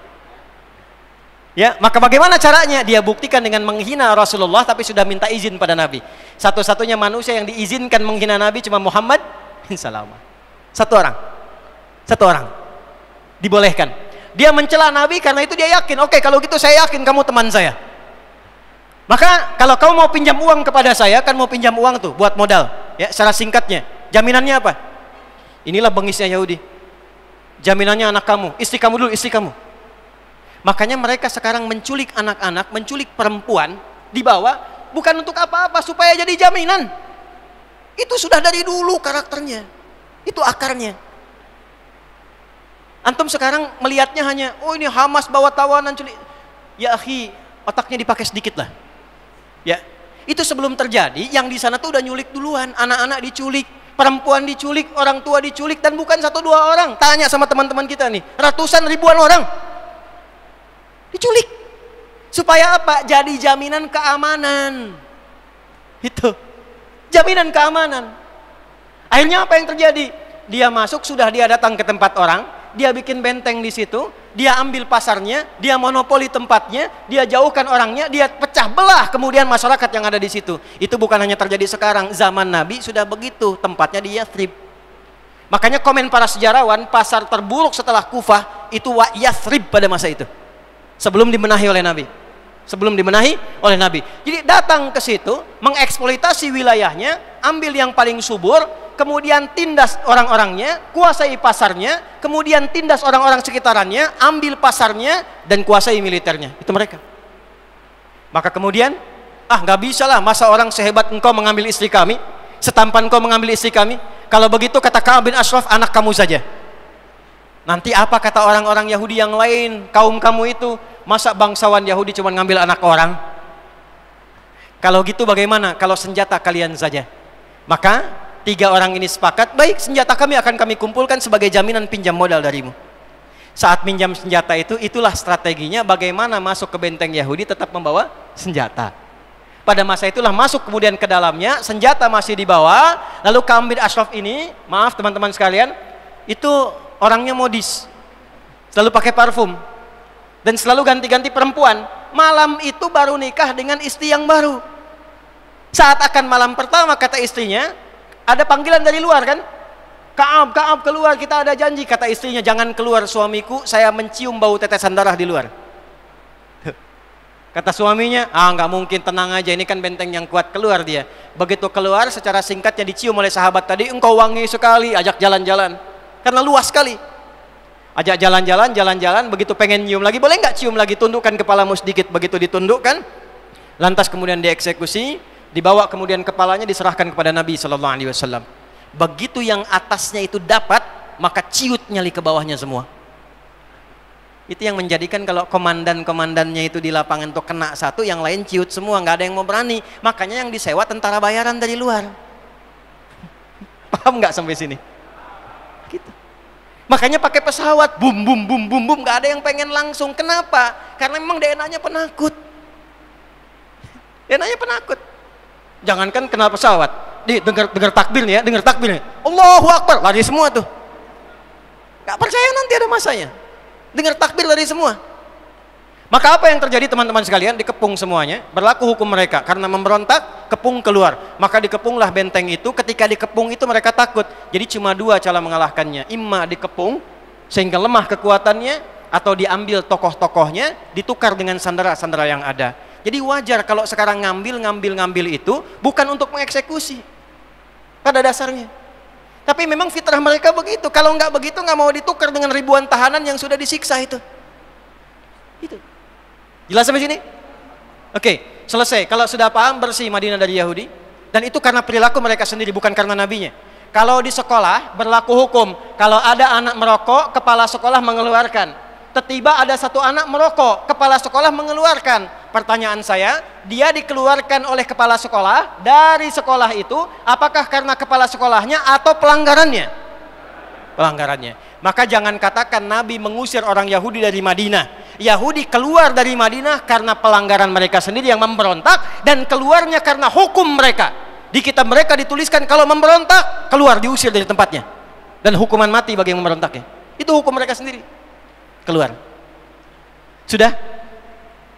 ya maka bagaimana caranya dia buktikan dengan menghina Rasulullah tapi sudah minta izin pada Nabi satu-satunya manusia yang diizinkan menghina Nabi cuma Muhammad salamah satu orang satu orang dibolehkan dia mencela Nabi karena itu dia yakin oke kalau gitu saya yakin kamu teman saya maka kalau kamu mau pinjam uang kepada saya kan mau pinjam uang tuh buat modal ya secara singkatnya jaminannya apa Inilah bengisnya Yahudi. Jaminannya anak kamu, istri kamu dulu, istri kamu. Makanya mereka sekarang menculik anak-anak, menculik perempuan, dibawa bukan untuk apa-apa, supaya jadi jaminan. Itu sudah dari dulu karakternya. Itu akarnya. Antum sekarang melihatnya hanya, oh ini Hamas bawa tawanan culik. Ya akhi, otaknya dipakai sedikit lah. Ya, itu sebelum terjadi, yang di sana tuh udah nyulik duluan, anak-anak diculik perempuan diculik, orang tua diculik dan bukan satu dua orang. Tanya sama teman-teman kita nih, ratusan ribuan orang diculik. Supaya apa? Jadi jaminan keamanan. Itu. Jaminan keamanan. Akhirnya apa yang terjadi? Dia masuk sudah dia datang ke tempat orang, dia bikin benteng di situ, dia ambil pasarnya, dia monopoli tempatnya, dia jauhkan orangnya, dia pecah belah kemudian masyarakat yang ada di situ. Itu bukan hanya terjadi sekarang, zaman Nabi sudah begitu, tempatnya di Yathrib. Makanya komen para sejarawan, pasar terburuk setelah Kufah itu Yathrib pada masa itu. Sebelum dimenahi oleh Nabi sebelum dimenahi oleh Nabi. Jadi datang ke situ, mengeksploitasi wilayahnya, ambil yang paling subur, kemudian tindas orang-orangnya, kuasai pasarnya, kemudian tindas orang-orang sekitarannya, ambil pasarnya dan kuasai militernya. Itu mereka. Maka kemudian, ah nggak bisa lah masa orang sehebat engkau mengambil istri kami, setampan engkau mengambil istri kami. Kalau begitu kata Ka'ab bin Ashraf anak kamu saja. Nanti apa kata orang-orang Yahudi yang lain, kaum kamu itu? Masa bangsawan Yahudi cuma ngambil anak orang? Kalau gitu bagaimana? Kalau senjata kalian saja. Maka tiga orang ini sepakat, baik senjata kami akan kami kumpulkan sebagai jaminan pinjam modal darimu. Saat pinjam senjata itu, itulah strateginya bagaimana masuk ke benteng Yahudi tetap membawa senjata. Pada masa itulah masuk kemudian ke dalamnya, senjata masih dibawa, lalu Kambir Ashraf ini, maaf teman-teman sekalian, itu orangnya modis selalu pakai parfum dan selalu ganti-ganti perempuan malam itu baru nikah dengan istri yang baru saat akan malam pertama kata istrinya ada panggilan dari luar kan Kaab, Kaab keluar kita ada janji kata istrinya jangan keluar suamiku saya mencium bau tetesan darah di luar Kata suaminya, ah nggak mungkin tenang aja ini kan benteng yang kuat keluar dia. Begitu keluar secara singkatnya dicium oleh sahabat tadi, engkau wangi sekali, ajak jalan-jalan karena luas sekali ajak jalan-jalan jalan-jalan begitu pengen nyium lagi boleh nggak cium lagi tundukkan kepalamu sedikit begitu ditundukkan lantas kemudian dieksekusi dibawa kemudian kepalanya diserahkan kepada Nabi Shallallahu Alaihi Wasallam begitu yang atasnya itu dapat maka ciut nyali ke bawahnya semua itu yang menjadikan kalau komandan-komandannya itu di lapangan tuh kena satu yang lain ciut semua nggak ada yang mau berani makanya yang disewa tentara bayaran dari luar paham nggak sampai sini Makanya pakai pesawat, bum bum bum bum bum, nggak ada yang pengen langsung. Kenapa? Karena memang DNA-nya penakut. DNA-nya penakut. Jangankan kenal pesawat, dengar dengar takbir nih ya, dengar takbir nih. Allahu Akbar, lari semua tuh. Gak percaya nanti ada masanya. Dengar takbir lari semua. Maka apa yang terjadi teman-teman sekalian? Dikepung semuanya, berlaku hukum mereka. Karena memberontak, kepung keluar. Maka dikepunglah benteng itu, ketika dikepung itu mereka takut. Jadi cuma dua cara mengalahkannya. Imma dikepung, sehingga lemah kekuatannya, atau diambil tokoh-tokohnya, ditukar dengan sandera-sandera yang ada. Jadi wajar kalau sekarang ngambil, ngambil, ngambil itu bukan untuk mengeksekusi. Pada dasarnya. Tapi memang fitrah mereka begitu. Kalau nggak begitu nggak mau ditukar dengan ribuan tahanan yang sudah disiksa itu. Itu. Jelas sampai sini? Oke, selesai. Kalau sudah paham bersih Madinah dari Yahudi dan itu karena perilaku mereka sendiri bukan karena nabinya. Kalau di sekolah berlaku hukum, kalau ada anak merokok, kepala sekolah mengeluarkan. Tiba ada satu anak merokok, kepala sekolah mengeluarkan. Pertanyaan saya, dia dikeluarkan oleh kepala sekolah dari sekolah itu apakah karena kepala sekolahnya atau pelanggarannya? Pelanggarannya. Maka jangan katakan Nabi mengusir orang Yahudi dari Madinah. Yahudi keluar dari Madinah karena pelanggaran mereka sendiri yang memberontak dan keluarnya karena hukum mereka. Di kitab mereka dituliskan kalau memberontak keluar diusir dari tempatnya dan hukuman mati bagi yang memberontaknya. Itu hukum mereka sendiri. Keluar. Sudah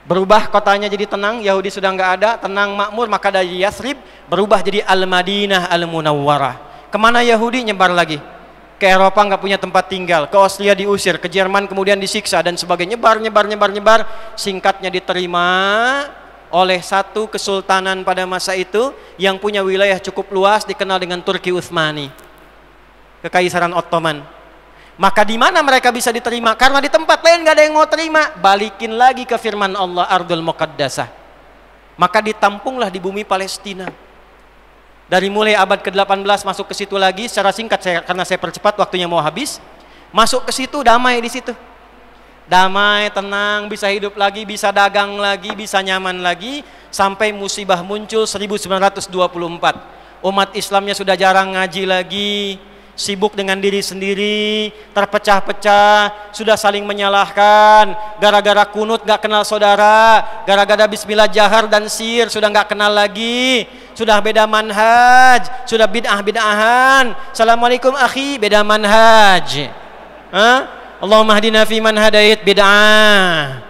berubah kotanya jadi tenang, Yahudi sudah nggak ada, tenang makmur, maka dari Yasrib berubah jadi Al-Madinah Al-Munawwarah. Kemana Yahudi nyebar lagi? ke Eropa nggak punya tempat tinggal, ke Austria diusir, ke Jerman kemudian disiksa dan sebagainya, nyebar, nyebar, nyebar, nyebar, singkatnya diterima oleh satu kesultanan pada masa itu yang punya wilayah cukup luas dikenal dengan Turki Utsmani, kekaisaran Ottoman. Maka di mana mereka bisa diterima? Karena di tempat lain nggak ada yang mau terima. Balikin lagi ke firman Allah Ardul Muqaddasah. Maka ditampunglah di bumi Palestina dari mulai abad ke-18 masuk ke situ lagi secara singkat saya, karena saya percepat waktunya mau habis masuk ke situ damai di situ damai, tenang, bisa hidup lagi, bisa dagang lagi, bisa nyaman lagi sampai musibah muncul 1924 umat Islamnya sudah jarang ngaji lagi sibuk dengan diri sendiri, terpecah-pecah, sudah saling menyalahkan, gara-gara kunut gak kenal saudara, gara-gara bismillah jahar dan sir sudah gak kenal lagi, sudah beda manhaj, sudah bid'ah-bid'ahan, Assalamualaikum akhi, beda manhaj. Huh? Allahumma hadina fi man hadait bid'ah.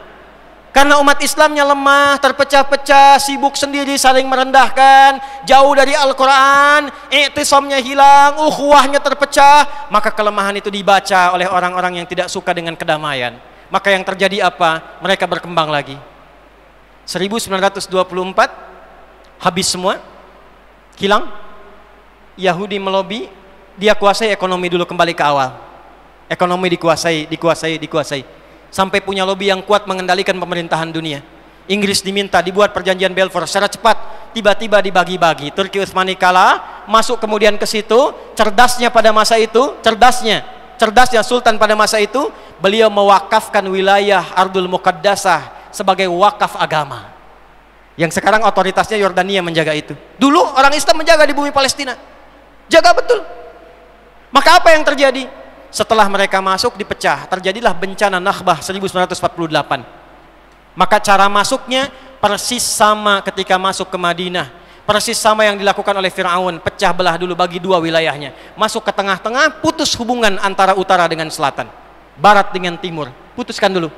Karena umat Islamnya lemah, terpecah-pecah, sibuk sendiri, saling merendahkan, jauh dari Al-Quran, iktisamnya hilang, ukhwahnya terpecah, maka kelemahan itu dibaca oleh orang-orang yang tidak suka dengan kedamaian. Maka yang terjadi apa? Mereka berkembang lagi. 1924 habis semua, hilang. Yahudi melobi, dia kuasai ekonomi dulu kembali ke awal. Ekonomi dikuasai, dikuasai, dikuasai sampai punya lobby yang kuat mengendalikan pemerintahan dunia. Inggris diminta dibuat perjanjian Balfour secara cepat, tiba-tiba dibagi-bagi. Turki Utsmani kalah, masuk kemudian ke situ, cerdasnya pada masa itu, cerdasnya, cerdasnya sultan pada masa itu, beliau mewakafkan wilayah Ardul Muqaddasah sebagai wakaf agama. Yang sekarang otoritasnya Yordania menjaga itu. Dulu orang Islam menjaga di bumi Palestina. Jaga betul. Maka apa yang terjadi? setelah mereka masuk dipecah. Terjadilah bencana Nakhbah 1948. Maka cara masuknya persis sama ketika masuk ke Madinah. Persis sama yang dilakukan oleh Firaun, pecah belah dulu bagi dua wilayahnya. Masuk ke tengah-tengah, putus hubungan antara utara dengan selatan, barat dengan timur. Putuskan dulu.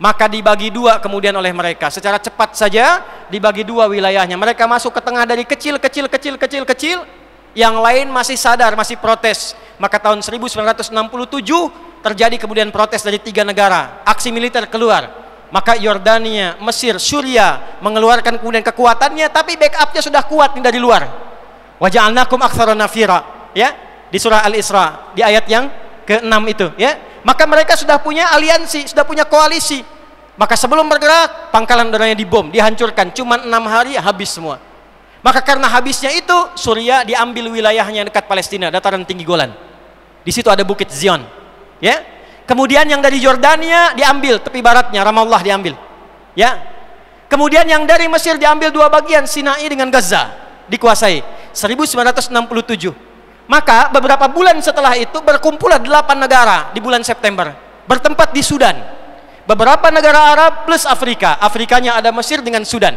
Maka dibagi dua kemudian oleh mereka. Secara cepat saja dibagi dua wilayahnya. Mereka masuk ke tengah dari kecil, kecil, kecil, kecil, kecil. Yang lain masih sadar, masih protes maka tahun 1967 terjadi kemudian protes dari tiga negara, aksi militer keluar. Maka Yordania, Mesir, Suriah mengeluarkan kemudian kekuatannya, tapi backupnya sudah kuat nih dari luar. wajah anakum nafira, ya, di surah Al-Isra di ayat yang ke-6 itu, ya. Maka mereka sudah punya aliansi, sudah punya koalisi. Maka sebelum bergerak, pangkalan udaranya dibom, dihancurkan. Cuma enam hari habis semua. Maka karena habisnya itu Suriah diambil wilayahnya dekat Palestina, dataran tinggi Golan. Di situ ada Bukit Zion. Ya. Kemudian yang dari Jordania diambil tepi baratnya Ramallah diambil. Ya. Kemudian yang dari Mesir diambil dua bagian Sinai dengan Gaza dikuasai 1967. Maka beberapa bulan setelah itu berkumpullah delapan negara di bulan September bertempat di Sudan. Beberapa negara Arab plus Afrika. Afrikanya ada Mesir dengan Sudan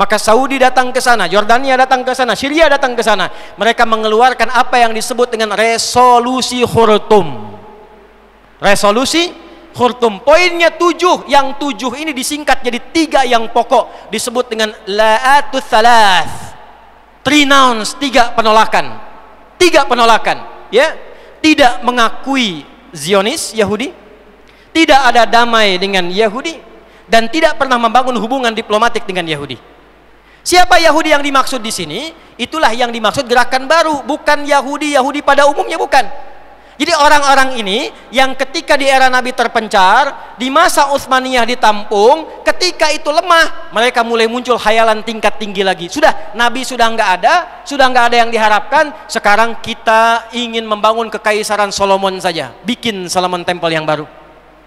maka Saudi datang ke sana, Jordania datang ke sana, Syria datang ke sana. Mereka mengeluarkan apa yang disebut dengan resolusi Khurtum. Resolusi Khurtum. Poinnya tujuh, yang tujuh ini disingkat jadi tiga yang pokok disebut dengan Laatul thalath. Three nouns, tiga penolakan. Tiga penolakan, ya. Tidak mengakui Zionis Yahudi, tidak ada damai dengan Yahudi, dan tidak pernah membangun hubungan diplomatik dengan Yahudi. Siapa Yahudi yang dimaksud di sini? Itulah yang dimaksud gerakan baru, bukan Yahudi Yahudi pada umumnya bukan. Jadi orang-orang ini yang ketika di era Nabi terpencar, di masa Utsmaniyah ditampung, ketika itu lemah, mereka mulai muncul khayalan tingkat tinggi lagi. Sudah Nabi sudah nggak ada, sudah nggak ada yang diharapkan. Sekarang kita ingin membangun kekaisaran Solomon saja, bikin Solomon Temple yang baru,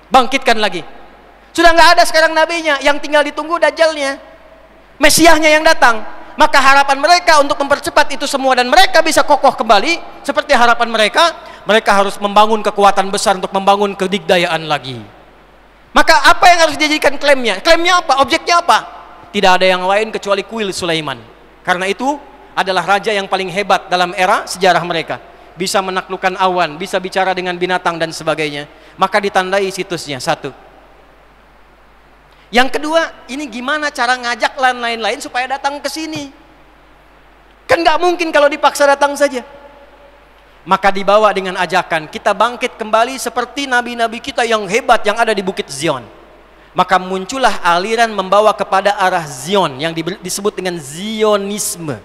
bangkitkan lagi. Sudah nggak ada sekarang nabinya, yang tinggal ditunggu dajjalnya. Mesiahnya yang datang. Maka harapan mereka untuk mempercepat itu semua dan mereka bisa kokoh kembali seperti harapan mereka, mereka harus membangun kekuatan besar untuk membangun kedikdayaan lagi. Maka apa yang harus dijadikan klaimnya? Klaimnya apa? Objeknya apa? Tidak ada yang lain kecuali kuil Sulaiman. Karena itu adalah raja yang paling hebat dalam era sejarah mereka. Bisa menaklukkan awan, bisa bicara dengan binatang dan sebagainya. Maka ditandai situsnya satu. Yang kedua, ini gimana cara ngajak lain-lain supaya datang ke sini? Kan nggak mungkin kalau dipaksa datang saja. Maka dibawa dengan ajakan, kita bangkit kembali seperti nabi-nabi kita yang hebat yang ada di Bukit Zion. Maka muncullah aliran membawa kepada arah Zion yang disebut dengan Zionisme.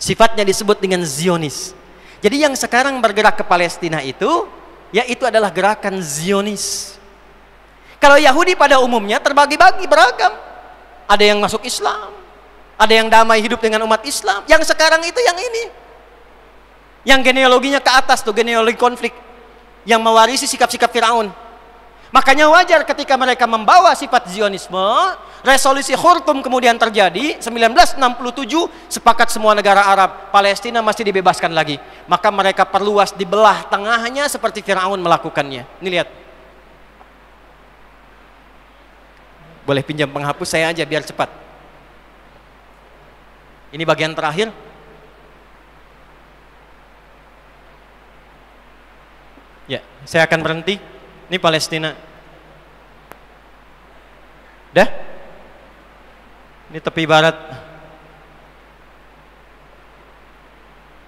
Sifatnya disebut dengan Zionis. Jadi yang sekarang bergerak ke Palestina itu, yaitu adalah gerakan Zionis kalau Yahudi pada umumnya terbagi-bagi beragam. Ada yang masuk Islam, ada yang damai hidup dengan umat Islam. Yang sekarang itu yang ini. Yang genealoginya ke atas tuh genealogi konflik yang mewarisi sikap-sikap Firaun. Makanya wajar ketika mereka membawa sifat Zionisme, resolusi Khurtum kemudian terjadi 1967 sepakat semua negara Arab, Palestina masih dibebaskan lagi. Maka mereka perluas di belah tengahnya seperti Firaun melakukannya. Ini lihat Boleh pinjam penghapus saya aja biar cepat. Ini bagian terakhir. Ya, saya akan berhenti. Ini Palestina. Dah? Ini tepi barat.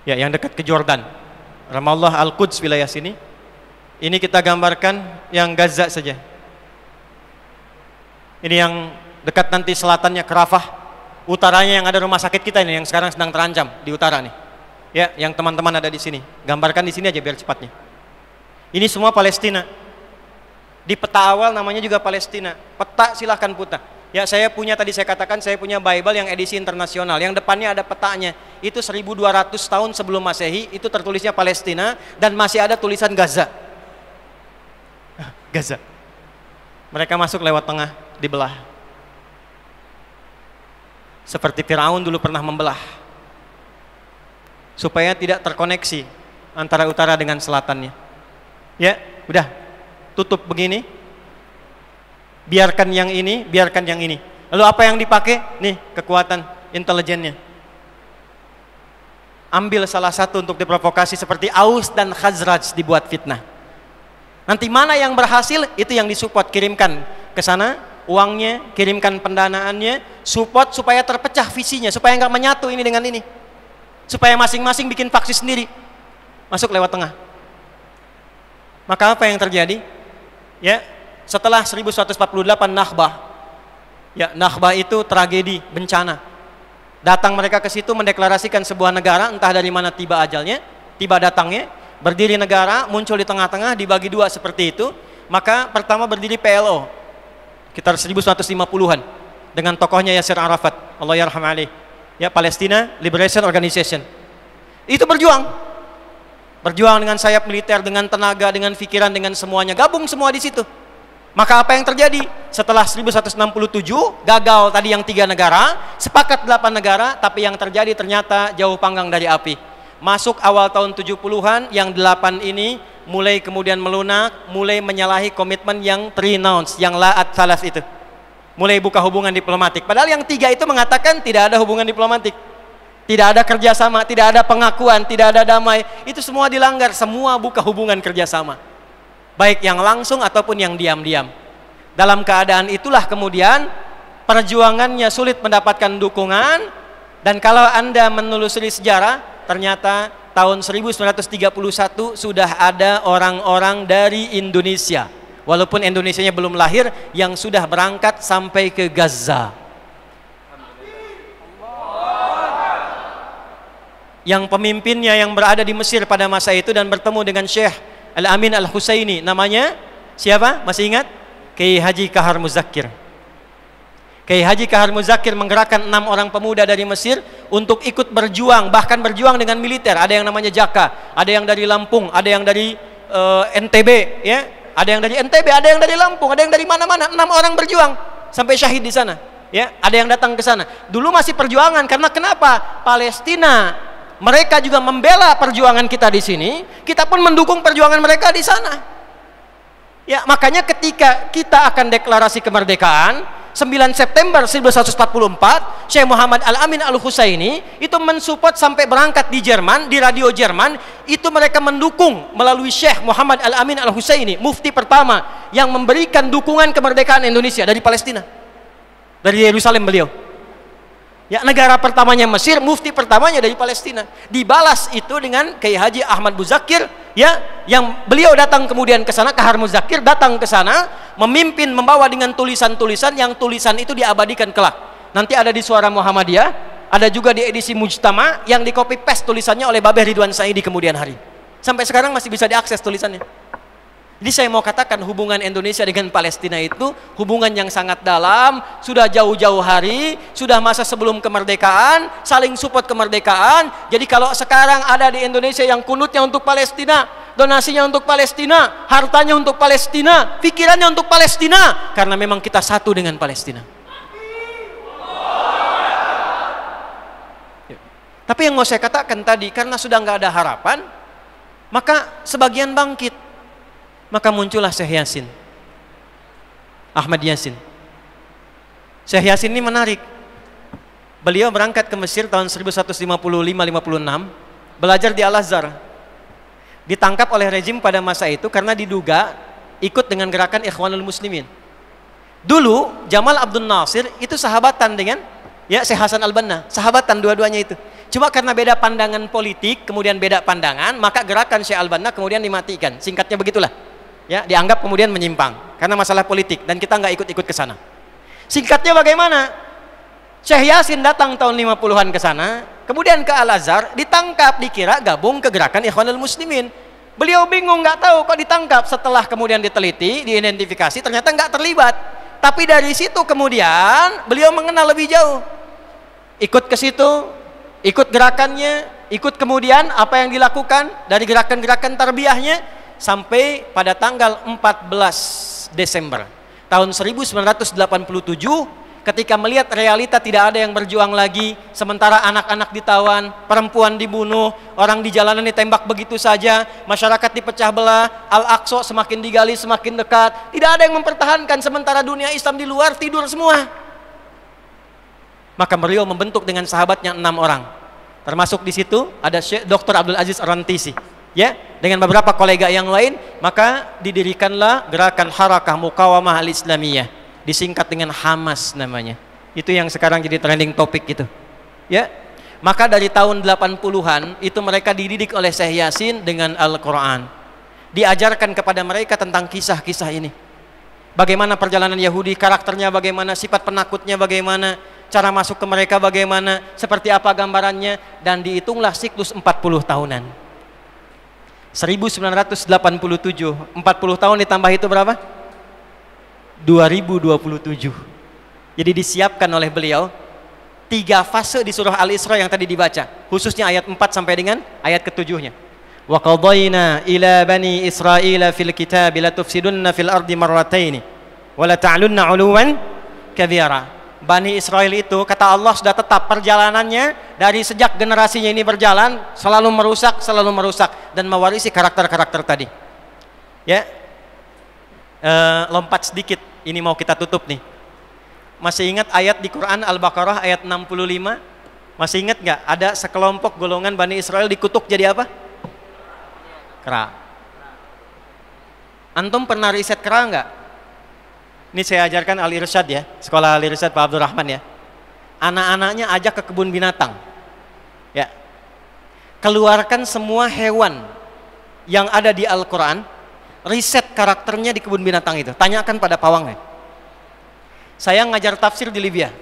Ya, yang dekat ke Jordan. Ramallah Al-Quds wilayah sini. Ini kita gambarkan yang Gaza saja ini yang dekat nanti selatannya Kerafah, utaranya yang ada rumah sakit kita ini yang sekarang sedang terancam di utara nih. Ya, yang teman-teman ada di sini, gambarkan di sini aja biar cepatnya. Ini semua Palestina. Di peta awal namanya juga Palestina. Peta silahkan putar. Ya saya punya tadi saya katakan saya punya Bible yang edisi internasional. Yang depannya ada petanya. Itu 1200 tahun sebelum Masehi itu tertulisnya Palestina dan masih ada tulisan Gaza. Gaza. Mereka masuk lewat tengah, dibelah. Seperti Firaun dulu pernah membelah. Supaya tidak terkoneksi antara utara dengan selatannya. Ya, udah. Tutup begini. Biarkan yang ini, biarkan yang ini. Lalu apa yang dipakai? Nih, kekuatan intelijennya. Ambil salah satu untuk diprovokasi seperti Aus dan Khazraj dibuat fitnah. Nanti mana yang berhasil itu yang disupport kirimkan ke sana uangnya, kirimkan pendanaannya, support supaya terpecah visinya, supaya nggak menyatu ini dengan ini. Supaya masing-masing bikin faksi sendiri. Masuk lewat tengah. Maka apa yang terjadi? Ya, setelah 1148 Nahbah. Ya, Nahbah itu tragedi, bencana. Datang mereka ke situ mendeklarasikan sebuah negara, entah dari mana tiba ajalnya, tiba datangnya, Berdiri negara muncul di tengah-tengah dibagi dua seperti itu, maka pertama berdiri PLO sekitar 1150-an dengan tokohnya Yasser Arafat, Allah yarham alih Ya Palestina Liberation Organization. Itu berjuang. Berjuang dengan sayap militer, dengan tenaga, dengan pikiran, dengan semuanya. Gabung semua di situ. Maka apa yang terjadi? Setelah 1167 gagal tadi yang tiga negara, sepakat delapan negara, tapi yang terjadi ternyata jauh panggang dari api masuk awal tahun 70-an yang 8 ini mulai kemudian melunak, mulai menyalahi komitmen yang three yang la'at salas itu. Mulai buka hubungan diplomatik. Padahal yang tiga itu mengatakan tidak ada hubungan diplomatik. Tidak ada kerjasama, tidak ada pengakuan, tidak ada damai. Itu semua dilanggar, semua buka hubungan kerjasama. Baik yang langsung ataupun yang diam-diam. Dalam keadaan itulah kemudian perjuangannya sulit mendapatkan dukungan. Dan kalau Anda menelusuri sejarah, ternyata tahun 1931 sudah ada orang-orang dari Indonesia walaupun Indonesianya belum lahir yang sudah berangkat sampai ke Gaza yang pemimpinnya yang berada di Mesir pada masa itu dan bertemu dengan Syekh Al-Amin al Husayni, namanya siapa? masih ingat? Kiai Haji Kahar Muzakir Kiai Haji Kahar Muzakir menggerakkan enam orang pemuda dari Mesir untuk ikut berjuang, bahkan berjuang dengan militer. Ada yang namanya Jaka, ada yang dari Lampung, ada yang dari uh, eh, NTB, ya, ada yang dari NTB, ada yang dari Lampung, ada yang dari mana-mana. Enam orang berjuang sampai syahid di sana. Ya, ada yang datang ke sana. Dulu masih perjuangan karena kenapa? Palestina mereka juga membela perjuangan kita di sini, kita pun mendukung perjuangan mereka di sana. Ya, makanya ketika kita akan deklarasi kemerdekaan 9 September 1944 Syekh Muhammad Al-Amin Al-Husaini itu mensupport sampai berangkat di Jerman di radio Jerman itu mereka mendukung melalui Syekh Muhammad Al-Amin Al-Husaini mufti pertama yang memberikan dukungan kemerdekaan Indonesia dari Palestina dari Yerusalem beliau Ya, negara pertamanya Mesir, mufti pertamanya dari Palestina. Dibalas itu dengan Kiai Haji Ahmad Buzakir ya, yang beliau datang kemudian ke sana, ke Harmuzakir, datang ke sana, memimpin membawa dengan tulisan-tulisan yang tulisan itu diabadikan kelak. Nanti ada di Suara Muhammadiyah, ada juga di edisi Mujtama yang di copy paste tulisannya oleh Babeh Ridwan Saidi kemudian hari. Sampai sekarang masih bisa diakses tulisannya. Jadi saya mau katakan hubungan Indonesia dengan Palestina itu hubungan yang sangat dalam, sudah jauh-jauh hari, sudah masa sebelum kemerdekaan, saling support kemerdekaan. Jadi kalau sekarang ada di Indonesia yang kunutnya untuk Palestina, donasinya untuk Palestina, hartanya untuk Palestina, pikirannya untuk Palestina, karena memang kita satu dengan Palestina. Ya. Tapi yang mau saya katakan tadi, karena sudah nggak ada harapan, maka sebagian bangkit maka muncullah Syekh Yasin. Ahmad Yasin. Syekh Yasin ini menarik. Beliau berangkat ke Mesir tahun 1155-56, belajar di Al-Azhar. Ditangkap oleh rezim pada masa itu karena diduga ikut dengan gerakan Ikhwanul Muslimin. Dulu Jamal Abdul Nasir itu sahabatan dengan ya Syekh Hasan Al-Banna, sahabatan dua-duanya itu. Cuma karena beda pandangan politik, kemudian beda pandangan, maka gerakan Syekh Al-Banna kemudian dimatikan. Singkatnya begitulah ya dianggap kemudian menyimpang karena masalah politik dan kita nggak ikut-ikut ke sana. Singkatnya bagaimana? Syekh Yasin datang tahun 50-an ke sana, kemudian ke Al-Azhar, ditangkap dikira gabung ke gerakan Ikhwanul Muslimin. Beliau bingung nggak tahu kok ditangkap setelah kemudian diteliti, diidentifikasi ternyata nggak terlibat. Tapi dari situ kemudian beliau mengenal lebih jauh. Ikut ke situ, ikut gerakannya, ikut kemudian apa yang dilakukan dari gerakan-gerakan tarbiyahnya, sampai pada tanggal 14 Desember tahun 1987 ketika melihat realita tidak ada yang berjuang lagi sementara anak-anak ditawan perempuan dibunuh orang di jalanan ditembak begitu saja masyarakat dipecah belah Al-Aqsa semakin digali semakin dekat tidak ada yang mempertahankan sementara dunia Islam di luar tidur semua maka beliau membentuk dengan sahabatnya enam orang termasuk di situ ada Syekh Dr. Abdul Aziz Rantisi ya dengan beberapa kolega yang lain maka didirikanlah gerakan harakah mukawamah al islamiyah disingkat dengan Hamas namanya itu yang sekarang jadi trending topik gitu ya maka dari tahun 80-an itu mereka dididik oleh Syekh Yasin dengan Al-Quran diajarkan kepada mereka tentang kisah-kisah ini bagaimana perjalanan Yahudi karakternya bagaimana sifat penakutnya bagaimana cara masuk ke mereka bagaimana seperti apa gambarannya dan dihitunglah siklus 40 tahunan 1987 40 tahun ditambah itu berapa 2027 jadi disiapkan oleh beliau tiga fase di surah Al-Isra yang tadi dibaca khususnya ayat 4 sampai dengan ayat ketujuhnya wa qadayna ila bani israila fil kitab la tufsidunna fil ardi marrataini wa la ta'lunna 'uluwan kabira Bani Israel itu kata Allah sudah tetap perjalanannya dari sejak generasinya ini berjalan selalu merusak selalu merusak dan mewarisi karakter-karakter tadi ya e, lompat sedikit ini mau kita tutup nih masih ingat ayat di Quran Al-Baqarah ayat 65 masih ingat nggak ada sekelompok golongan Bani Israel dikutuk jadi apa kera antum pernah riset kera nggak ini saya ajarkan Al Irsyad ya, sekolah Al Irsyad Pak Abdurrahman ya. Anak-anaknya ajak ke kebun binatang. Ya. Keluarkan semua hewan yang ada di Al-Qur'an, riset karakternya di kebun binatang itu. Tanyakan pada pawangnya. Saya ngajar tafsir di Libya.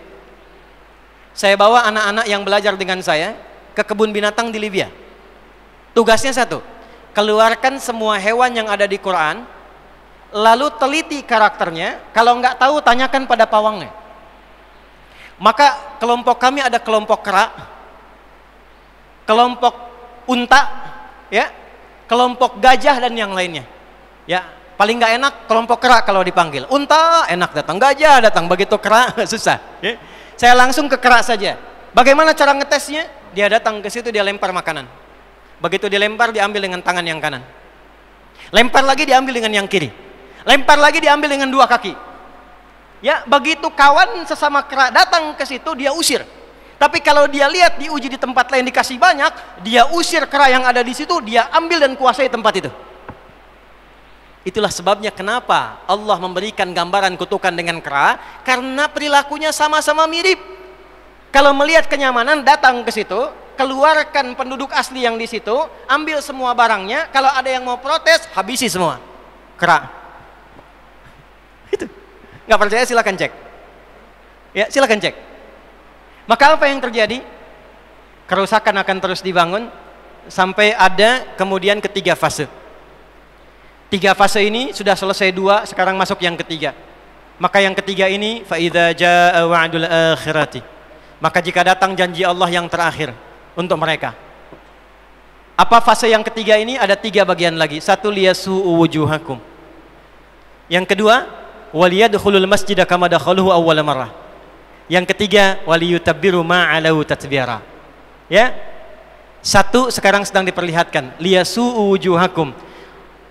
Saya bawa anak-anak yang belajar dengan saya ke kebun binatang di Libya. Tugasnya satu, keluarkan semua hewan yang ada di Quran, lalu teliti karakternya. Kalau nggak tahu tanyakan pada pawangnya. Maka kelompok kami ada kelompok kerak, kelompok unta, ya, kelompok gajah dan yang lainnya. Ya, paling nggak enak kelompok kerak kalau dipanggil. Unta enak datang, gajah datang, begitu kerak susah. Ya. Saya langsung ke kerak saja. Bagaimana cara ngetesnya? Dia datang ke situ dia lempar makanan. Begitu dilempar diambil dengan tangan yang kanan. Lempar lagi diambil dengan yang kiri lempar lagi diambil dengan dua kaki ya begitu kawan sesama kera datang ke situ dia usir tapi kalau dia lihat diuji di tempat lain dikasih banyak dia usir kera yang ada di situ dia ambil dan kuasai tempat itu itulah sebabnya kenapa Allah memberikan gambaran kutukan dengan kera karena perilakunya sama-sama mirip kalau melihat kenyamanan datang ke situ keluarkan penduduk asli yang di situ ambil semua barangnya kalau ada yang mau protes habisi semua kera Nggak percaya silahkan cek. Ya silahkan cek. Maka apa yang terjadi? Kerusakan akan terus dibangun sampai ada kemudian ketiga fase. Tiga fase ini sudah selesai dua, sekarang masuk yang ketiga. Maka yang ketiga ini faida jaa wa'dul akhirati. Maka jika datang janji Allah yang terakhir untuk mereka. Apa fase yang ketiga ini? Ada tiga bagian lagi. Satu liyasu'u wujuhakum. Yang kedua, waliyadkhulul masjida kama dakhaluhu awwal marrah. Yang ketiga waliyutabbiru ma'alau tatbira. Ya. Satu sekarang sedang diperlihatkan liyasu wujuhakum.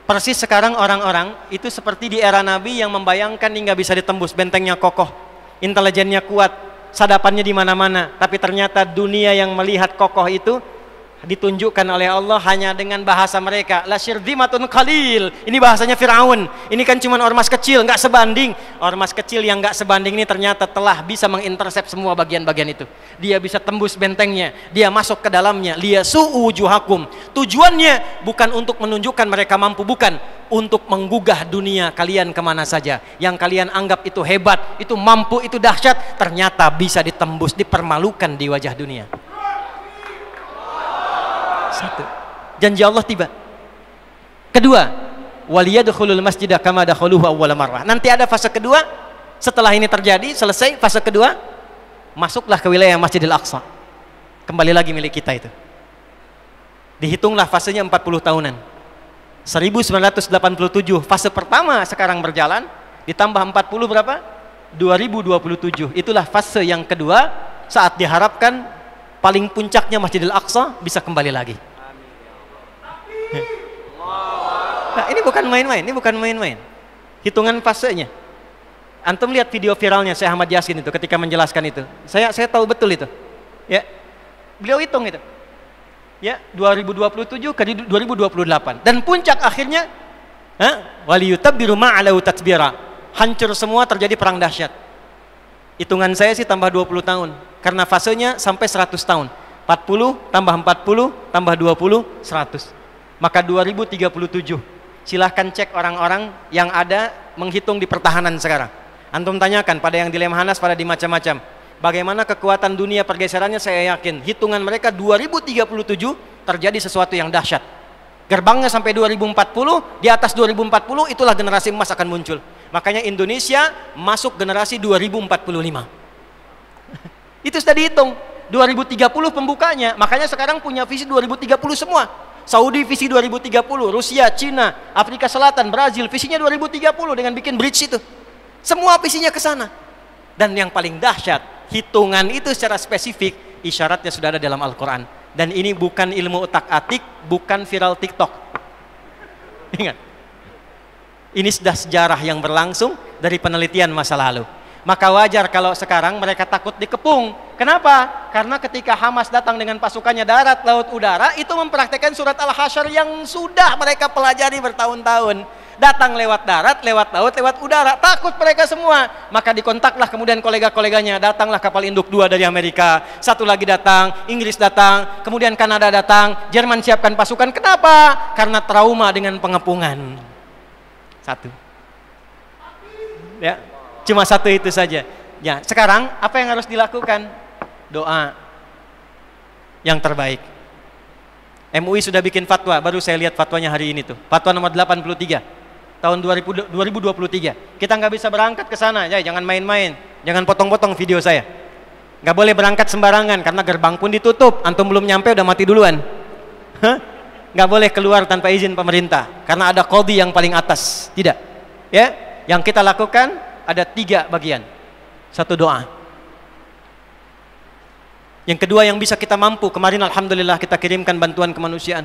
Persis sekarang orang-orang itu seperti di era Nabi yang membayangkan hingga bisa ditembus bentengnya kokoh, intelijennya kuat, sadapannya di mana-mana, tapi ternyata dunia yang melihat kokoh itu ditunjukkan oleh Allah hanya dengan bahasa mereka la syirdimatun qalil ini bahasanya Firaun ini kan cuma ormas kecil nggak sebanding ormas kecil yang nggak sebanding ini ternyata telah bisa mengintersep semua bagian-bagian itu dia bisa tembus bentengnya dia masuk ke dalamnya dia liya hakum. tujuannya bukan untuk menunjukkan mereka mampu bukan untuk menggugah dunia kalian kemana saja yang kalian anggap itu hebat itu mampu itu dahsyat ternyata bisa ditembus dipermalukan di wajah dunia satu. Janji Allah tiba. Kedua, waliyadkhulul masjidah kama dakhuluhu awwal marrah. Nanti ada fase kedua, setelah ini terjadi, selesai fase kedua, masuklah ke wilayah Masjidil Aqsa. Kembali lagi milik kita itu. Dihitunglah fasenya 40 tahunan. 1987 fase pertama sekarang berjalan ditambah 40 berapa? 2027. Itulah fase yang kedua saat diharapkan paling puncaknya Masjidil Aqsa bisa kembali lagi. Nah, ini bukan main-main, ini bukan main-main. Hitungan fasenya. Antum lihat video viralnya saya Ahmad Yasin itu ketika menjelaskan itu. Saya saya tahu betul itu. Ya. Beliau hitung itu. Ya, 2027 ke 2028 dan puncak akhirnya ha yutabbiru ma'alau tatbira. Hancur semua terjadi perang dahsyat. Hitungan saya sih tambah 20 tahun karena fasenya sampai 100 tahun. 40 tambah 40 tambah 20 100 maka 2037. Silahkan cek orang-orang yang ada menghitung di pertahanan sekarang. Antum tanyakan pada yang di Lemhanas, pada di macam-macam. Bagaimana kekuatan dunia pergeserannya saya yakin. Hitungan mereka 2037 terjadi sesuatu yang dahsyat. Gerbangnya sampai 2040, di atas 2040 itulah generasi emas akan muncul. Makanya Indonesia masuk generasi 2045. Itu sudah dihitung. 2030 pembukanya. Makanya sekarang punya visi 2030 semua. Saudi visi 2030, Rusia, Cina, Afrika Selatan, Brazil visinya 2030 dengan bikin bridge itu. Semua visinya ke sana. Dan yang paling dahsyat, hitungan itu secara spesifik isyaratnya sudah ada dalam Al-Qur'an. Dan ini bukan ilmu otak atik bukan viral TikTok. Ingat. Ini sudah sejarah yang berlangsung dari penelitian masa lalu. Maka wajar kalau sekarang mereka takut dikepung. Kenapa? Karena ketika Hamas datang dengan pasukannya darat, laut, udara, itu mempraktekkan surat Al-Hasyr yang sudah mereka pelajari bertahun-tahun. Datang lewat darat, lewat laut, lewat udara. Takut mereka semua. Maka dikontaklah kemudian kolega-koleganya. Datanglah kapal induk dua dari Amerika. Satu lagi datang, Inggris datang, kemudian Kanada datang, Jerman siapkan pasukan. Kenapa? Karena trauma dengan pengepungan. Satu. Ya, Cuma satu itu saja. Ya, sekarang apa yang harus dilakukan? Doa yang terbaik. MUI sudah bikin fatwa, baru saya lihat fatwanya hari ini tuh. Fatwa nomor 83 tahun 2000, 2023. Kita nggak bisa berangkat ke sana, ya jangan main-main, jangan potong-potong video saya. Nggak boleh berangkat sembarangan karena gerbang pun ditutup, antum belum nyampe udah mati duluan. Nggak boleh keluar tanpa izin pemerintah karena ada kodi yang paling atas. Tidak. Ya, yang kita lakukan ada tiga bagian. Satu doa. Yang kedua yang bisa kita mampu, kemarin Alhamdulillah kita kirimkan bantuan kemanusiaan.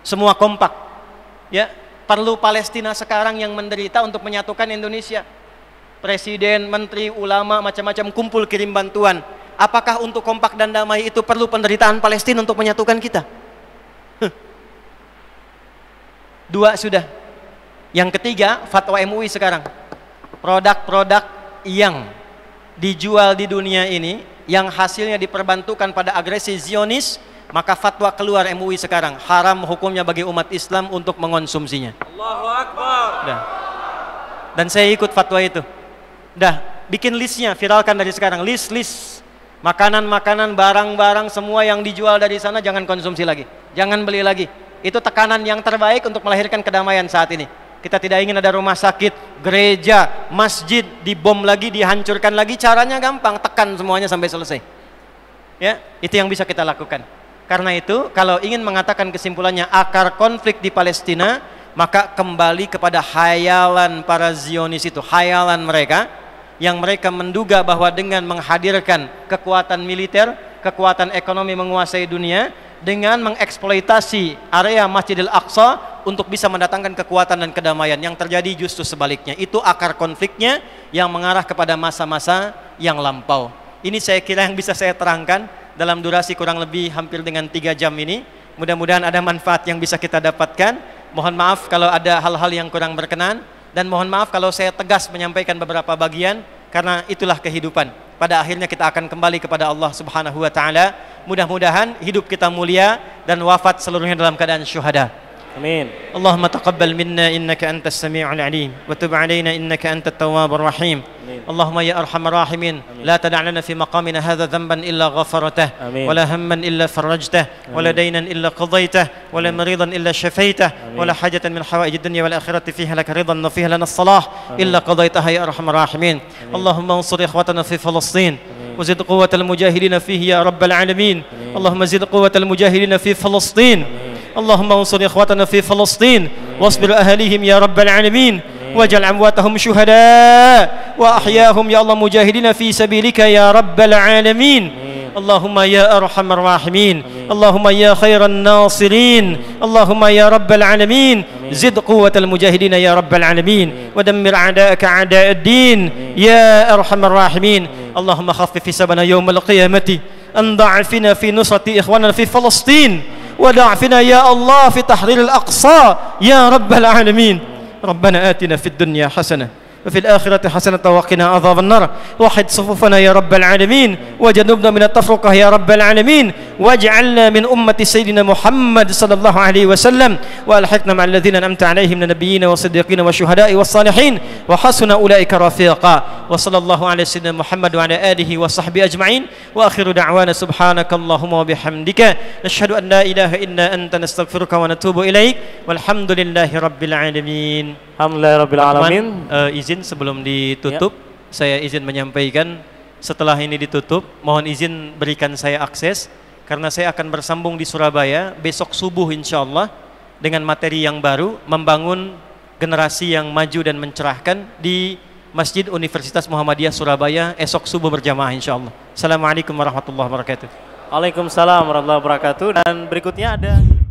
Semua kompak. Ya, perlu Palestina sekarang yang menderita untuk menyatukan Indonesia. Presiden, menteri, ulama, macam-macam kumpul kirim bantuan. Apakah untuk kompak dan damai itu perlu penderitaan Palestina untuk menyatukan kita? Dua sudah. Yang ketiga, fatwa MUI sekarang produk-produk yang dijual di dunia ini yang hasilnya diperbantukan pada agresi Zionis maka fatwa keluar MUI sekarang haram hukumnya bagi umat Islam untuk mengonsumsinya Allahu Akbar Dah. dan saya ikut fatwa itu dah bikin listnya viralkan dari sekarang list list makanan-makanan barang-barang semua yang dijual dari sana jangan konsumsi lagi jangan beli lagi itu tekanan yang terbaik untuk melahirkan kedamaian saat ini kita tidak ingin ada rumah sakit, gereja, masjid dibom lagi, dihancurkan lagi. Caranya gampang, tekan semuanya sampai selesai. Ya, itu yang bisa kita lakukan. Karena itu, kalau ingin mengatakan kesimpulannya akar konflik di Palestina, maka kembali kepada hayalan para Zionis itu, hayalan mereka yang mereka menduga bahwa dengan menghadirkan kekuatan militer, kekuatan ekonomi menguasai dunia, dengan mengeksploitasi area Masjidil Aqsa untuk bisa mendatangkan kekuatan dan kedamaian yang terjadi justru sebaliknya itu akar konfliknya yang mengarah kepada masa-masa yang lampau ini saya kira yang bisa saya terangkan dalam durasi kurang lebih hampir dengan tiga jam ini mudah-mudahan ada manfaat yang bisa kita dapatkan mohon maaf kalau ada hal-hal yang kurang berkenan dan mohon maaf kalau saya tegas menyampaikan beberapa bagian karena itulah kehidupan pada akhirnya kita akan kembali kepada Allah Subhanahu wa taala. Mudah-mudahan hidup kita mulia dan wafat seluruhnya dalam keadaan syuhada. امين اللهم تقبل منا انك انت السميع العليم وتب علينا انك انت التواب الرحيم أمين. اللهم يا ارحم الراحمين لا تدع لنا في مقامنا هذا ذنبا الا غفرته أمين. ولا هما الا فرجته أمين. ولا دينا الا قضيته ولا أمين. مريضا الا شفيته أمين. ولا حاجه من حوائج الدنيا والاخره فيها لك رضا وفيها لنا الصلاح أمين. الا قضيتها يا ارحم الراحمين أمين. اللهم انصر اخوتنا في فلسطين أمين. وزد قوه المجاهدين فيه يا رب العالمين أمين. اللهم زد قوه المجاهدين في فلسطين أمين. اللهم انصر اخواتنا في فلسطين واصبر اهاليهم يا رب العالمين واجعل أمواتهم شهداء وأحياهم يا الله مجاهدين في سبيلك يا رب العالمين اللهم يا أرحم الراحمين اللهم يا خير الناصرين اللهم يا رب العالمين زد قوة المجاهدين يا رب العالمين ودمر أعداءك أعداء الدين يا أرحم الراحمين اللهم خفف حسابنا يوم القيامة أن ضعفنا في نصرة إخواننا في فلسطين ودعفنا يا الله في تحرير الأقصى يا رب العالمين ربنا آتنا في الدنيا حسنة وفي الآخرة حسنة وقنا عذاب النار وحد صفوفنا يا رب العالمين وجنبنا من التفرقة يا رب العالمين واجعلنا من أمة سيدنا محمد صلى الله عليه وسلم وألحقنا مع الذين أنعمت عليهم من النبيين والصديقين والشهداء والصالحين وحسن أولئك رفيقا وصلى الله على سيدنا محمد وعلى آله وصحبه أجمعين وآخر دعوانا سبحانك اللهم وبحمدك نشهد أن لا إله إلا أنت نستغفرك ونتوب إليك والحمد لله رب العالمين الحمد لله رب العالمين eh, Izin sebelum ditutup yep. Saya izin menyampaikan Setelah ini ditutup Mohon izin berikan saya akses karena saya akan bersambung di Surabaya besok subuh insya Allah dengan materi yang baru membangun generasi yang maju dan mencerahkan di Masjid Universitas Muhammadiyah Surabaya esok subuh berjamaah insya Allah. Assalamualaikum warahmatullahi wabarakatuh. Waalaikumsalam warahmatullahi wabarakatuh dan berikutnya ada